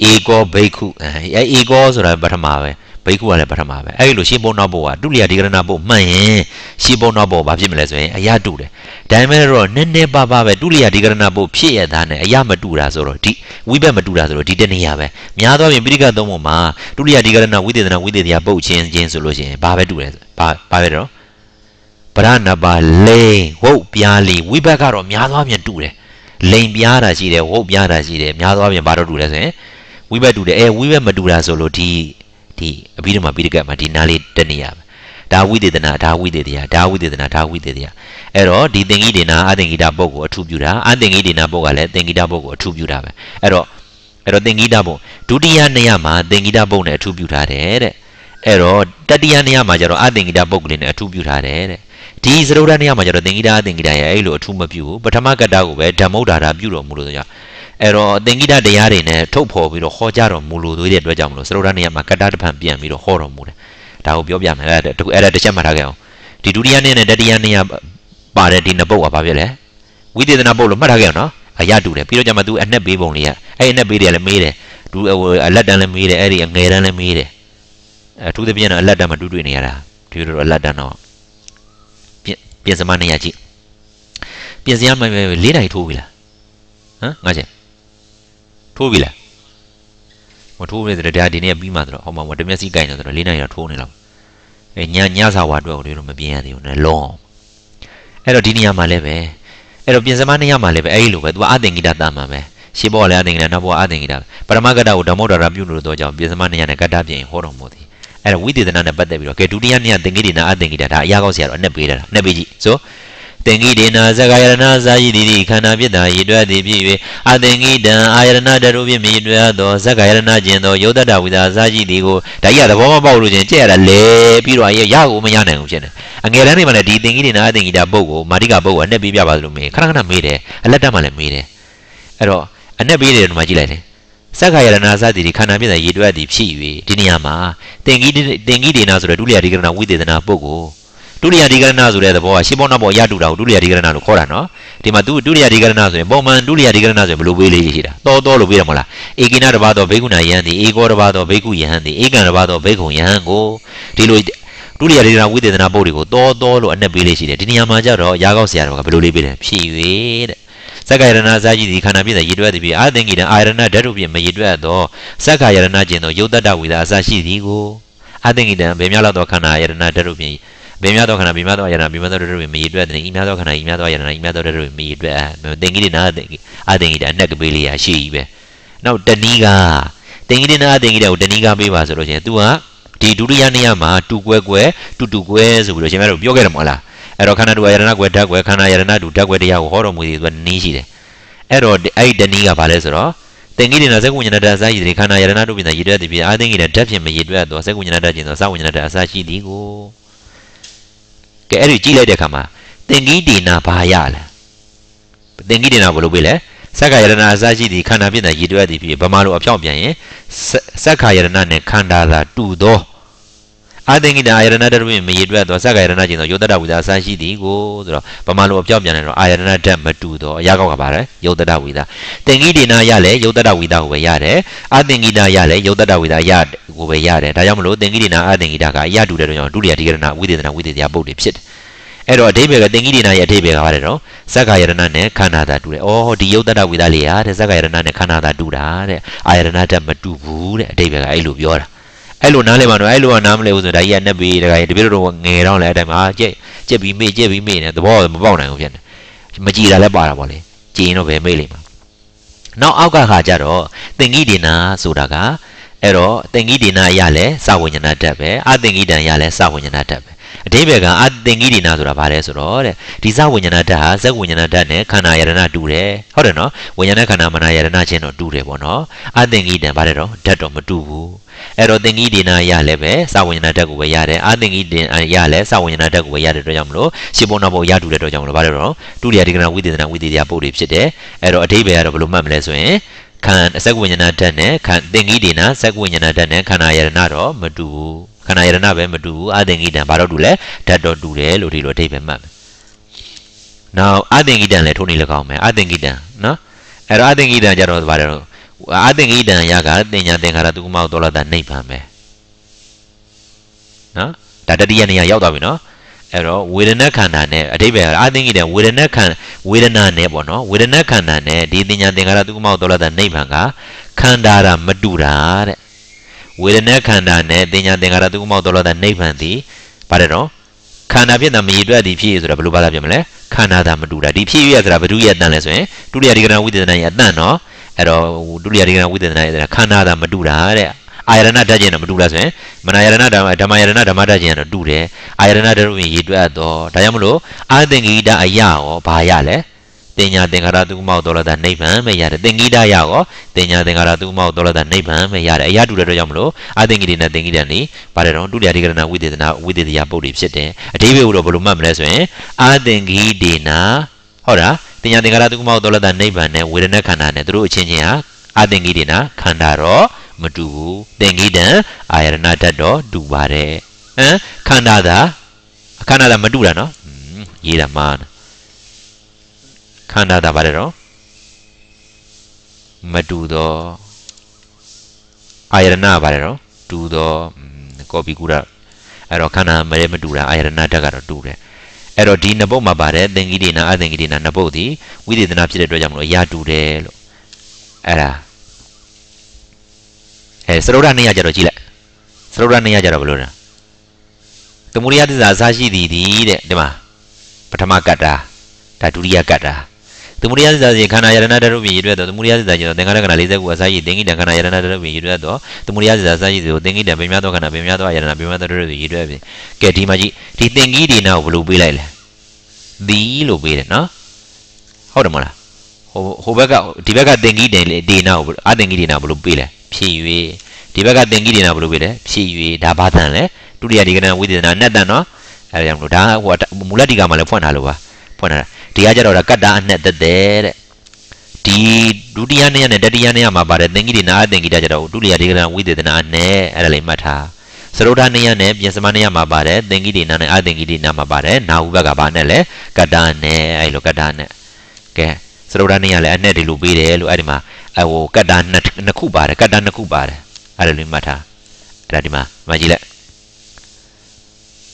အဲ့တော့ဧကောဘိက္ခုအဲဧကောဆိုတာပထမပဲဘိက္ခုကလည်းပထမပဲအဲ့လိုရှင်းပေါ်နောက်ပေါ်ကတုလျာဒီကရဏပေါ်မှန်ရင်ရှင်းပေါ်နောက်ပေါ်ဘာဖြစ်မလဲဆိုရင်အရာတူတယ်ဒါပေမဲ့တော့နည်းနည်းပါးပါးပဲတုလျာဒီကရဏပေါ်ဖြစ်ရတာနဲ့အရာမတူတာဆိုတော့ဒီဝိဘက်မတူတာဆိုတော့ဒီတနေရာပဲများသောအားဖြင့်ပိဋကသုံးပုံမှာတုလျာဒီကရဏဝိသေသနာဝိသေသရာပုတ်ခြင်းခြင်းဆိုလို့ရှိရင်ဘာပဲတူတယ်ဘာဘာပဲတော့ပရဏပါလိန်ဝုတ်ပြားလီဝိဘက်ကတော့များသောအားဖြင့်တူတယ်လိန်ပြားတာရှိတယ်ဝုတ်ပြားတာရှိတယ်များသောအားဖြင့်ဘာတော့တူလဲဆိုရင်ဝိဘက်တူတယ်အဲဝိဘက်မတူတာဆိုလို့ဒီဒီအဘိဓမ္မာပိဋကတ်မှာဒီနားလေးတက်နေရပါဒါဝိသေသနာဒါဝိသေတရားဒါဝိသေသနာဒါဝိသေတရားအဲ့တော့ဒီသင်္ကိဒေနာအသင်္ကိတာပုဂ္ဂိုလ်အထူးပြုတာအသင်္ကိဒေနာပုဂ္ဂိုလ်ကလည်းသင်္ကိတာပုဂ္ဂိုလ်အထူးပြုတာပဲအဲ့တော့အဲ့တော့သင်္ကိတာပုဂ္ဂိုလ်ဒုတိယနေရာမှာ သင်္ကိတာပုဂ္ဂိုလ်နဲ့အထူးပြုထားတယ်တဲ့အဲ့တော့တတိယနေရာမှာကျတော့အသင်္ကိတာပုဂ္ဂိုလ်နဲ့အထူးပြုထားတယ်တဲ့ဒီသရုပ်ဒနေရာမှာကျတော့သင်္ကိတာအသင်္ကိတာရဲ့အဲ့လိုအထူးမပြုဘူးပထမကတ္တကိုပဲဓမ္မုဒ္ဒါရာပြုတော်မူလို့ဆိုကြအဲ့တော့သင်္ကိတတရားတွေနဲ့ထုတ်ဖော်ပြီးတော့ဟောကြားတော်မူလို့သေးတဲ့အတွက်ကြောင့်မလို့စရုဒ္ဒနေရာမှာကတ္တတဖန်ပြန်ပြီးတော့ဟောတော်မူတယ်ဒါကိုပြောပြမယ်အဲ့ဒါတခုအဲ့ဒါတစ်ချက်မှတ်ထားခဲ့အောင်ဒီဒုတိယနေ့နဲ့တတိယနေ့ကပါတဲ့ဒီနှစ်ပုတ်ကဘာဖြစ်လဲဝိသေသနာပုတ်လို့မှတ်ထားခဲ့အောင်နော်အရတူတယ်ပြီးတော့ကျမှ तू အနှက်ပေးပုံလေးကအဲ့အနှက်ပေးတယ်လည်းမေးတယ် तू အလက်တန်းလည်းမေးတယ်အဲ့ဒီအငယ်တန်းလည်းမေးတယ်အထူးသဖြင့်တော့အလက်တန်းမှာတူးတွေ့နေရတာဒီလိုတော့အလက်တန်းတော့ပြင်စမနေရကြည့်ပြင်စရမယ်လေးတိုင်ထိုးပြီလားဟမ်ငါချက်ထိုးပြီလားမထိုးဘူးလေဆိုတော့ဒါဒီနေ့ပြီးမှဆိုတော့ဟောမှာမတမျက်စိကြိုင်တယ်ဆိုတော့၄နိုင်တော့ထိုးနေလောက်အဲညညစာဝါအတွက်ကိုတို့မပြင်းရသေးဘူးနော်လုံးအောင်အဲ့တော့ဒီနေရာမှာလည်းပဲအဲ့တော့ပြင်စမနေရာမှာလည်းပဲအဲ့ဒီလိုပဲသူကအသင်္ကိတတာမှာပဲရှေးဘောလည်းအသင်္ကိတနောက်ဘောအသင်္ကိတပရမဂတကိုဓမ္မောဒရာပြုလို့တော့ကြောင့်ပြင်စမနေရာနဲ့ကတ္တပြင်ဟောတော်မူသည်အဲ့တော့ဝိသေသနာနဲ့ပတ်သက်ပြီးတော့ကဲဒုတိယနေ့ကသင်္ကိတနာအသင်္ကိတဒါအရာကောက်ဆရာတော့အနှက်ပေးတာအနှက်ပေးကြည့်ဆိုတင်္ဂိဒေနာသက္ကာယရဏဇာယိတိတိခန္ဓာပြစ်တာရေတွက်သည်ဖြစ်၍အတင်္ဂိတံအာယရဏတရုဖြင့်မြည်တွက်သောသက္ကာယရဏကျင်သောယောတတဝိသာဇာယိတိကိုဒါကြီးကသဘောမပေါက်လို့ချင်းကြက်ရတာလဲပြီးတော့ရရကိုမရနိုင်ဘူးဖြစ်နေအငယ်တန်းနေမှာလည်းဒီတင်္ဂိဒေနာအတင်္ဂိတာပုတ်ကိုမာရိကပုတ်ကအနှက်ပေးပြပါသလိုမေးခဏခဏမေးတယ်အလက်တက်မှလည်းမေးတယ်အဲ့တော့အနှက်ပေးတယ်ဒီမှာကြည့်လိုက်တယ်သက္ကာယရဏဇာတိဒီခန္ဓာပြည့်စုံရေတွက်သည်ဖြစ်၍ဒီနေရာမှာတင်္ဂိတင်္ဂိဒေနာဆိုတဲ့ဒုတိယဒီကရဏဝိသေသနာပုတ်ကိုဒုတိယဒီကရဏဆိုတဲ့သဘောကရှင်းပေါင်းနောက်ပေါ်ရတူတာကိုဒုတိယဒီကရဏလို့ခေါ်တာနော်ဒီမှာသူဒုတိယဒီကရဏဆိုရင်ပုံမှန်ဒုတိယဒီကရဏဆိုရင်ဘယ်လိုပေးလေးရှိတာတော်တော်လို့ပေးရမလားဧကိနတဘာသောဘေကုဏယဟန်သည်ဧကောတဘာသောဘေကုယဟန်သည်ဧကံတဘာသောဘေကုယဟန်ကိုဒီလိုဒုတိယဒေသနာဝိသေသနာပုတ်တွေကိုတော်တော်လို့အနှက်ပေးလေးရှိတယ်ဒီနေရာမှာကြတော့ရာကောက်ဆရာတော်ကဘယ်လိုလေးပေးလဲဖြည့်၍တဲ့သက္ကာယရဏဇာကြီးသည်ခန္ဓာပြည့်တဲ့ရည်တွဲသည်ဖြင့်အာသင်္ကိတံအာရဏဓာတုဖြင့်မရည်တွဲသောသက္ကာယရဏကျင်သောယုတ်တ္တဝိသာအစရှိသည်ကိုအာသင်္ကိတံဘယ်များလောက်သောခန္ဓာယရဏဓာတုဖြင့်ပင်များသောခန္ဓာပင်များသောအယနာပင်များသောတို့တွေမရည်တွက်တဲ့ဤများသောခန္ဓာဤများသောအယနာဤများသောတို့တွေမရည်တွက်သင်္ကိတနာအသင်္ကိတအနက်ကပေးလေးရရှိကြီးပဲနောက်တဏီကသင်္ကိတနာအသင်္ကိတကိုတဏီကပေးပါဆိုလို့ရှိရင် तू ကဒီဒုတိယနေရာမှာတူကွဲကွဲတူတူကွဲဆိုပြီးတော့ရှင်များတို့ပြောခဲ့တယ်မဟုတ်လားအဲ့တော့ခန္ဓာတူယရဏကွယ်ဓာတ်ကွယ်ခန္ဓာယရဏတူဓာတ်ကွယ်တရားကိုဟောတော်မူသည်သူကနင်းရှိတယ်အဲ့တော့အဲ့ဒီတဏီကဘာလဲဆိုတော့သင်္ကိတနာစေကုညနာတ္တအစရှိသည်ခန္ဓာယရဏတို့ပြင်သာရည်တွက်သည်ပြင်အာသင်္ကိတဓာတ်ဖြင့်မရည်တွက်သောစေကုညနာတ္တခြင်းသောစောင့်ဝညနာတ္တအစရှိသည်ကိုကဲအဲ့ဒီကြည့်လိုက်တဲ့အခါမှာသင်္ကိတေနာဘာရလဲသင်္ကိတေနာဘယ်လိုပြေးလဲစက္ခယရဏအစရှိသည့်ခန္ဓာပြင်တဲ့ရည်တွက်သည့်ဖြစ်ဗမာလိုအဖြောင့်ပြန်ရင်စက္ခယရဏနဲ့ခန္ဓာသာတူသောအာသင်္ကိတအာယရဏဓာတ်ဝင်မရေတွက်သောစက္ကယရဏကျင်သောယောတတဝိသအစရှိသည်ကိုဆိုတော့ဗမာလိုအပြောက်ပြန်တယ်တော့အာယရဏဓာတ်မတူသောအရာကောက်ကပါတယ်ယောတတဝိသတင်္ကိတေနာရလည်းယောတတဝိသကိုပဲရတယ်အာသင်္ကိတရလည်းယောတတဝိသရကိုပဲရတယ်ဒါကြောင့်မလို့တင်္ကိတေနာအာသင်္ကိတကအရတူတယ်တော့ဒုတိယဒီကရဏဝိသေသနာဝိသေသရာပုတ်တွေဖြစ်တယ်အဲ့တော့အဓိပ္ပာယ်ကတင်္ကိတေနာရဲ့အဓိပ္ပာယ်ကပါတယ်နော်ဇက္ခယရဏနဲ့ခန္ဓာသာတူတယ်။အော်ဒီယုတ်တတဝိသလေးရာတဲ့ဇက္ခယရဏနဲ့ခန္ဓာသာတူတာတဲ့။အာယရဏတတ်မတူဘူးတဲ့အဓိပ္ပာယ်ကအဲ့လိုပြောတာ။အဲ့လိုနားလဲမှာတော့အဲ့လိုကနားမလဲဘူးဆိုဒါကြီးကနှက်ပြီးတခါကြီးတပည့်တော်ငယ်တော့လဲအဲ့တိုင်းမှာကြက်ကြက်ပြီးမေ့ကြက်ပြီးမေ့နေသဘောမပေါက်နိုင်ဘူးဖြစ်နေမကြည်တာလဲပါတာပေါ့လေကြည်ရင်တော့ဘယ်မေ့လိမ့်မှာနောက်အောက်ကခါကျတော့သင်္ကိဒေနာဆိုတာကအဲ့တော့သင်္ကိဒေနာရလဲစဝိညာဏဓာတ်ပဲအသင်္ကိဒံရလဲစဝိညာဏဓာတ်ပဲအတိပ္ပယ်ကအသင်္ကိဒေနာဆိုတာဘာလဲဆိုတော့တဲ့ဒီစဝိညာဏဓာတ်ဟာဇက်ဝိညာဏဓာတ်နဲ့ခန္ဓာယတနာတူတယ်ဟုတ်တယ်နော်ဝိညာဏခန္ဓာမနာယတနာချင်းတော့တူတယ်ပေါ့နော်အသင်္ကိဒံဘာလဲတော့ဓာတ်တော့မတူဘူးအဲ့တော့သင်္ကီးဒေနာရလည်းပဲစာဝဉ္ဇနာဓာတ်ကိုပဲရတယ်အာသင်္ကီးဒေနာရလည်းစာဝဉ္ဇနာဓာတ်ကိုပဲရတဲ့အတွက်ကြောင့်မလို့ရှင်းပေါ်နောက်ပေါ်ရတူတဲ့အတွက်ကြောင့်မလို့ဗါတယ်တော့တုရိယာဒေကနာဝိသေသနာဝိသေသရာပို့တွေဖြစ်တယ်အဲ့တော့အတိပ္ပယ်ကတော့ဘယ်လိုမှတ်မလဲဆိုရင်ခန္ဓာစက္ကဝဉ္ဇနာဓာတ်နဲ့ခန္ဓာသင်္ကီးဒေနာစက္ကဝဉ္ဇနာဓာတ်နဲ့ခန္ဓာယရဏတော့မတူဘူးခန္ဓာယရဏပဲမတူဘူးအာသင်္ကီးတံဘာတော့တူလဲဓာတ်တော့တူတယ်လို့ဒီလိုအတိပ္ပယ်မှတ်မယ် now အာသင်္ကီးတံလည်းထိုးနေလကောင်းမယ်အာသင်္ကီးတံနော်အဲ့တော့အာသင်္ကီးတံကြတော့ဗါတယ်တော့အာသင်္ကိတံရကတင်ညာသင်္ခါရဒုက္ခမောဒေါလတာနိဗ္ဗာန်ပဲနော်ဒါတတိယနေရာရောက်သွားပြီနော်အဲ့တော့ဝေဒနာခန္ဓာနဲ့အတိပ္ပယ်အာသင်္ကိတံဝေဒနာခန္ဝေဒနာနဲ့ပေါ့နော်ဝေဒနာခန္ဓာနဲ့ဒီတင်ညာသင်္ခါရဒုက္ခမောဒေါလတာနိဗ္ဗာန်ကခန္ဓာတာမတူတာတဲ့ဝေဒနာခန္ဓာနဲ့တင်ညာသင်္ခါရဒုက္ခမောဒေါလတာနိဗ္ဗာန်သည်ဗါတယ်နော်ခန္ဓာဖြစ်တာမရည်တွက်သည်ဖြစ်ရဆိုတာဘယ်လိုပါလာပြန်မလဲခန္ဓာသာမတူတာဒီဖြစ်ရရဆိုတာဘဒုရအတန်လဲဆိုရင်ဒုတိယဒီကရဏဝိသေသနာရဲ့အတန်နော်အဲ့တော့ဒုတိယဒေဂနာဝိသေသနာရဲ့ခန္ဓာသာမတူတာတဲ့အာယရဏဓာတ်ကျင်တော့မတူလားဆိုရင် မနာယရဏဓမ္မဓမ္မယရဏဓမ္မဓာတ်ကျင်တော့တူတယ်အာယရဏဓာတ်ဝင်ရေတွက်တော့ဒါကြောင့်မလို့အာသင်္ကိတအရာရောဘာရလဲတင်ညာသင်္ခါရသူမောက်တော်လာတာနိဗ္ဗာန်ပဲရတယ်တင်ကိတရရောတင်ညာသင်္ခါရသူမောက်တော်လာတာနိဗ္ဗာန်ပဲရတယ်အရာတူတဲ့အတွက်ကြောင့်မလို့အာသင်္ကိတနဲ့တင်ကိတနေဗါတယ်တော့ဒုတိယဒီကရဏဝိသေသနာဝိသေသရာပုတ်တွေဖြစ်တယ်အတိဘေကိုတော့ဘယ်လိုမှတ်မလဲဆိုရင်အာသင်္ကိတေနာဟုတ်လားတင်ညာသင်္ခါရဒုက္ခမောဒေါလတနိဗ္ဗာန်နဲ့ဝေဒနာခန္ဓာနဲ့သူတို့အချင်းချင်းဟာအသင်္ကိတနာခန္ဓာတော့မတူဘူးသင်္ကိတံအာယရဏဓာတ်တော့တူပါတယ်ဟမ်ခန္ဓာသာခန္ဓာသာမတူတာနော်ရေးတာမှားခန္ဓာသာပါတယ်တော့မတူတော့အာယရဏပါတယ်တော့တူတော့ကော်ပီကူတာအဲ့တော့ခန္ဓာမလဲမတူတာအာယရဏဓာတ်ကတော့တူတယ်အဲ့တော့ဒီနှစ်ပုတ်မှာပါတယ်သင်္ကိတိနာအသင်္ကိတိနာနှစ်ပုတ်ဒီဝိသေသနာဖြစ်တဲ့အတွက်ကြောင့်မလို့ရာတူတယ်လို့အဲ့ဒါအဲစရုဒ္ဓနေရကြတော့ကြည့်လိုက်စရုဒ္ဓနေရကြတော့ဘယ်လိုလဲသမုဒိယသစ္စာအစရှိသည်ဒီတဲ့ဒီမှာပထမကတ္တာဒါဒုတိယကတ္တာသမုဒိယသစ္စာစီခန္ဓာယရဏတရုပ်ပြင်ရည်ရွတ်တော့သမုဒိယသစ္စာကျတော့သင်္ခါရခန္ဓာ49အစာရှိသင်္ကိတံခန္ဓာယရဏတရုပ်ပြင်ရည်ရွတ်တော့သမုဒိယသစ္စာအစာရှိဆိုသင်္ကိတံပင်များသောခန္ဓာပင်များသောယရဏပင်များသောတရုပ်ပြင်ရည်ရွတ်ပြင်ကဲဒီမှာကြည့်ဒီသင်္ကိဒေနာကိုဘယ်လိုပေးလိုက်လဲသီလို့ပေးတယ်နော်ဟုတ်တယ်မလားဟိုဟိုဘက်ကဒီဘက်ကသင်္ကိဒေလေဒေနာကိုအသင်္ကိဒေနာဘယ်လိုပေးလဲဖြည့်၍ဒီဘက်ကသင်္ကိဒေနာဘယ်လိုပေးလဲဖြည့်၍ဒါဘာတန်လဲဒုတိယဒီကရဏဝိသေသနာနဲ့တန်နော်အဲဒါကြောင့်မလို့ဒါဟိုမူလတိကမှာလည်းဖွင့်ထားလို့ပါဖွင့်ထားတာဒီကကြတော့ဒါကတ္တာအနှက်တက်တဲ့တဲ့ဒီဒုတိယနေ့နဲ့တတိယနေ့မှာပါတယ်သင်္ကိတိနာအသင်္ကိတကြတော့ဒုတိယဒေဂရဝိသေသနာနဲ့အဲ့ဒါလေးမှတ်ထားသရုဒ္ဓနေ့နဲ့ပြင်စမနေ့မှာပါတယ်သင်္ကိတိနာနဲ့အသင်္ကိတိနာမှာပါတယ်နာဟုဘက်ကဘာနဲ့လဲကတ္တာနဲ့အဲ့လိုကတ္တာနဲ့ကဲသရုဒ္ဓနေ့ကလည်းအနှက်တွေလိုပေးတယ်လို့အဲ့ဒီမှာအဟိုကတ္တာနှစ်ခုပါတယ်ကတ္တာနှစ်ခုပါတယ်အဲ့ဒါလေးမှတ်ထားအဲ့ဒါဒီမှာမှတ်ကြည့်လိုက်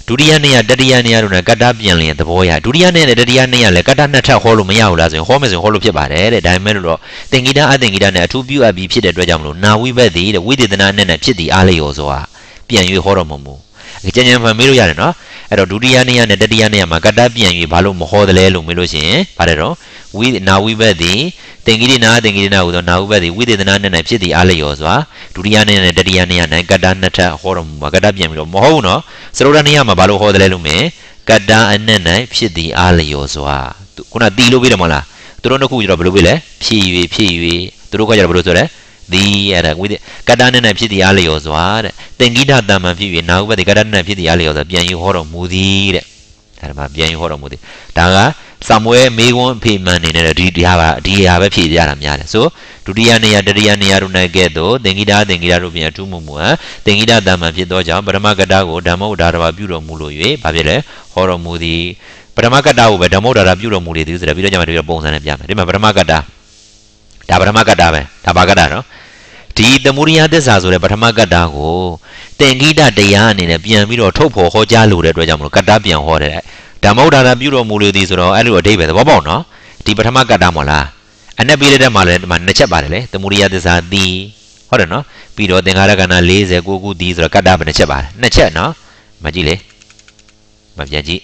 ဒုတိယနေ့ရတတိယနေ့ရတို့နဲ့ကတ္တာပြန်လည်သဘောရဒုတိယနေ့နဲ့တတိယနေ့ရလည်းကတ္တာနှစ်ထပ်ဟောလို့မရဘူးလားဆိုရင်ဟောမယ်ဆိုရင်ဟောလို့ဖြစ်ပါတယ်တဲ့ဒါပေမဲ့တော့သင်္ကိတာအသင်္ကိတာနဲ့အထူးပြုအပ်ပြီးဖြစ်တဲ့အတွက်ကြောင့်မလို့နာဝိဘက်သည်တဲ့ဝိသေသနာနဲ့နဲ့ဖြစ်သည်အားလျော်စွာပြန်၍ဟောတော်မူမူကြံကြံဖန်မေးလို့ရတယ်နော်အဲ့တော့ဒုတိယနေ့ရနဲ့တတိယနေ့ရမှာကတ္တာပြန်၍ဘာလို့မဟောသလဲလို့မေးလို့ရှိရင်ပါတယ်တော့ဝိနာဝိဘက်သည်တင်ကိရိနာတင်ကိရိနာဟူသောနာဝိဘက်သည်ဝိသေသနာနဲ့၌ဖြစ်သည့်အားလျော်စွာဒုတိယနဲ့တတိယနဲ့၌ကတ္တနှစ်ထပ်ဟောတော်မူပါကတ္တပြန်ပြီးတော့မဟုတ်ဘူးနော်စရုဒ္ဒနေရမှာဘာလို့ဟောတယ်လဲလို့မြင်ကတ္တအနဲ့၌ဖြစ်သည့်အားလျော်စွာခုနတီလို့ပြတယ်မလားသူတို့နှစ်ခုကြတော့ဘယ်လိုပြလဲဖြည့်၍ဖြည့်၍သူတို့ကကြတော့ဘယ်လိုဆိုလဲသည်ရတာဝိသေကတ္တနဲ့၌ဖြစ်သည့်အားလျော်စွာတဲ့တင်ကိဒတမန် ဖြစ်၍နာဝိဘက်သည်ကတ္တနဲ့ဖြစ်သည့်အားလျော်စွာပြန်ယူဟောတော်မူသည်တဲ့ဒါမှပြန်ယူဟောတော်မူသည်ဒါကစာမွေးမေကွန်းအဖေမှန်နေတယ်ဒီတရားပါဒီဟာပဲဖြည့်ကြတာများတယ်ဆိုဒုတိယနေရာတတိယနေရာတို့၌ကဲ့သို့သင်္ကိတာသင်္ကိတာတို့ပြင်အထုမှုမူဟံသင်္ကိတာတာမန်ဖြစ်သောကြောင့်ပရမကတာကိုဓမ္မဥဒါရဝပြုတော်မူလို့၍ဘာဖြစ်လဲဟောတော်မူသည်ပရမကတာကိုပဲဓမ္မဥဒါရပြုတော်မူလေသည်ဆိုတော့ပြီးတော့ညမှာဒီပုံစံနဲ့ပြမယ်ဒီမှာပရမကတာဒါပရမကတာပဲဒါဘာကတာနော်ဒီသမုဒိယသစ္စာဆိုတဲ့ပထမကတ္တာကိုသင်္ကိတတရားအနေနဲ့ပြန်ပြီးတော့ထုတ်ဖော်ဟောကြားလို့တဲ့အတွက်ကြောင့်မလို့ကတ္တာပြန်ဟောတဲ့ဓမ္မဥဒါနပြုတော်မူလေသည်ဆိုတော့အဲ့လိုအဓိပ္ပာယ်သဘောပေါက်နော်ဒီပထမကတ္တာမလားအနက်ပေးတဲ့မှာလည်းဒီမှာနှစ်ချက်ပါတယ်လေသမုဒိယသစ္စာသည်ဟုတ်တယ်နော်ပြီးတော့သင်္ခါရကဏ္ဍ49ခုသည်ဆိုတော့ကတ္တာပဲနှစ်ချက်ပါတယ်နှစ်ချက်နော်မကြည့်လေမပြန်ကြည့်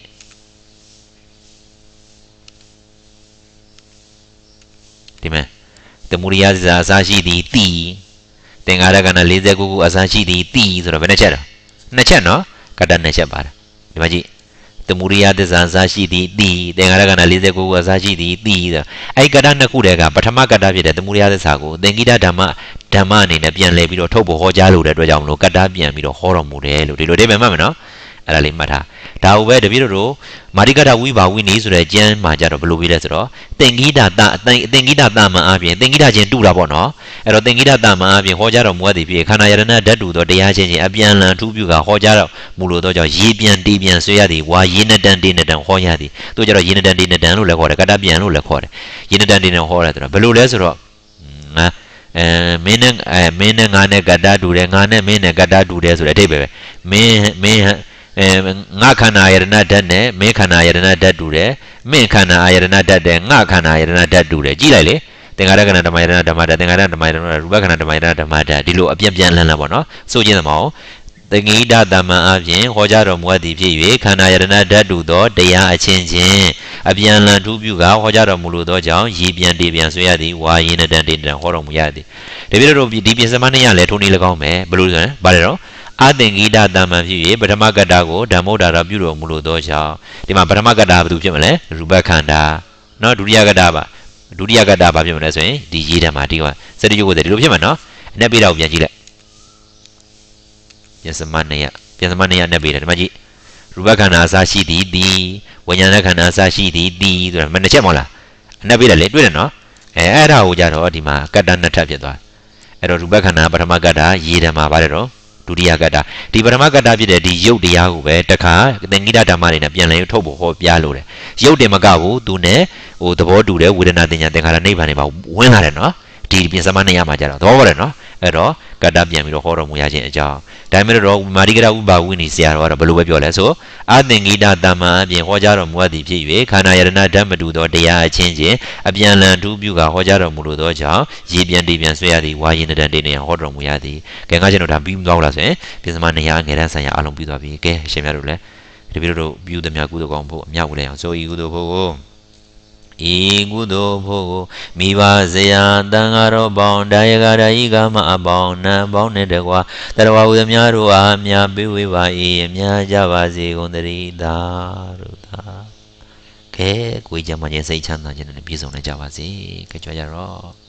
ဒီမှာသမုဒိယသစ္စာအစရှိသည်သည်သင်္ခါရကဏ္ဍ49ခုအစရှိသည်သည်ဆိုတော့ဘယ်နှစ်ချက်တော့နှစ်ချက်နော်ကတ္တာနှစ်ချက်ပါတယ်ဒီမှာကြည့်တမူရိယတစ္ဆန်စားရှိသည်တိသင်္ခါရကဏ49ခုကစားရှိသည်တိဆိုအဲ့ကတ္တနှစ်ခုတည်းကပထမကတ္တဖြစ်တဲ့တမူရိယတစ္ဆာကိုသင်္ကိတဓမ္မဓမ္မအနေနဲ့ပြန်လဲပြီးတော့ထုတ်ဖို့ဟောကြားလို့တဲ့အတွက်ကြောင့်မလို့ကတ္တပြန်ပြီးတော့ဟောတော်မူတယ်လို့ဒီလိုအဓိပ္ပာယ်မှတ်မယ်နော်အဲ့ဒါလေးမှတ်ထားဒါကိုပဲတပည့်တို့မာရိကတာဝိဘာဝိနည်းဆိုတဲ့ကျမ်းမှာကြတော့ဘယ်လိုပြီးလဲဆိုတော့သင်္ကိတာတအတိုင်းသင်္ကိတာတမန်အပြင်သင်္ကိတာချင်းတူတာပေါ့နော်အဲ့တော့သင်္ကိတာတမန်အပြင်ဟောကြားတော်မူသည်ဖြစ်ခန္ဓာယရဏဓာတ်တူသောတရားချင်းချင်းအပြန်လန်ထူးပြုကဟောကြားတော်မူလိုသောကြောင့်ရေပြန်တေးပြန်ဆွေးရသည်ဝါရေနတန်တေးနတန်ဟောရသည်သူကြတော့ရေနတန်တေးနတန်လို့လည်းခေါ်တယ်ကတာပြန်လို့လည်းခေါ်တယ်ရေနတန်တေးနဟောတယ်ဆိုတော့ဘယ်လိုလဲဆိုတော့အဲမင်းနဲ့အဲမင်းနဲ့ငါနဲ့ကတာတူတယ်ငါနဲ့မင်းနဲ့ကတာတူတယ်ဆိုတဲ့အထိပ္ပယ်ပဲမင်းမင်းအဲငါခန္ဓာယရဏဓာတ်နဲ့မင်းခန္ဓာယရဏဓာတ်တူတယ်မင်းခန္ဓာယရဏဓာတ်တဲ့ငါခန္ဓာယရဏဓာတ်တူတယ်ကြည့်လိုက်လေသင်္ခါရခန္ဓာဓမ္မယရဏဓမ္မဓာတ်သင်္ခါရဓမ္မယရဏရူပခန္ဓာဓမ္မယရဏဓမ္မဓာတ်ဒီလိုအပြန်ပြန်လှမ်းလာပေါ့နော်ဆိုခြင်းသမောသင်္ကိဒတမန်အပြင်ဟောကြားတော်မူအပ်သည်ဖြစ်၍ခန္ဓာယရဏဓာတ်တူသောတရားအချင်းချင်းအပြန်လန်ထူးပြုကဟောကြားတော်မူလိုသောကြောင့်ရည်ပြန်တည်ပြန်ဆွေးရသည်ဝါရင်တန်တေတန်ဟောတော်မူရသည်တပည့်တော်ဒီပြင်စမနှစ်ရလဲထိုနည်း၎င်းပဲဘယ်လိုလဲဗါတယ်တော့အသင်္ကိတတမ္ပံဖြစ်၍ပထမကတ္တာကိုဓမ္မောဒါရပြုတော်မူလိုသောကြောင့်ဒီမှာပထမကတ္တာဘာဖြစ်မလဲရူပခန္ဓာနော်ဒုတိယကတ္တာပါဒုတိယကတ္တာဘာဖြစ်မလဲဆိုရင်ဒီရေးဓမ္မဒီကစတိယုတ်ကိုဒီလိုဖြစ်မှာနော်အနက်ပေးတော့ပြန်ကြည့်လိုက်ပြန်စမနေရပြန်စမနေရအနက်ပေးတယ်ဒီမှာကြည့်ရူပခန္ဓာအစရှိသည်သည်ဝိညာဏခန္ဓာအစရှိသည်သည်ဆိုတာမနှစ်ချက်မဟုတ်လားအနက်ပေးတယ်လေတွေ့တယ်နော်အဲအဲ့ဒါကိုကြတော့ဒီမှာကတ္တနှစ်ထပ်ဖြစ်သွားအဲ့တော့ရူပခန္ဓာပထမကတ္တာရေးဓမ္မပါတယ်တော့ဒုတိယကတ္တာဒီပရမကတ္တာဖြစ်တဲ့ဒီယုတ်တရားကိုပဲတခါသင်္ကိတဓမ္မတွေနဲ့ပြန်လည်ရုပ်ထုတ်ဖို့ဟောပြလို့တယ်ယုတ်တယ်မကဘူးသူနဲ့ဟိုသဘောတူတယ်ဝေဒနာတင်ညာသင်္ခါရနိဗ္ဗာန်တွေပါဝင်လာတယ်နော်ဒီပြင်စမနဲ့ရမှာကြတော့သဘောပေါက်တယ်နော်အဲ့တော့ကတ္တပြန်ပြီးတော့ဟောတော်မူရခြင်းအကြောင်းဒါမှမဟုတ်တော့မာရိကရဥပါဝိနိဆရာတော်ကတော့ဘယ်လိုပဲပြောလဲဆိုအသင်္ကိတတမန်အပြင်ဟောကြားတော်မူအပ်သည်ဖြစ်၍ခန္ဓာယရဏဓမ္မတူသောတရားအချင်းချင်းအပြန်လန်ထူးပြုကဟောကြားတော်မူလိုသောကြောင့်ရေပြန်တည်ပြန်ဆွေးရသည့်ဝါရင်တန်တေနေဟောတော်မူရသည်ကဲငါကျွန်တော်ဒါပြီးမသွားလားဆိုရင်ပြင်စမနေရငယ်တန်းဆိုင်ရာအလုံးပြီးသွားပြီကဲအရှင်များတို့လည်းဒီလိုတို့ပြုသမျှကုသိုလ်ကောင်းဖို့အမြောက်လည်းအောင်စိုးဤကုသိုလ်ဖို့ဤကုသိုလ်ဖို့ကိုမိပါဇရာတန်ဃာတော်ပေါင်းဒါယကဒါဤကမအပေါင်းနံပေါင်းနဲ့တကွာတရဝဝသများတို့အားမြာပေးဝေပါ၏အများကြပါစေကုန်တည်းသာတို့သာကဲကိုယ်ကြမှာခြင်းစိတ်ချမ်းသာခြင်းနဲ့ပြည့်စုံနိုင်ကြပါစေကြွကြရတော့